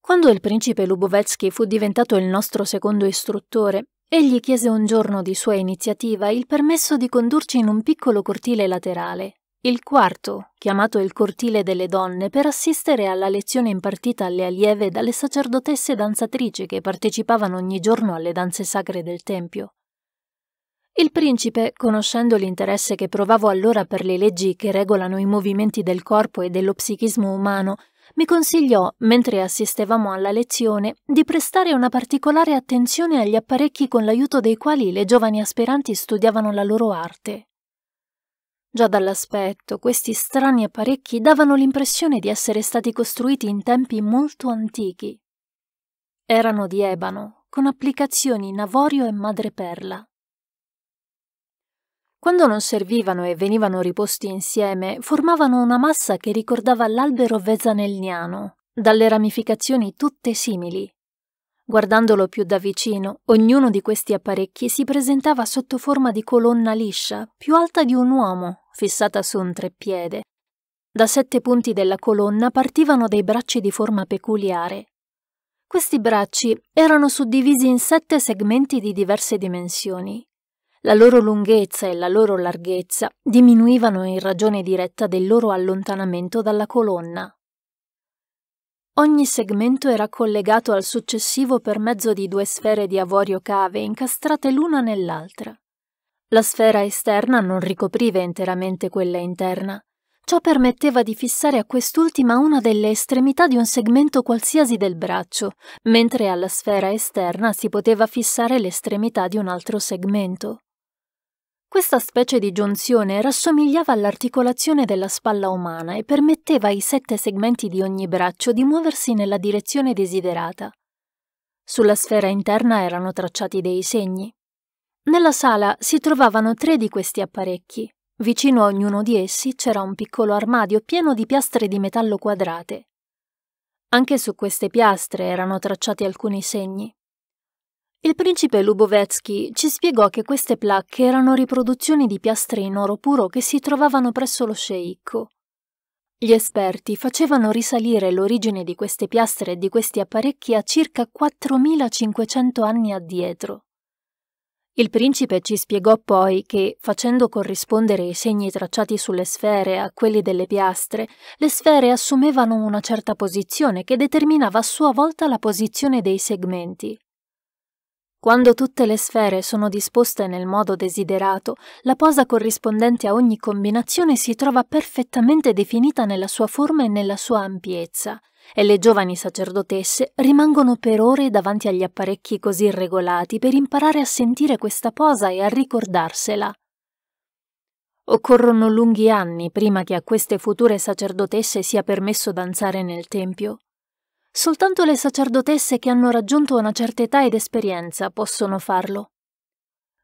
Quando il principe Lubovetsky fu diventato il nostro secondo istruttore, Egli chiese un giorno di sua iniziativa il permesso di condurci in un piccolo cortile laterale, il quarto, chiamato il cortile delle donne, per assistere alla lezione impartita alle allieve dalle sacerdotesse danzatrici che partecipavano ogni giorno alle danze sacre del Tempio. Il principe, conoscendo l'interesse che provavo allora per le leggi che regolano i movimenti del corpo e dello psichismo umano, mi consigliò, mentre assistevamo alla lezione, di prestare una particolare attenzione agli apparecchi con l'aiuto dei quali le giovani aspiranti studiavano la loro arte. Già dall'aspetto, questi strani apparecchi davano l'impressione di essere stati costruiti in tempi molto antichi. Erano di ebano, con applicazioni in avorio e madreperla. Quando non servivano e venivano riposti insieme, formavano una massa che ricordava l'albero vezzanelniano, dalle ramificazioni tutte simili. Guardandolo più da vicino, ognuno di questi apparecchi si presentava sotto forma di colonna liscia, più alta di un uomo, fissata su un treppiede. Da sette punti della colonna partivano dei bracci di forma peculiare. Questi bracci erano suddivisi in sette segmenti di diverse dimensioni, la loro lunghezza e la loro larghezza diminuivano in ragione diretta del loro allontanamento dalla colonna. Ogni segmento era collegato al successivo per mezzo di due sfere di avorio cave incastrate l'una nell'altra. La sfera esterna non ricopriva interamente quella interna. Ciò permetteva di fissare a quest'ultima una delle estremità di un segmento qualsiasi del braccio, mentre alla sfera esterna si poteva fissare l'estremità di un altro segmento. Questa specie di giunzione rassomigliava all'articolazione della spalla umana e permetteva ai sette segmenti di ogni braccio di muoversi nella direzione desiderata. Sulla sfera interna erano tracciati dei segni. Nella sala si trovavano tre di questi apparecchi. Vicino a ognuno di essi c'era un piccolo armadio pieno di piastre di metallo quadrate. Anche su queste piastre erano tracciati alcuni segni. Il principe Lubovetsky ci spiegò che queste placche erano riproduzioni di piastre in oro puro che si trovavano presso lo sceicco. Gli esperti facevano risalire l'origine di queste piastre e di questi apparecchi a circa 4500 anni addietro. Il principe ci spiegò poi che, facendo corrispondere i segni tracciati sulle sfere a quelli delle piastre, le sfere assumevano una certa posizione che determinava a sua volta la posizione dei segmenti. Quando tutte le sfere sono disposte nel modo desiderato, la posa corrispondente a ogni combinazione si trova perfettamente definita nella sua forma e nella sua ampiezza, e le giovani sacerdotesse rimangono per ore davanti agli apparecchi così regolati per imparare a sentire questa posa e a ricordarsela. Occorrono lunghi anni prima che a queste future sacerdotesse sia permesso danzare nel Tempio, Soltanto le sacerdotesse che hanno raggiunto una certa età ed esperienza possono farlo.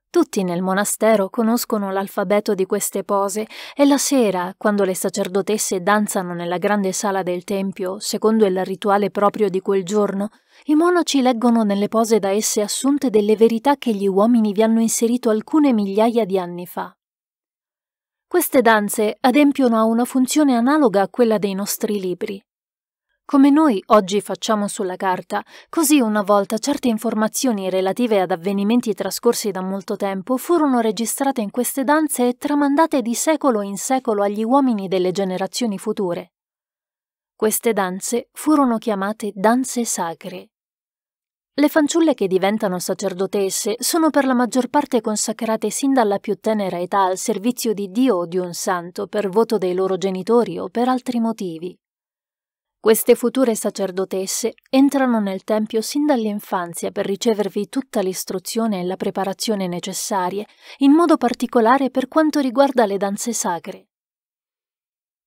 Tutti nel monastero conoscono l'alfabeto di queste pose e la sera, quando le sacerdotesse danzano nella grande sala del tempio, secondo il rituale proprio di quel giorno, i monaci leggono nelle pose da esse assunte delle verità che gli uomini vi hanno inserito alcune migliaia di anni fa. Queste danze adempiono a una funzione analoga a quella dei nostri libri. Come noi oggi facciamo sulla carta, così una volta certe informazioni relative ad avvenimenti trascorsi da molto tempo furono registrate in queste danze e tramandate di secolo in secolo agli uomini delle generazioni future. Queste danze furono chiamate danze sacre. Le fanciulle che diventano sacerdotesse sono per la maggior parte consacrate sin dalla più tenera età al servizio di Dio o di un santo per voto dei loro genitori o per altri motivi. Queste future sacerdotesse entrano nel Tempio sin dall'infanzia per ricevervi tutta l'istruzione e la preparazione necessarie, in modo particolare per quanto riguarda le danze sacre.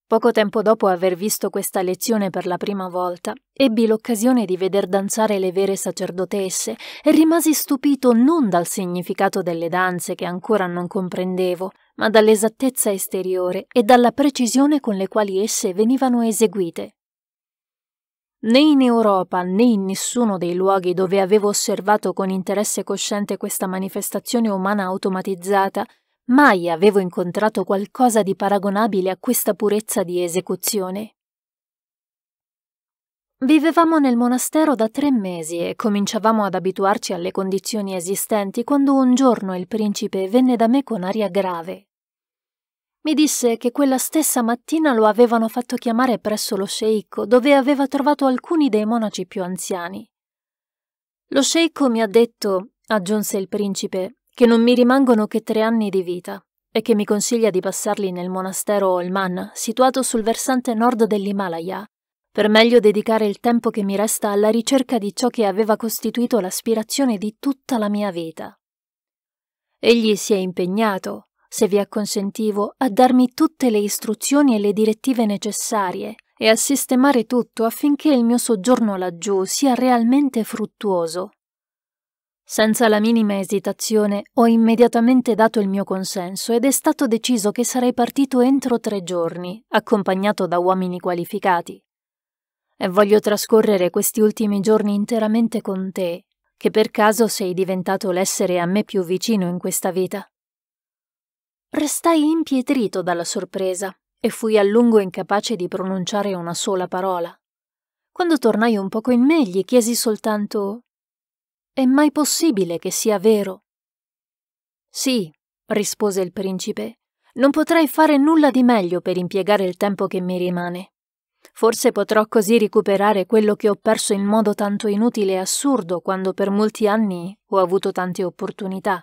Poco tempo dopo aver visto questa lezione per la prima volta, ebbi l'occasione di veder danzare le vere sacerdotesse e rimasi stupito non dal significato delle danze che ancora non comprendevo, ma dall'esattezza esteriore e dalla precisione con le quali esse venivano eseguite. Né in Europa né in nessuno dei luoghi dove avevo osservato con interesse cosciente questa manifestazione umana automatizzata, mai avevo incontrato qualcosa di paragonabile a questa purezza di esecuzione. Vivevamo nel monastero da tre mesi e cominciavamo ad abituarci alle condizioni esistenti quando un giorno il principe venne da me con aria grave, mi disse che quella stessa mattina lo avevano fatto chiamare presso lo sceicco, dove aveva trovato alcuni dei monaci più anziani. Lo sceicco mi ha detto, aggiunse il principe, che non mi rimangono che tre anni di vita e che mi consiglia di passarli nel monastero Olman, situato sul versante nord dell'Himalaya, per meglio dedicare il tempo che mi resta alla ricerca di ciò che aveva costituito l'aspirazione di tutta la mia vita. Egli si è impegnato, se vi acconsentivo, a darmi tutte le istruzioni e le direttive necessarie e a sistemare tutto affinché il mio soggiorno laggiù sia realmente fruttuoso. Senza la minima esitazione ho immediatamente dato il mio consenso ed è stato deciso che sarei partito entro tre giorni, accompagnato da uomini qualificati. E voglio trascorrere questi ultimi giorni interamente con te, che per caso sei diventato l'essere a me più vicino in questa vita. Restai impietrito dalla sorpresa e fui a lungo incapace di pronunciare una sola parola. Quando tornai un poco in me, gli chiesi soltanto: È mai possibile che sia vero? Sì, rispose il principe, non potrei fare nulla di meglio per impiegare il tempo che mi rimane. Forse potrò così recuperare quello che ho perso in modo tanto inutile e assurdo quando per molti anni ho avuto tante opportunità.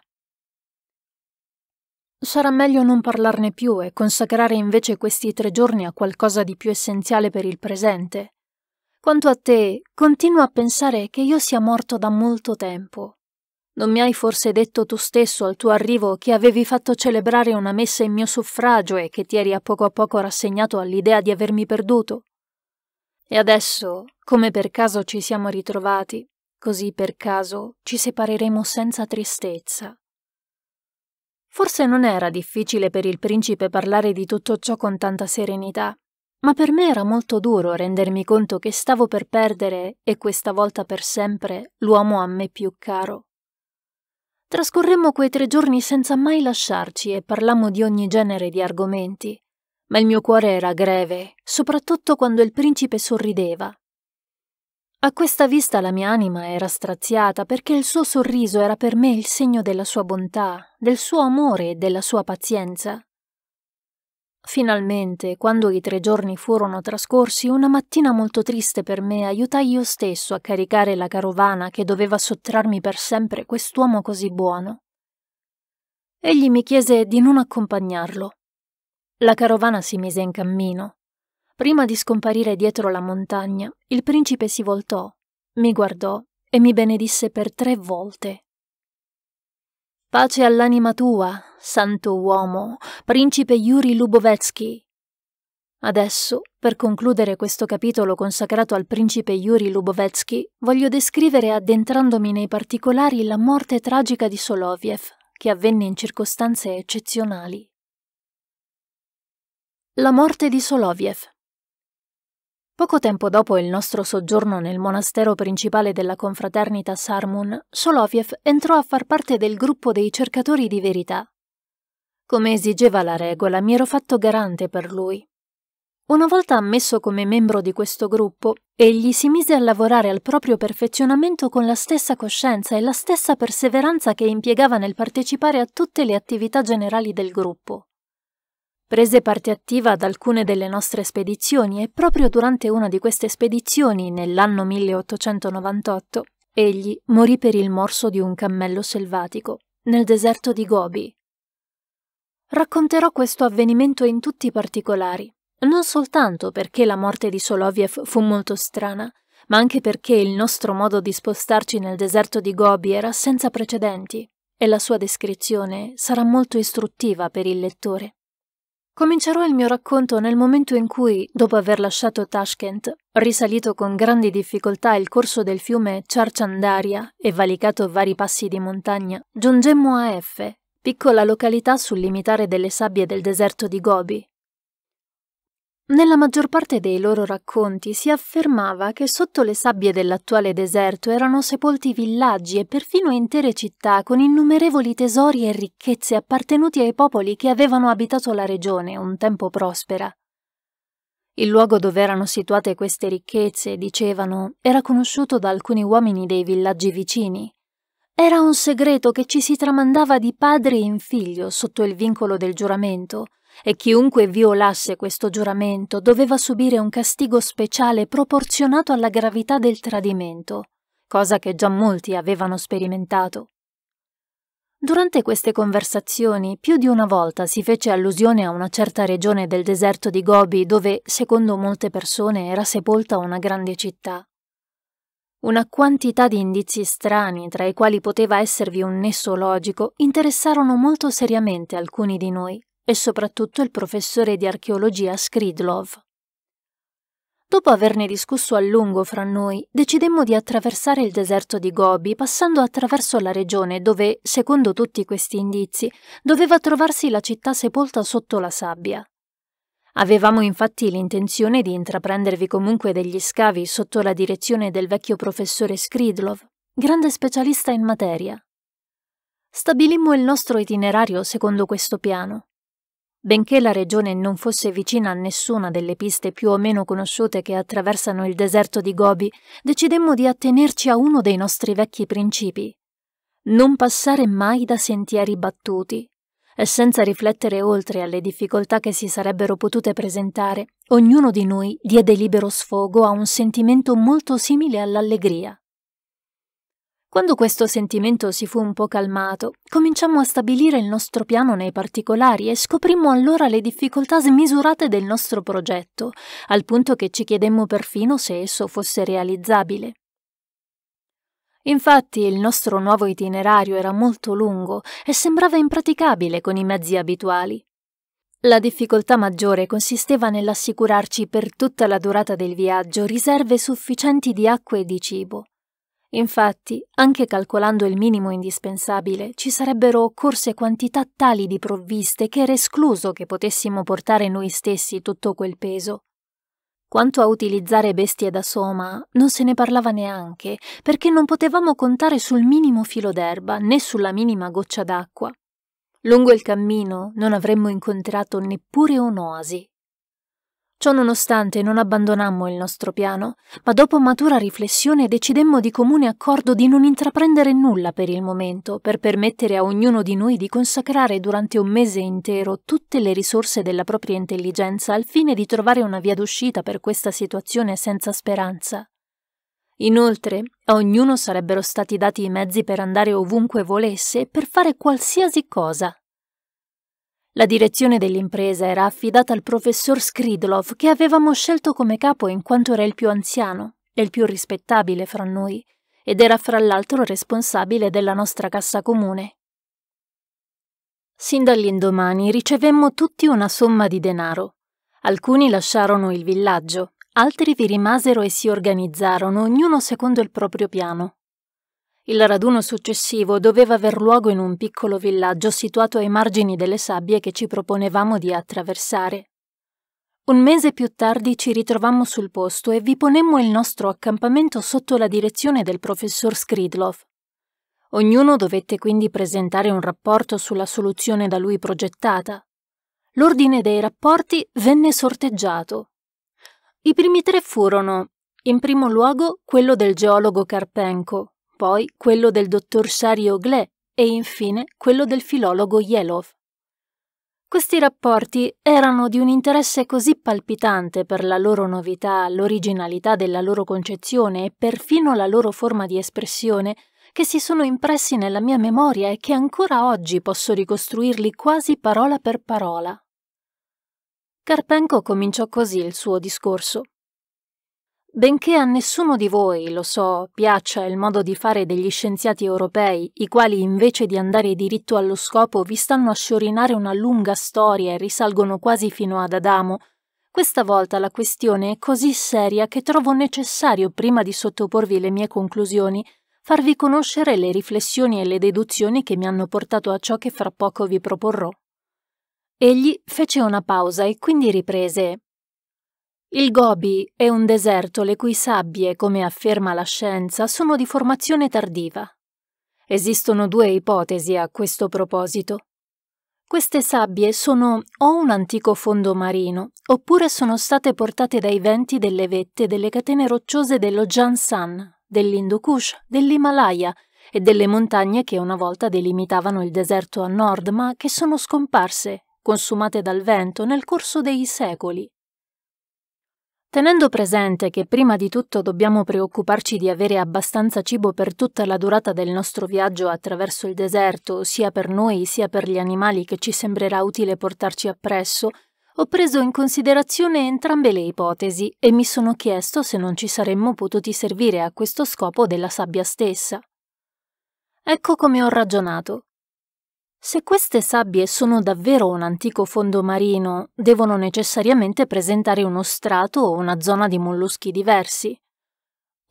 Sarà meglio non parlarne più e consacrare invece questi tre giorni a qualcosa di più essenziale per il presente. Quanto a te, continua a pensare che io sia morto da molto tempo. Non mi hai forse detto tu stesso al tuo arrivo che avevi fatto celebrare una messa in mio suffragio e che ti eri a poco a poco rassegnato all'idea di avermi perduto? E adesso, come per caso ci siamo ritrovati, così per caso ci separeremo senza tristezza. Forse non era difficile per il principe parlare di tutto ciò con tanta serenità, ma per me era molto duro rendermi conto che stavo per perdere, e questa volta per sempre, l'uomo a me più caro. Trascorremmo quei tre giorni senza mai lasciarci e parlammo di ogni genere di argomenti, ma il mio cuore era greve, soprattutto quando il principe sorrideva a questa vista la mia anima era straziata perché il suo sorriso era per me il segno della sua bontà, del suo amore e della sua pazienza. Finalmente, quando i tre giorni furono trascorsi, una mattina molto triste per me, aiutai io stesso a caricare la carovana che doveva sottrarmi per sempre quest'uomo così buono. Egli mi chiese di non accompagnarlo. La carovana si mise in cammino. Prima di scomparire dietro la montagna, il principe si voltò, mi guardò e mi benedisse per tre volte. Pace all'anima tua, santo uomo, principe Yuri Lubovetsky. Adesso, per concludere questo capitolo consacrato al principe Yuri Lubovetsky, voglio descrivere addentrandomi nei particolari la morte tragica di Soloviev, che avvenne in circostanze eccezionali. La morte di Soloviev Poco tempo dopo il nostro soggiorno nel monastero principale della confraternita Sarmun, Soloviev entrò a far parte del gruppo dei cercatori di verità. Come esigeva la regola, mi ero fatto garante per lui. Una volta ammesso come membro di questo gruppo, egli si mise a lavorare al proprio perfezionamento con la stessa coscienza e la stessa perseveranza che impiegava nel partecipare a tutte le attività generali del gruppo. Prese parte attiva ad alcune delle nostre spedizioni e proprio durante una di queste spedizioni, nell'anno 1898, egli morì per il morso di un cammello selvatico, nel deserto di Gobi. Racconterò questo avvenimento in tutti i particolari, non soltanto perché la morte di Soloviev fu molto strana, ma anche perché il nostro modo di spostarci nel deserto di Gobi era senza precedenti e la sua descrizione sarà molto istruttiva per il lettore. Comincerò il mio racconto nel momento in cui, dopo aver lasciato Tashkent, risalito con grandi difficoltà il corso del fiume Charchandaria e valicato vari passi di montagna, giungemmo a Effe, piccola località sul limitare delle sabbie del deserto di Gobi, nella maggior parte dei loro racconti si affermava che sotto le sabbie dell'attuale deserto erano sepolti villaggi e perfino intere città con innumerevoli tesori e ricchezze appartenuti ai popoli che avevano abitato la regione un tempo prospera. Il luogo dove erano situate queste ricchezze, dicevano, era conosciuto da alcuni uomini dei villaggi vicini. Era un segreto che ci si tramandava di padre in figlio sotto il vincolo del giuramento, e chiunque violasse questo giuramento doveva subire un castigo speciale proporzionato alla gravità del tradimento, cosa che già molti avevano sperimentato. Durante queste conversazioni più di una volta si fece allusione a una certa regione del deserto di Gobi dove, secondo molte persone, era sepolta una grande città. Una quantità di indizi strani, tra i quali poteva esservi un nesso logico, interessarono molto seriamente alcuni di noi e soprattutto il professore di archeologia Skridlov. Dopo averne discusso a lungo fra noi, decidemmo di attraversare il deserto di Gobi passando attraverso la regione dove, secondo tutti questi indizi, doveva trovarsi la città sepolta sotto la sabbia. Avevamo infatti l'intenzione di intraprendervi comunque degli scavi sotto la direzione del vecchio professore Skridlov, grande specialista in materia. Stabilimmo il nostro itinerario secondo questo piano. Benché la regione non fosse vicina a nessuna delle piste più o meno conosciute che attraversano il deserto di Gobi, decidemmo di attenerci a uno dei nostri vecchi principi. Non passare mai da sentieri battuti. E senza riflettere oltre alle difficoltà che si sarebbero potute presentare, ognuno di noi diede libero sfogo a un sentimento molto simile all'allegria. Quando questo sentimento si fu un po' calmato, cominciammo a stabilire il nostro piano nei particolari e scoprimmo allora le difficoltà smisurate del nostro progetto, al punto che ci chiedemmo perfino se esso fosse realizzabile. Infatti il nostro nuovo itinerario era molto lungo e sembrava impraticabile con i mezzi abituali. La difficoltà maggiore consisteva nell'assicurarci per tutta la durata del viaggio riserve sufficienti di acqua e di cibo. Infatti, anche calcolando il minimo indispensabile, ci sarebbero occorse quantità tali di provviste che era escluso che potessimo portare noi stessi tutto quel peso. Quanto a utilizzare bestie da soma, non se ne parlava neanche, perché non potevamo contare sul minimo filo d'erba né sulla minima goccia d'acqua. Lungo il cammino non avremmo incontrato neppure un'oasi Ciò nonostante non abbandonammo il nostro piano, ma dopo matura riflessione decidemmo di comune accordo di non intraprendere nulla per il momento, per permettere a ognuno di noi di consacrare durante un mese intero tutte le risorse della propria intelligenza al fine di trovare una via d'uscita per questa situazione senza speranza. Inoltre, a ognuno sarebbero stati dati i mezzi per andare ovunque volesse e per fare qualsiasi cosa, la direzione dell'impresa era affidata al professor Skridlov, che avevamo scelto come capo in quanto era il più anziano e il più rispettabile fra noi, ed era fra l'altro responsabile della nostra cassa comune. Sin dall'indomani ricevemmo tutti una somma di denaro. Alcuni lasciarono il villaggio, altri vi rimasero e si organizzarono, ognuno secondo il proprio piano. Il raduno successivo doveva aver luogo in un piccolo villaggio situato ai margini delle sabbie che ci proponevamo di attraversare. Un mese più tardi ci ritrovammo sul posto e vi ponemmo il nostro accampamento sotto la direzione del professor Skridlov. Ognuno dovette quindi presentare un rapporto sulla soluzione da lui progettata. L'ordine dei rapporti venne sorteggiato. I primi tre furono, in primo luogo, quello del geologo Karpenko, poi quello del dottor Charioglet e infine quello del filologo Yelov. Questi rapporti erano di un interesse così palpitante per la loro novità, l'originalità della loro concezione e perfino la loro forma di espressione, che si sono impressi nella mia memoria e che ancora oggi posso ricostruirli quasi parola per parola. Carpenco cominciò così il suo discorso. Benché a nessuno di voi, lo so, piaccia il modo di fare degli scienziati europei, i quali invece di andare diritto allo scopo vi stanno a sciorinare una lunga storia e risalgono quasi fino ad Adamo, questa volta la questione è così seria che trovo necessario, prima di sottoporvi le mie conclusioni, farvi conoscere le riflessioni e le deduzioni che mi hanno portato a ciò che fra poco vi proporrò. Egli fece una pausa e quindi riprese il Gobi è un deserto le cui sabbie, come afferma la scienza, sono di formazione tardiva. Esistono due ipotesi a questo proposito. Queste sabbie sono o un antico fondo marino, oppure sono state portate dai venti delle vette delle catene rocciose dello Jansan, dell'Hindu Kush, dell'Himalaya e delle montagne che una volta delimitavano il deserto a nord, ma che sono scomparse, consumate dal vento nel corso dei secoli. Tenendo presente che prima di tutto dobbiamo preoccuparci di avere abbastanza cibo per tutta la durata del nostro viaggio attraverso il deserto, sia per noi sia per gli animali che ci sembrerà utile portarci appresso, ho preso in considerazione entrambe le ipotesi e mi sono chiesto se non ci saremmo potuti servire a questo scopo della sabbia stessa. Ecco come ho ragionato. Se queste sabbie sono davvero un antico fondo marino, devono necessariamente presentare uno strato o una zona di molluschi diversi.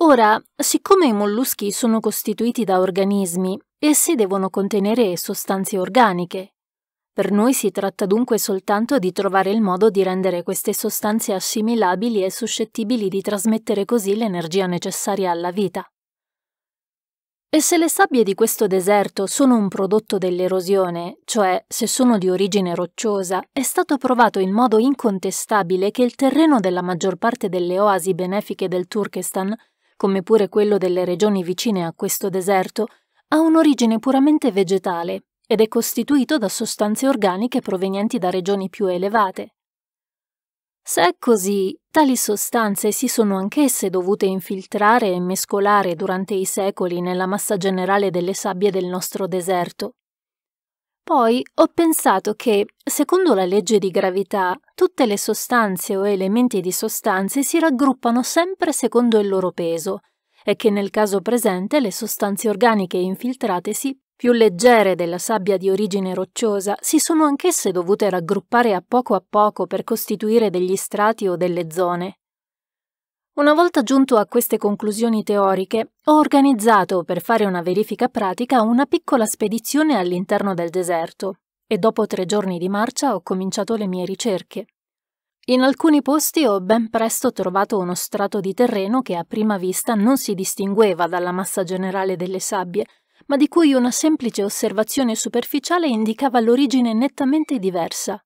Ora, siccome i molluschi sono costituiti da organismi, essi devono contenere sostanze organiche. Per noi si tratta dunque soltanto di trovare il modo di rendere queste sostanze assimilabili e suscettibili di trasmettere così l'energia necessaria alla vita. E se le sabbie di questo deserto sono un prodotto dell'erosione, cioè se sono di origine rocciosa, è stato provato in modo incontestabile che il terreno della maggior parte delle oasi benefiche del Turkestan, come pure quello delle regioni vicine a questo deserto, ha un'origine puramente vegetale ed è costituito da sostanze organiche provenienti da regioni più elevate, se è così, tali sostanze si sono anch'esse dovute infiltrare e mescolare durante i secoli nella massa generale delle sabbie del nostro deserto. Poi ho pensato che, secondo la legge di gravità, tutte le sostanze o elementi di sostanze si raggruppano sempre secondo il loro peso e che nel caso presente le sostanze organiche infiltratesi più leggere della sabbia di origine rocciosa, si sono anch'esse dovute raggruppare a poco a poco per costituire degli strati o delle zone. Una volta giunto a queste conclusioni teoriche, ho organizzato per fare una verifica pratica una piccola spedizione all'interno del deserto e dopo tre giorni di marcia ho cominciato le mie ricerche. In alcuni posti ho ben presto trovato uno strato di terreno che a prima vista non si distingueva dalla massa generale delle sabbie, ma di cui una semplice osservazione superficiale indicava l'origine nettamente diversa.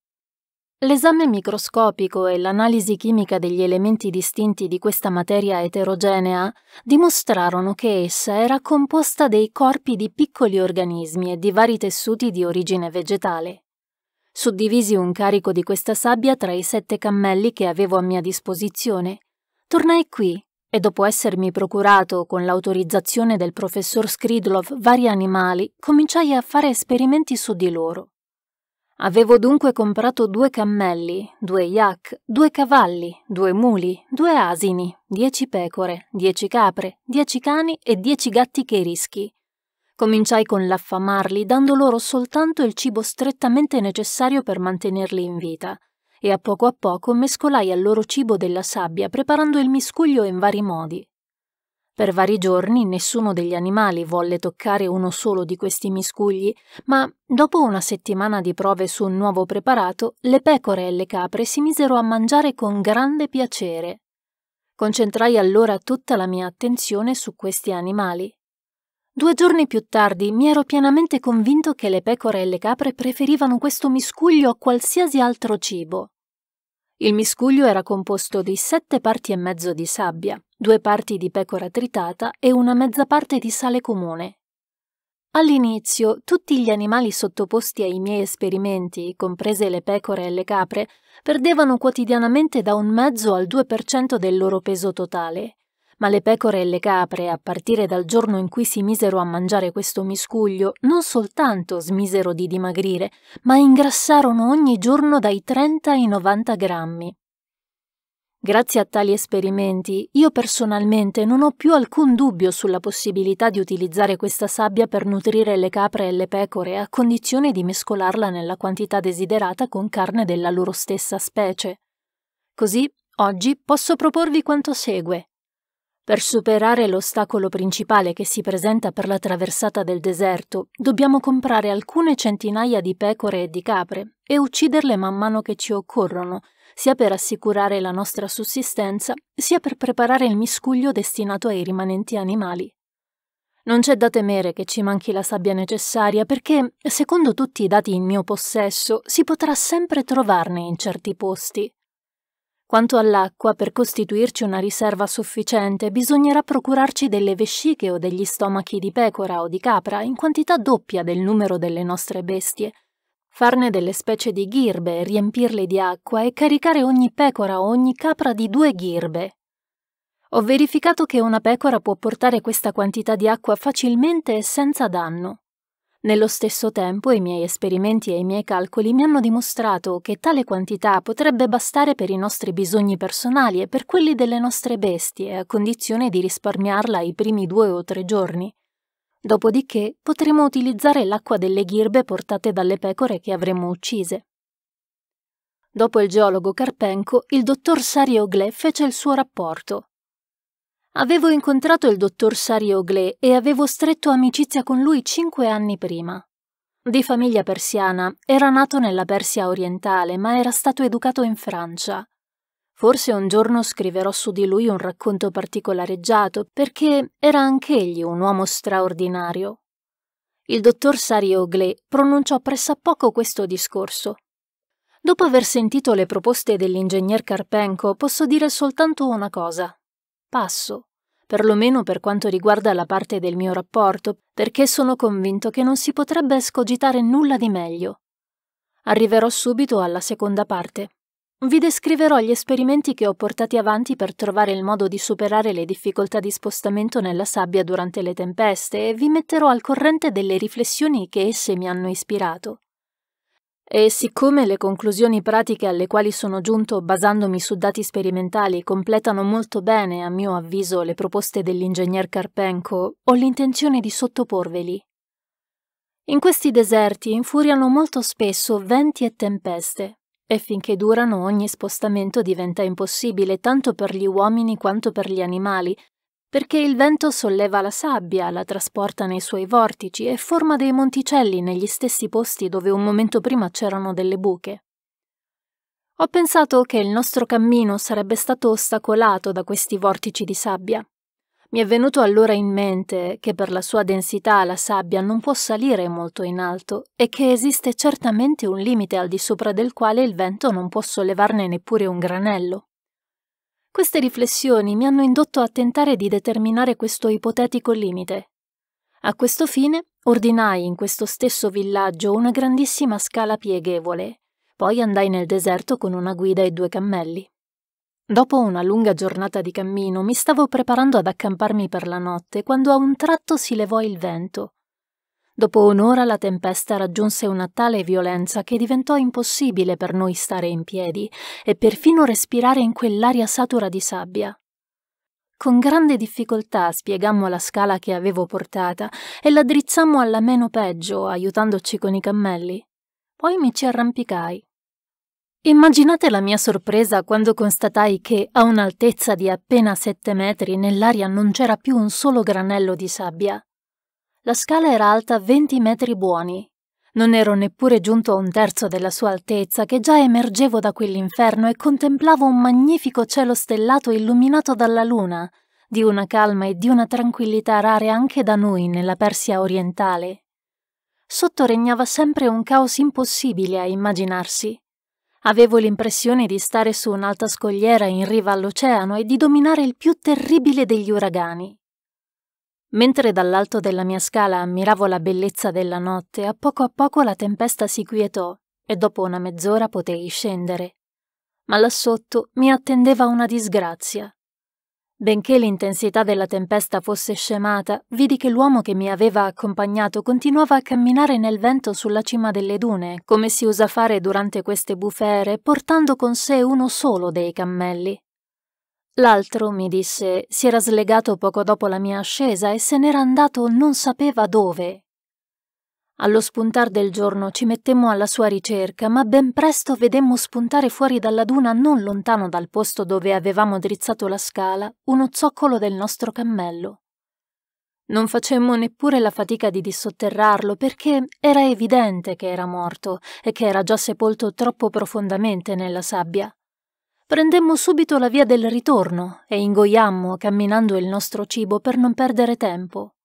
L'esame microscopico e l'analisi chimica degli elementi distinti di questa materia eterogenea dimostrarono che essa era composta dei corpi di piccoli organismi e di vari tessuti di origine vegetale. Suddivisi un carico di questa sabbia tra i sette cammelli che avevo a mia disposizione, tornai qui e dopo essermi procurato con l'autorizzazione del professor Skridlov vari animali, cominciai a fare esperimenti su di loro. Avevo dunque comprato due cammelli, due yak, due cavalli, due muli, due asini, dieci pecore, dieci capre, dieci cani e dieci gatti cherischi. Cominciai con l'affamarli dando loro soltanto il cibo strettamente necessario per mantenerli in vita – e a poco a poco mescolai al loro cibo della sabbia preparando il miscuglio in vari modi. Per vari giorni nessuno degli animali volle toccare uno solo di questi miscugli, ma dopo una settimana di prove su un nuovo preparato, le pecore e le capre si misero a mangiare con grande piacere. Concentrai allora tutta la mia attenzione su questi animali. Due giorni più tardi mi ero pienamente convinto che le pecore e le capre preferivano questo miscuglio a qualsiasi altro cibo. Il miscuglio era composto di sette parti e mezzo di sabbia, due parti di pecora tritata e una mezza parte di sale comune. All'inizio tutti gli animali sottoposti ai miei esperimenti, comprese le pecore e le capre, perdevano quotidianamente da un mezzo al 2% del loro peso totale ma le pecore e le capre, a partire dal giorno in cui si misero a mangiare questo miscuglio, non soltanto smisero di dimagrire, ma ingrassarono ogni giorno dai 30 ai 90 grammi. Grazie a tali esperimenti, io personalmente non ho più alcun dubbio sulla possibilità di utilizzare questa sabbia per nutrire le capre e le pecore a condizione di mescolarla nella quantità desiderata con carne della loro stessa specie. Così, oggi posso proporvi quanto segue. Per superare l'ostacolo principale che si presenta per la traversata del deserto, dobbiamo comprare alcune centinaia di pecore e di capre e ucciderle man mano che ci occorrono, sia per assicurare la nostra sussistenza, sia per preparare il miscuglio destinato ai rimanenti animali. Non c'è da temere che ci manchi la sabbia necessaria perché, secondo tutti i dati in mio possesso, si potrà sempre trovarne in certi posti. Quanto all'acqua, per costituirci una riserva sufficiente, bisognerà procurarci delle vesciche o degli stomachi di pecora o di capra in quantità doppia del numero delle nostre bestie, farne delle specie di ghirbe, riempirle di acqua e caricare ogni pecora o ogni capra di due ghirbe. Ho verificato che una pecora può portare questa quantità di acqua facilmente e senza danno. Nello stesso tempo i miei esperimenti e i miei calcoli mi hanno dimostrato che tale quantità potrebbe bastare per i nostri bisogni personali e per quelli delle nostre bestie, a condizione di risparmiarla i primi due o tre giorni. Dopodiché potremo utilizzare l'acqua delle ghirbe portate dalle pecore che avremo uccise. Dopo il geologo Carpenco, il dottor Sario Gle fece il suo rapporto. Avevo incontrato il dottor Sario Sariogle e avevo stretto amicizia con lui cinque anni prima. Di famiglia persiana, era nato nella Persia orientale, ma era stato educato in Francia. Forse un giorno scriverò su di lui un racconto particolareggiato, perché era anch'egli un uomo straordinario. Il dottor Sario Sariogle pronunciò pressappoco questo discorso, Dopo aver sentito le proposte dell'ingegner Carpenco, posso dire soltanto una cosa passo, perlomeno per quanto riguarda la parte del mio rapporto, perché sono convinto che non si potrebbe escogitare nulla di meglio. Arriverò subito alla seconda parte. Vi descriverò gli esperimenti che ho portati avanti per trovare il modo di superare le difficoltà di spostamento nella sabbia durante le tempeste e vi metterò al corrente delle riflessioni che esse mi hanno ispirato. E siccome le conclusioni pratiche alle quali sono giunto basandomi su dati sperimentali completano molto bene, a mio avviso, le proposte dell'ingegner Carpenco, ho l'intenzione di sottoporveli. In questi deserti infuriano molto spesso venti e tempeste, e finché durano ogni spostamento diventa impossibile tanto per gli uomini quanto per gli animali, perché il vento solleva la sabbia, la trasporta nei suoi vortici e forma dei monticelli negli stessi posti dove un momento prima c'erano delle buche. Ho pensato che il nostro cammino sarebbe stato ostacolato da questi vortici di sabbia. Mi è venuto allora in mente che per la sua densità la sabbia non può salire molto in alto e che esiste certamente un limite al di sopra del quale il vento non può sollevarne neppure un granello. Queste riflessioni mi hanno indotto a tentare di determinare questo ipotetico limite. A questo fine ordinai in questo stesso villaggio una grandissima scala pieghevole, poi andai nel deserto con una guida e due cammelli. Dopo una lunga giornata di cammino mi stavo preparando ad accamparmi per la notte quando a un tratto si levò il vento Dopo un'ora la tempesta raggiunse una tale violenza che diventò impossibile per noi stare in piedi e perfino respirare in quell'aria satura di sabbia. Con grande difficoltà spiegammo la scala che avevo portata e la drizzammo alla meno peggio, aiutandoci con i cammelli. Poi mi ci arrampicai. Immaginate la mia sorpresa quando constatai che a un'altezza di appena sette metri nell'aria non c'era più un solo granello di sabbia. La scala era alta 20 metri buoni. Non ero neppure giunto a un terzo della sua altezza che già emergevo da quell'inferno e contemplavo un magnifico cielo stellato illuminato dalla luna, di una calma e di una tranquillità rare anche da noi nella Persia orientale. Sotto regnava sempre un caos impossibile a immaginarsi. Avevo l'impressione di stare su un'alta scogliera in riva all'oceano e di dominare il più terribile degli uragani. Mentre dall'alto della mia scala ammiravo la bellezza della notte, a poco a poco la tempesta si quietò e dopo una mezz'ora potei scendere. Ma là sotto mi attendeva una disgrazia. Benché l'intensità della tempesta fosse scemata, vidi che l'uomo che mi aveva accompagnato continuava a camminare nel vento sulla cima delle dune, come si usa fare durante queste bufere, portando con sé uno solo dei cammelli. L'altro, mi disse, si era slegato poco dopo la mia ascesa e se n'era andato non sapeva dove. Allo spuntar del giorno ci mettemmo alla sua ricerca, ma ben presto vedemmo spuntare fuori dalla duna, non lontano dal posto dove avevamo drizzato la scala, uno zoccolo del nostro cammello. Non facemmo neppure la fatica di dissotterrarlo perché era evidente che era morto e che era già sepolto troppo profondamente nella sabbia. Prendemmo subito la via del ritorno e ingoiammo camminando il nostro cibo per non perdere tempo.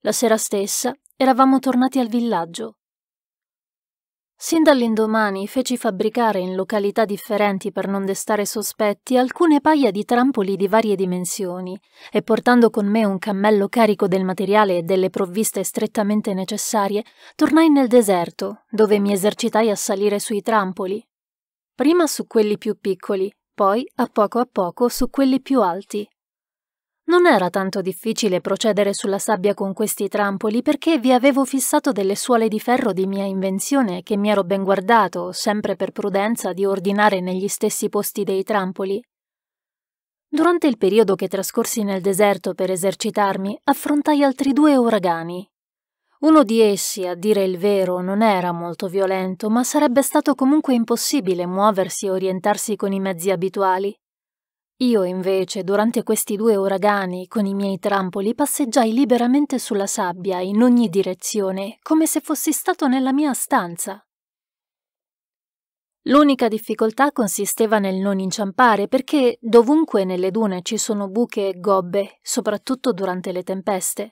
La sera stessa eravamo tornati al villaggio. Sin dall'indomani feci fabbricare in località differenti per non destare sospetti alcune paia di trampoli di varie dimensioni e portando con me un cammello carico del materiale e delle provviste strettamente necessarie, tornai nel deserto, dove mi esercitai a salire sui trampoli, prima su quelli più piccoli, poi a poco a poco su quelli più alti. Non era tanto difficile procedere sulla sabbia con questi trampoli perché vi avevo fissato delle suole di ferro di mia invenzione che mi ero ben guardato, sempre per prudenza, di ordinare negli stessi posti dei trampoli. Durante il periodo che trascorsi nel deserto per esercitarmi, affrontai altri due uragani, uno di essi, a dire il vero, non era molto violento, ma sarebbe stato comunque impossibile muoversi e orientarsi con i mezzi abituali. Io, invece, durante questi due uragani, con i miei trampoli, passeggiai liberamente sulla sabbia, in ogni direzione, come se fossi stato nella mia stanza. L'unica difficoltà consisteva nel non inciampare perché dovunque nelle dune ci sono buche e gobbe, soprattutto durante le tempeste.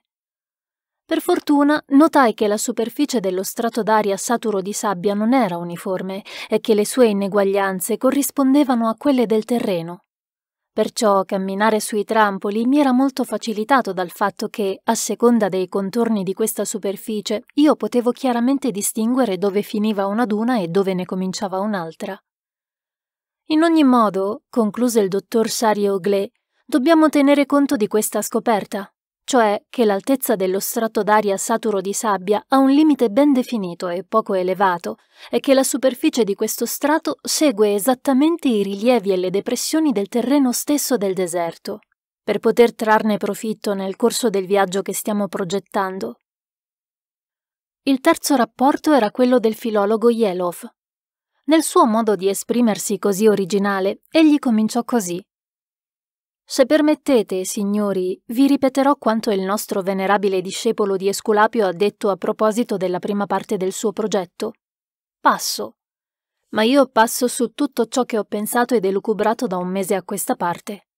Per fortuna notai che la superficie dello strato d'aria saturo di sabbia non era uniforme e che le sue ineguaglianze corrispondevano a quelle del terreno. Perciò camminare sui trampoli mi era molto facilitato dal fatto che, a seconda dei contorni di questa superficie, io potevo chiaramente distinguere dove finiva una duna e dove ne cominciava un'altra. In ogni modo, concluse il dottor Sario Oglé, dobbiamo tenere conto di questa scoperta, cioè che l'altezza dello strato d'aria saturo di sabbia ha un limite ben definito e poco elevato, e che la superficie di questo strato segue esattamente i rilievi e le depressioni del terreno stesso del deserto, per poter trarne profitto nel corso del viaggio che stiamo progettando. Il terzo rapporto era quello del filologo Yelov. Nel suo modo di esprimersi così originale, egli cominciò così. Se permettete, signori, vi ripeterò quanto il nostro venerabile discepolo di Esculapio ha detto a proposito della prima parte del suo progetto. Passo. Ma io passo su tutto ciò che ho pensato ed elucubrato da un mese a questa parte.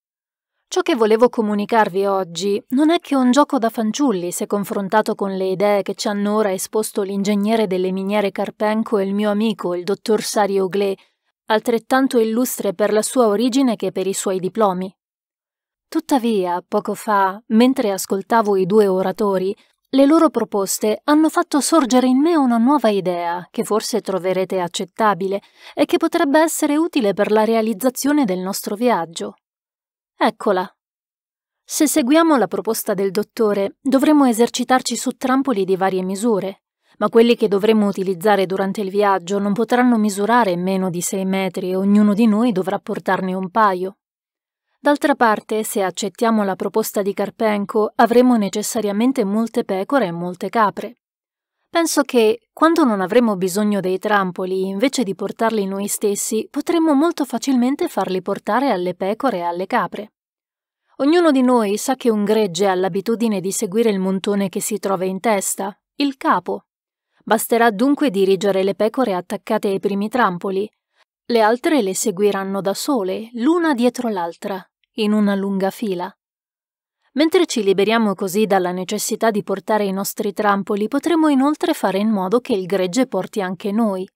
Ciò che volevo comunicarvi oggi non è che un gioco da fanciulli se confrontato con le idee che ci hanno ora esposto l'ingegnere delle miniere Carpenco e il mio amico, il dottor Sario Glé, altrettanto illustre per la sua origine che per i suoi diplomi. Tuttavia, poco fa, mentre ascoltavo i due oratori, le loro proposte hanno fatto sorgere in me una nuova idea, che forse troverete accettabile e che potrebbe essere utile per la realizzazione del nostro viaggio. Eccola. Se seguiamo la proposta del dottore, dovremo esercitarci su trampoli di varie misure, ma quelli che dovremo utilizzare durante il viaggio non potranno misurare meno di sei metri e ognuno di noi dovrà portarne un paio. D'altra parte, se accettiamo la proposta di Carpenco, avremo necessariamente molte pecore e molte capre. Penso che, quando non avremo bisogno dei trampoli, invece di portarli noi stessi, potremmo molto facilmente farli portare alle pecore e alle capre. Ognuno di noi sa che un gregge ha l'abitudine di seguire il montone che si trova in testa, il capo. Basterà dunque dirigere le pecore attaccate ai primi trampoli. Le altre le seguiranno da sole, l'una dietro l'altra, in una lunga fila. Mentre ci liberiamo così dalla necessità di portare i nostri trampoli, potremo inoltre fare in modo che il gregge porti anche noi.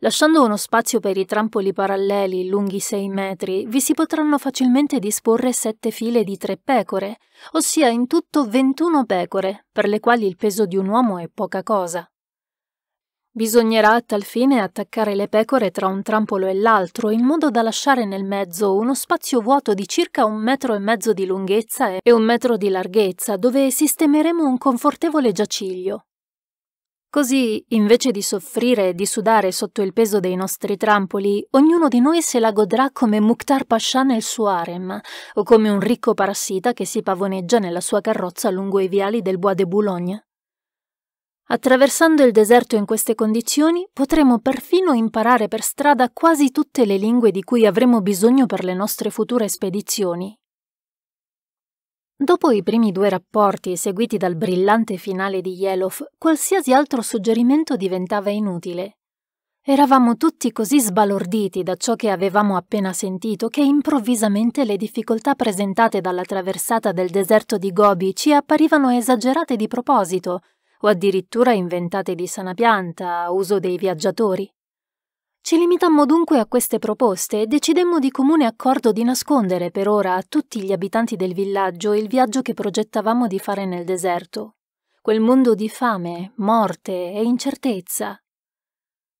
Lasciando uno spazio per i trampoli paralleli lunghi 6 metri, vi si potranno facilmente disporre 7 file di 3 pecore, ossia in tutto 21 pecore, per le quali il peso di un uomo è poca cosa. Bisognerà a tal fine attaccare le pecore tra un trampolo e l'altro in modo da lasciare nel mezzo uno spazio vuoto di circa un metro e mezzo di lunghezza e un metro di larghezza dove sistemeremo un confortevole giaciglio. Così, invece di soffrire e di sudare sotto il peso dei nostri trampoli, ognuno di noi se la godrà come Mukhtar Pasha nel suo harem o come un ricco parassita che si pavoneggia nella sua carrozza lungo i viali del Bois de Boulogne. Attraversando il deserto in queste condizioni potremo perfino imparare per strada quasi tutte le lingue di cui avremo bisogno per le nostre future spedizioni. Dopo i primi due rapporti seguiti dal brillante finale di Yelov, qualsiasi altro suggerimento diventava inutile. Eravamo tutti così sbalorditi da ciò che avevamo appena sentito che improvvisamente le difficoltà presentate dalla traversata del deserto di Gobi ci apparivano esagerate di proposito, o addirittura inventate di sana pianta a uso dei viaggiatori. Ci limitammo dunque a queste proposte e decidemmo di comune accordo di nascondere per ora a tutti gli abitanti del villaggio il viaggio che progettavamo di fare nel deserto, quel mondo di fame, morte e incertezza.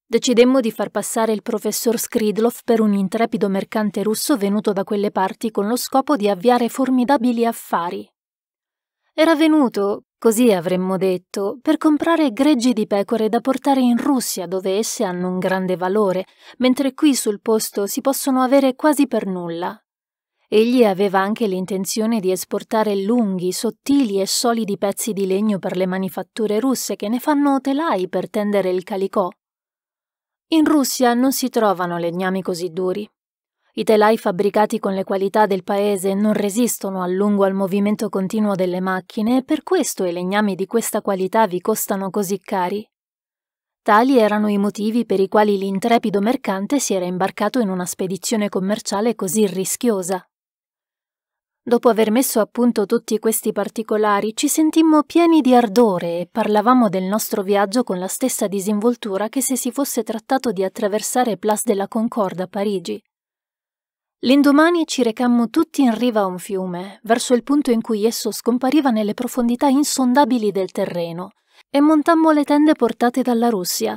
Decidemmo di far passare il professor Skridlov per un intrepido mercante russo venuto da quelle parti con lo scopo di avviare formidabili affari. Era venuto, Così avremmo detto, per comprare greggi di pecore da portare in Russia dove esse hanno un grande valore, mentre qui sul posto si possono avere quasi per nulla. Egli aveva anche l'intenzione di esportare lunghi, sottili e solidi pezzi di legno per le manifatture russe che ne fanno telai per tendere il calicò. In Russia non si trovano legnami così duri, i telai fabbricati con le qualità del paese non resistono a lungo al movimento continuo delle macchine e per questo i legnami di questa qualità vi costano così cari. Tali erano i motivi per i quali l'intrepido mercante si era imbarcato in una spedizione commerciale così rischiosa. Dopo aver messo a punto tutti questi particolari, ci sentimmo pieni di ardore e parlavamo del nostro viaggio con la stessa disinvoltura che se si fosse trattato di attraversare Place de la Concorde a Parigi L'indomani ci recammo tutti in riva a un fiume, verso il punto in cui esso scompariva nelle profondità insondabili del terreno, e montammo le tende portate dalla Russia.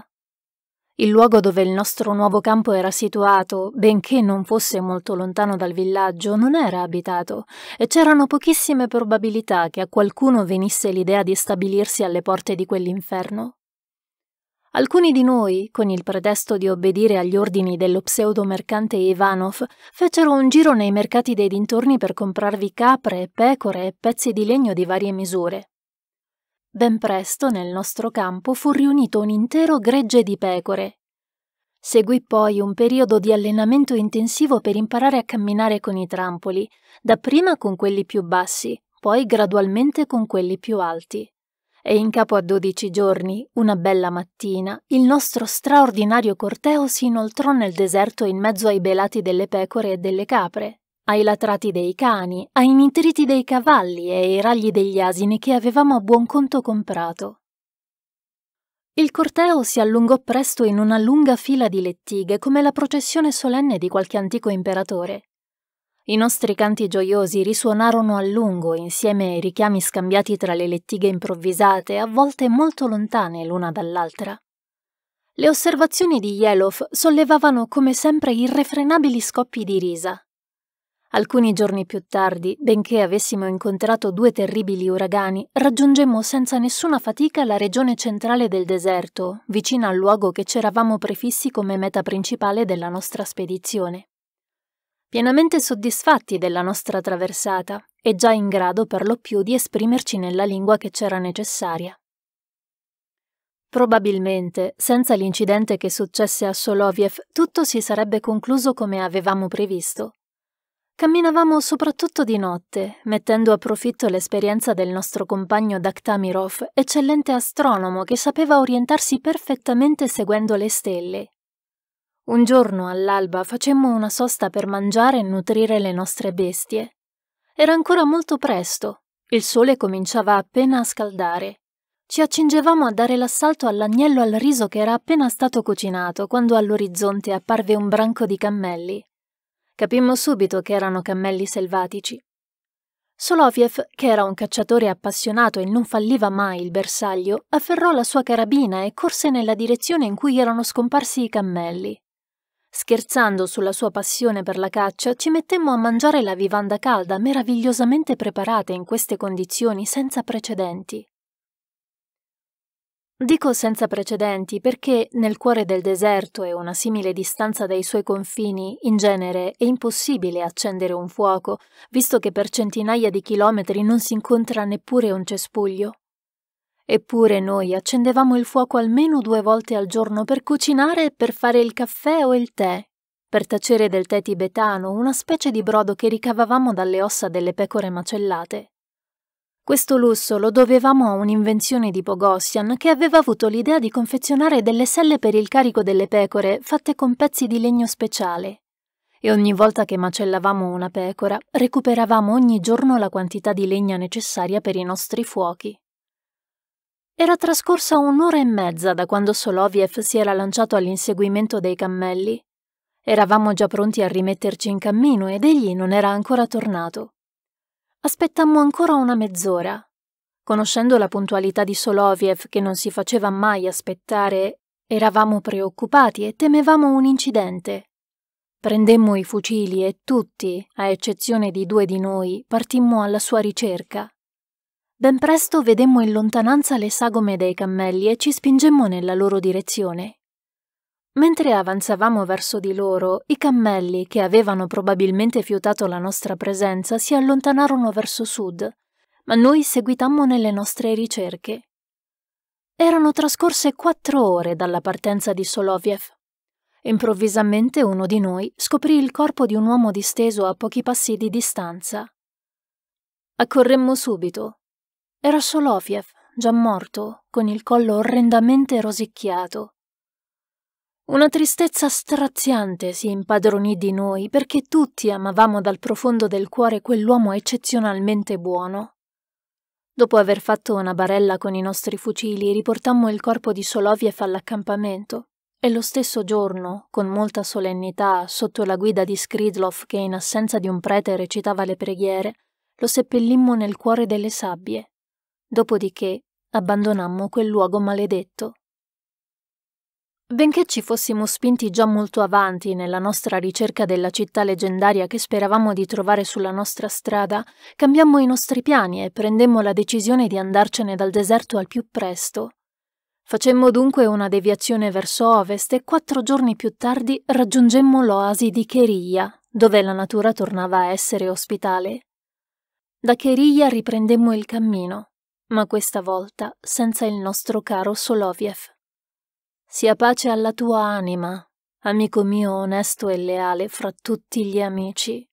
Il luogo dove il nostro nuovo campo era situato, benché non fosse molto lontano dal villaggio, non era abitato e c'erano pochissime probabilità che a qualcuno venisse l'idea di stabilirsi alle porte di quell'inferno. Alcuni di noi, con il pretesto di obbedire agli ordini dello pseudo-mercante Ivanov, fecero un giro nei mercati dei dintorni per comprarvi capre, pecore e pezzi di legno di varie misure. Ben presto nel nostro campo fu riunito un intero gregge di pecore. Seguì poi un periodo di allenamento intensivo per imparare a camminare con i trampoli, dapprima con quelli più bassi, poi gradualmente con quelli più alti e in capo a dodici giorni, una bella mattina, il nostro straordinario corteo si inoltrò nel deserto in mezzo ai belati delle pecore e delle capre, ai latrati dei cani, ai nitriti dei cavalli e ai ragli degli asini che avevamo a buon conto comprato. Il corteo si allungò presto in una lunga fila di lettighe come la processione solenne di qualche antico imperatore. I nostri canti gioiosi risuonarono a lungo insieme ai richiami scambiati tra le lettighe improvvisate, a volte molto lontane l'una dall'altra. Le osservazioni di Yelov sollevavano come sempre irrefrenabili scoppi di risa. Alcuni giorni più tardi, benché avessimo incontrato due terribili uragani, raggiungemmo senza nessuna fatica la regione centrale del deserto, vicina al luogo che c'eravamo prefissi come meta principale della nostra spedizione pienamente soddisfatti della nostra traversata e già in grado per lo più di esprimerci nella lingua che c'era necessaria. Probabilmente, senza l'incidente che successe a Soloviev, tutto si sarebbe concluso come avevamo previsto. Camminavamo soprattutto di notte, mettendo a profitto l'esperienza del nostro compagno Daktamirov, eccellente astronomo che sapeva orientarsi perfettamente seguendo le stelle, un giorno all'alba facemmo una sosta per mangiare e nutrire le nostre bestie. Era ancora molto presto, il sole cominciava appena a scaldare. Ci accingevamo a dare l'assalto all'agnello al riso che era appena stato cucinato quando all'orizzonte apparve un branco di cammelli. Capimmo subito che erano cammelli selvatici. Soloviev, che era un cacciatore appassionato e non falliva mai il bersaglio, afferrò la sua carabina e corse nella direzione in cui erano scomparsi i cammelli. Scherzando sulla sua passione per la caccia, ci mettemmo a mangiare la vivanda calda meravigliosamente preparata in queste condizioni senza precedenti. Dico senza precedenti perché nel cuore del deserto e una simile distanza dai suoi confini, in genere è impossibile accendere un fuoco, visto che per centinaia di chilometri non si incontra neppure un cespuglio. Eppure noi accendevamo il fuoco almeno due volte al giorno per cucinare, e per fare il caffè o il tè, per tacere del tè tibetano, una specie di brodo che ricavavamo dalle ossa delle pecore macellate. Questo lusso lo dovevamo a un'invenzione di Pogossian che aveva avuto l'idea di confezionare delle selle per il carico delle pecore fatte con pezzi di legno speciale. E ogni volta che macellavamo una pecora, recuperavamo ogni giorno la quantità di legna necessaria per i nostri fuochi. Era trascorsa un'ora e mezza da quando Soloviev si era lanciato all'inseguimento dei cammelli. Eravamo già pronti a rimetterci in cammino ed egli non era ancora tornato. Aspettammo ancora una mezz'ora. Conoscendo la puntualità di Soloviev, che non si faceva mai aspettare, eravamo preoccupati e temevamo un incidente. Prendemmo i fucili e tutti, a eccezione di due di noi, partimmo alla sua ricerca. Ben presto vedemmo in lontananza le sagome dei cammelli e ci spingemmo nella loro direzione. Mentre avanzavamo verso di loro, i cammelli, che avevano probabilmente fiutato la nostra presenza, si allontanarono verso sud, ma noi seguitammo nelle nostre ricerche. Erano trascorse quattro ore dalla partenza di Soloviev. Improvvisamente uno di noi scoprì il corpo di un uomo disteso a pochi passi di distanza. Accorremmo subito, era Soloviev, già morto, con il collo orrendamente rosicchiato. Una tristezza straziante si impadronì di noi perché tutti amavamo dal profondo del cuore quell'uomo eccezionalmente buono. Dopo aver fatto una barella con i nostri fucili, riportammo il corpo di Soloviev all'accampamento e lo stesso giorno, con molta solennità, sotto la guida di Skridlov che in assenza di un prete recitava le preghiere, lo seppellimmo nel cuore delle sabbie. Dopodiché abbandonammo quel luogo maledetto. Benché ci fossimo spinti già molto avanti nella nostra ricerca della città leggendaria che speravamo di trovare sulla nostra strada, cambiammo i nostri piani e prendemmo la decisione di andarcene dal deserto al più presto. Facemmo dunque una deviazione verso ovest e quattro giorni più tardi raggiungemmo l'oasi di Cheria, dove la natura tornava a essere ospitale. Da Cheria riprendemmo il cammino ma questa volta senza il nostro caro Soloviev. Sia pace alla tua anima, amico mio onesto e leale fra tutti gli amici.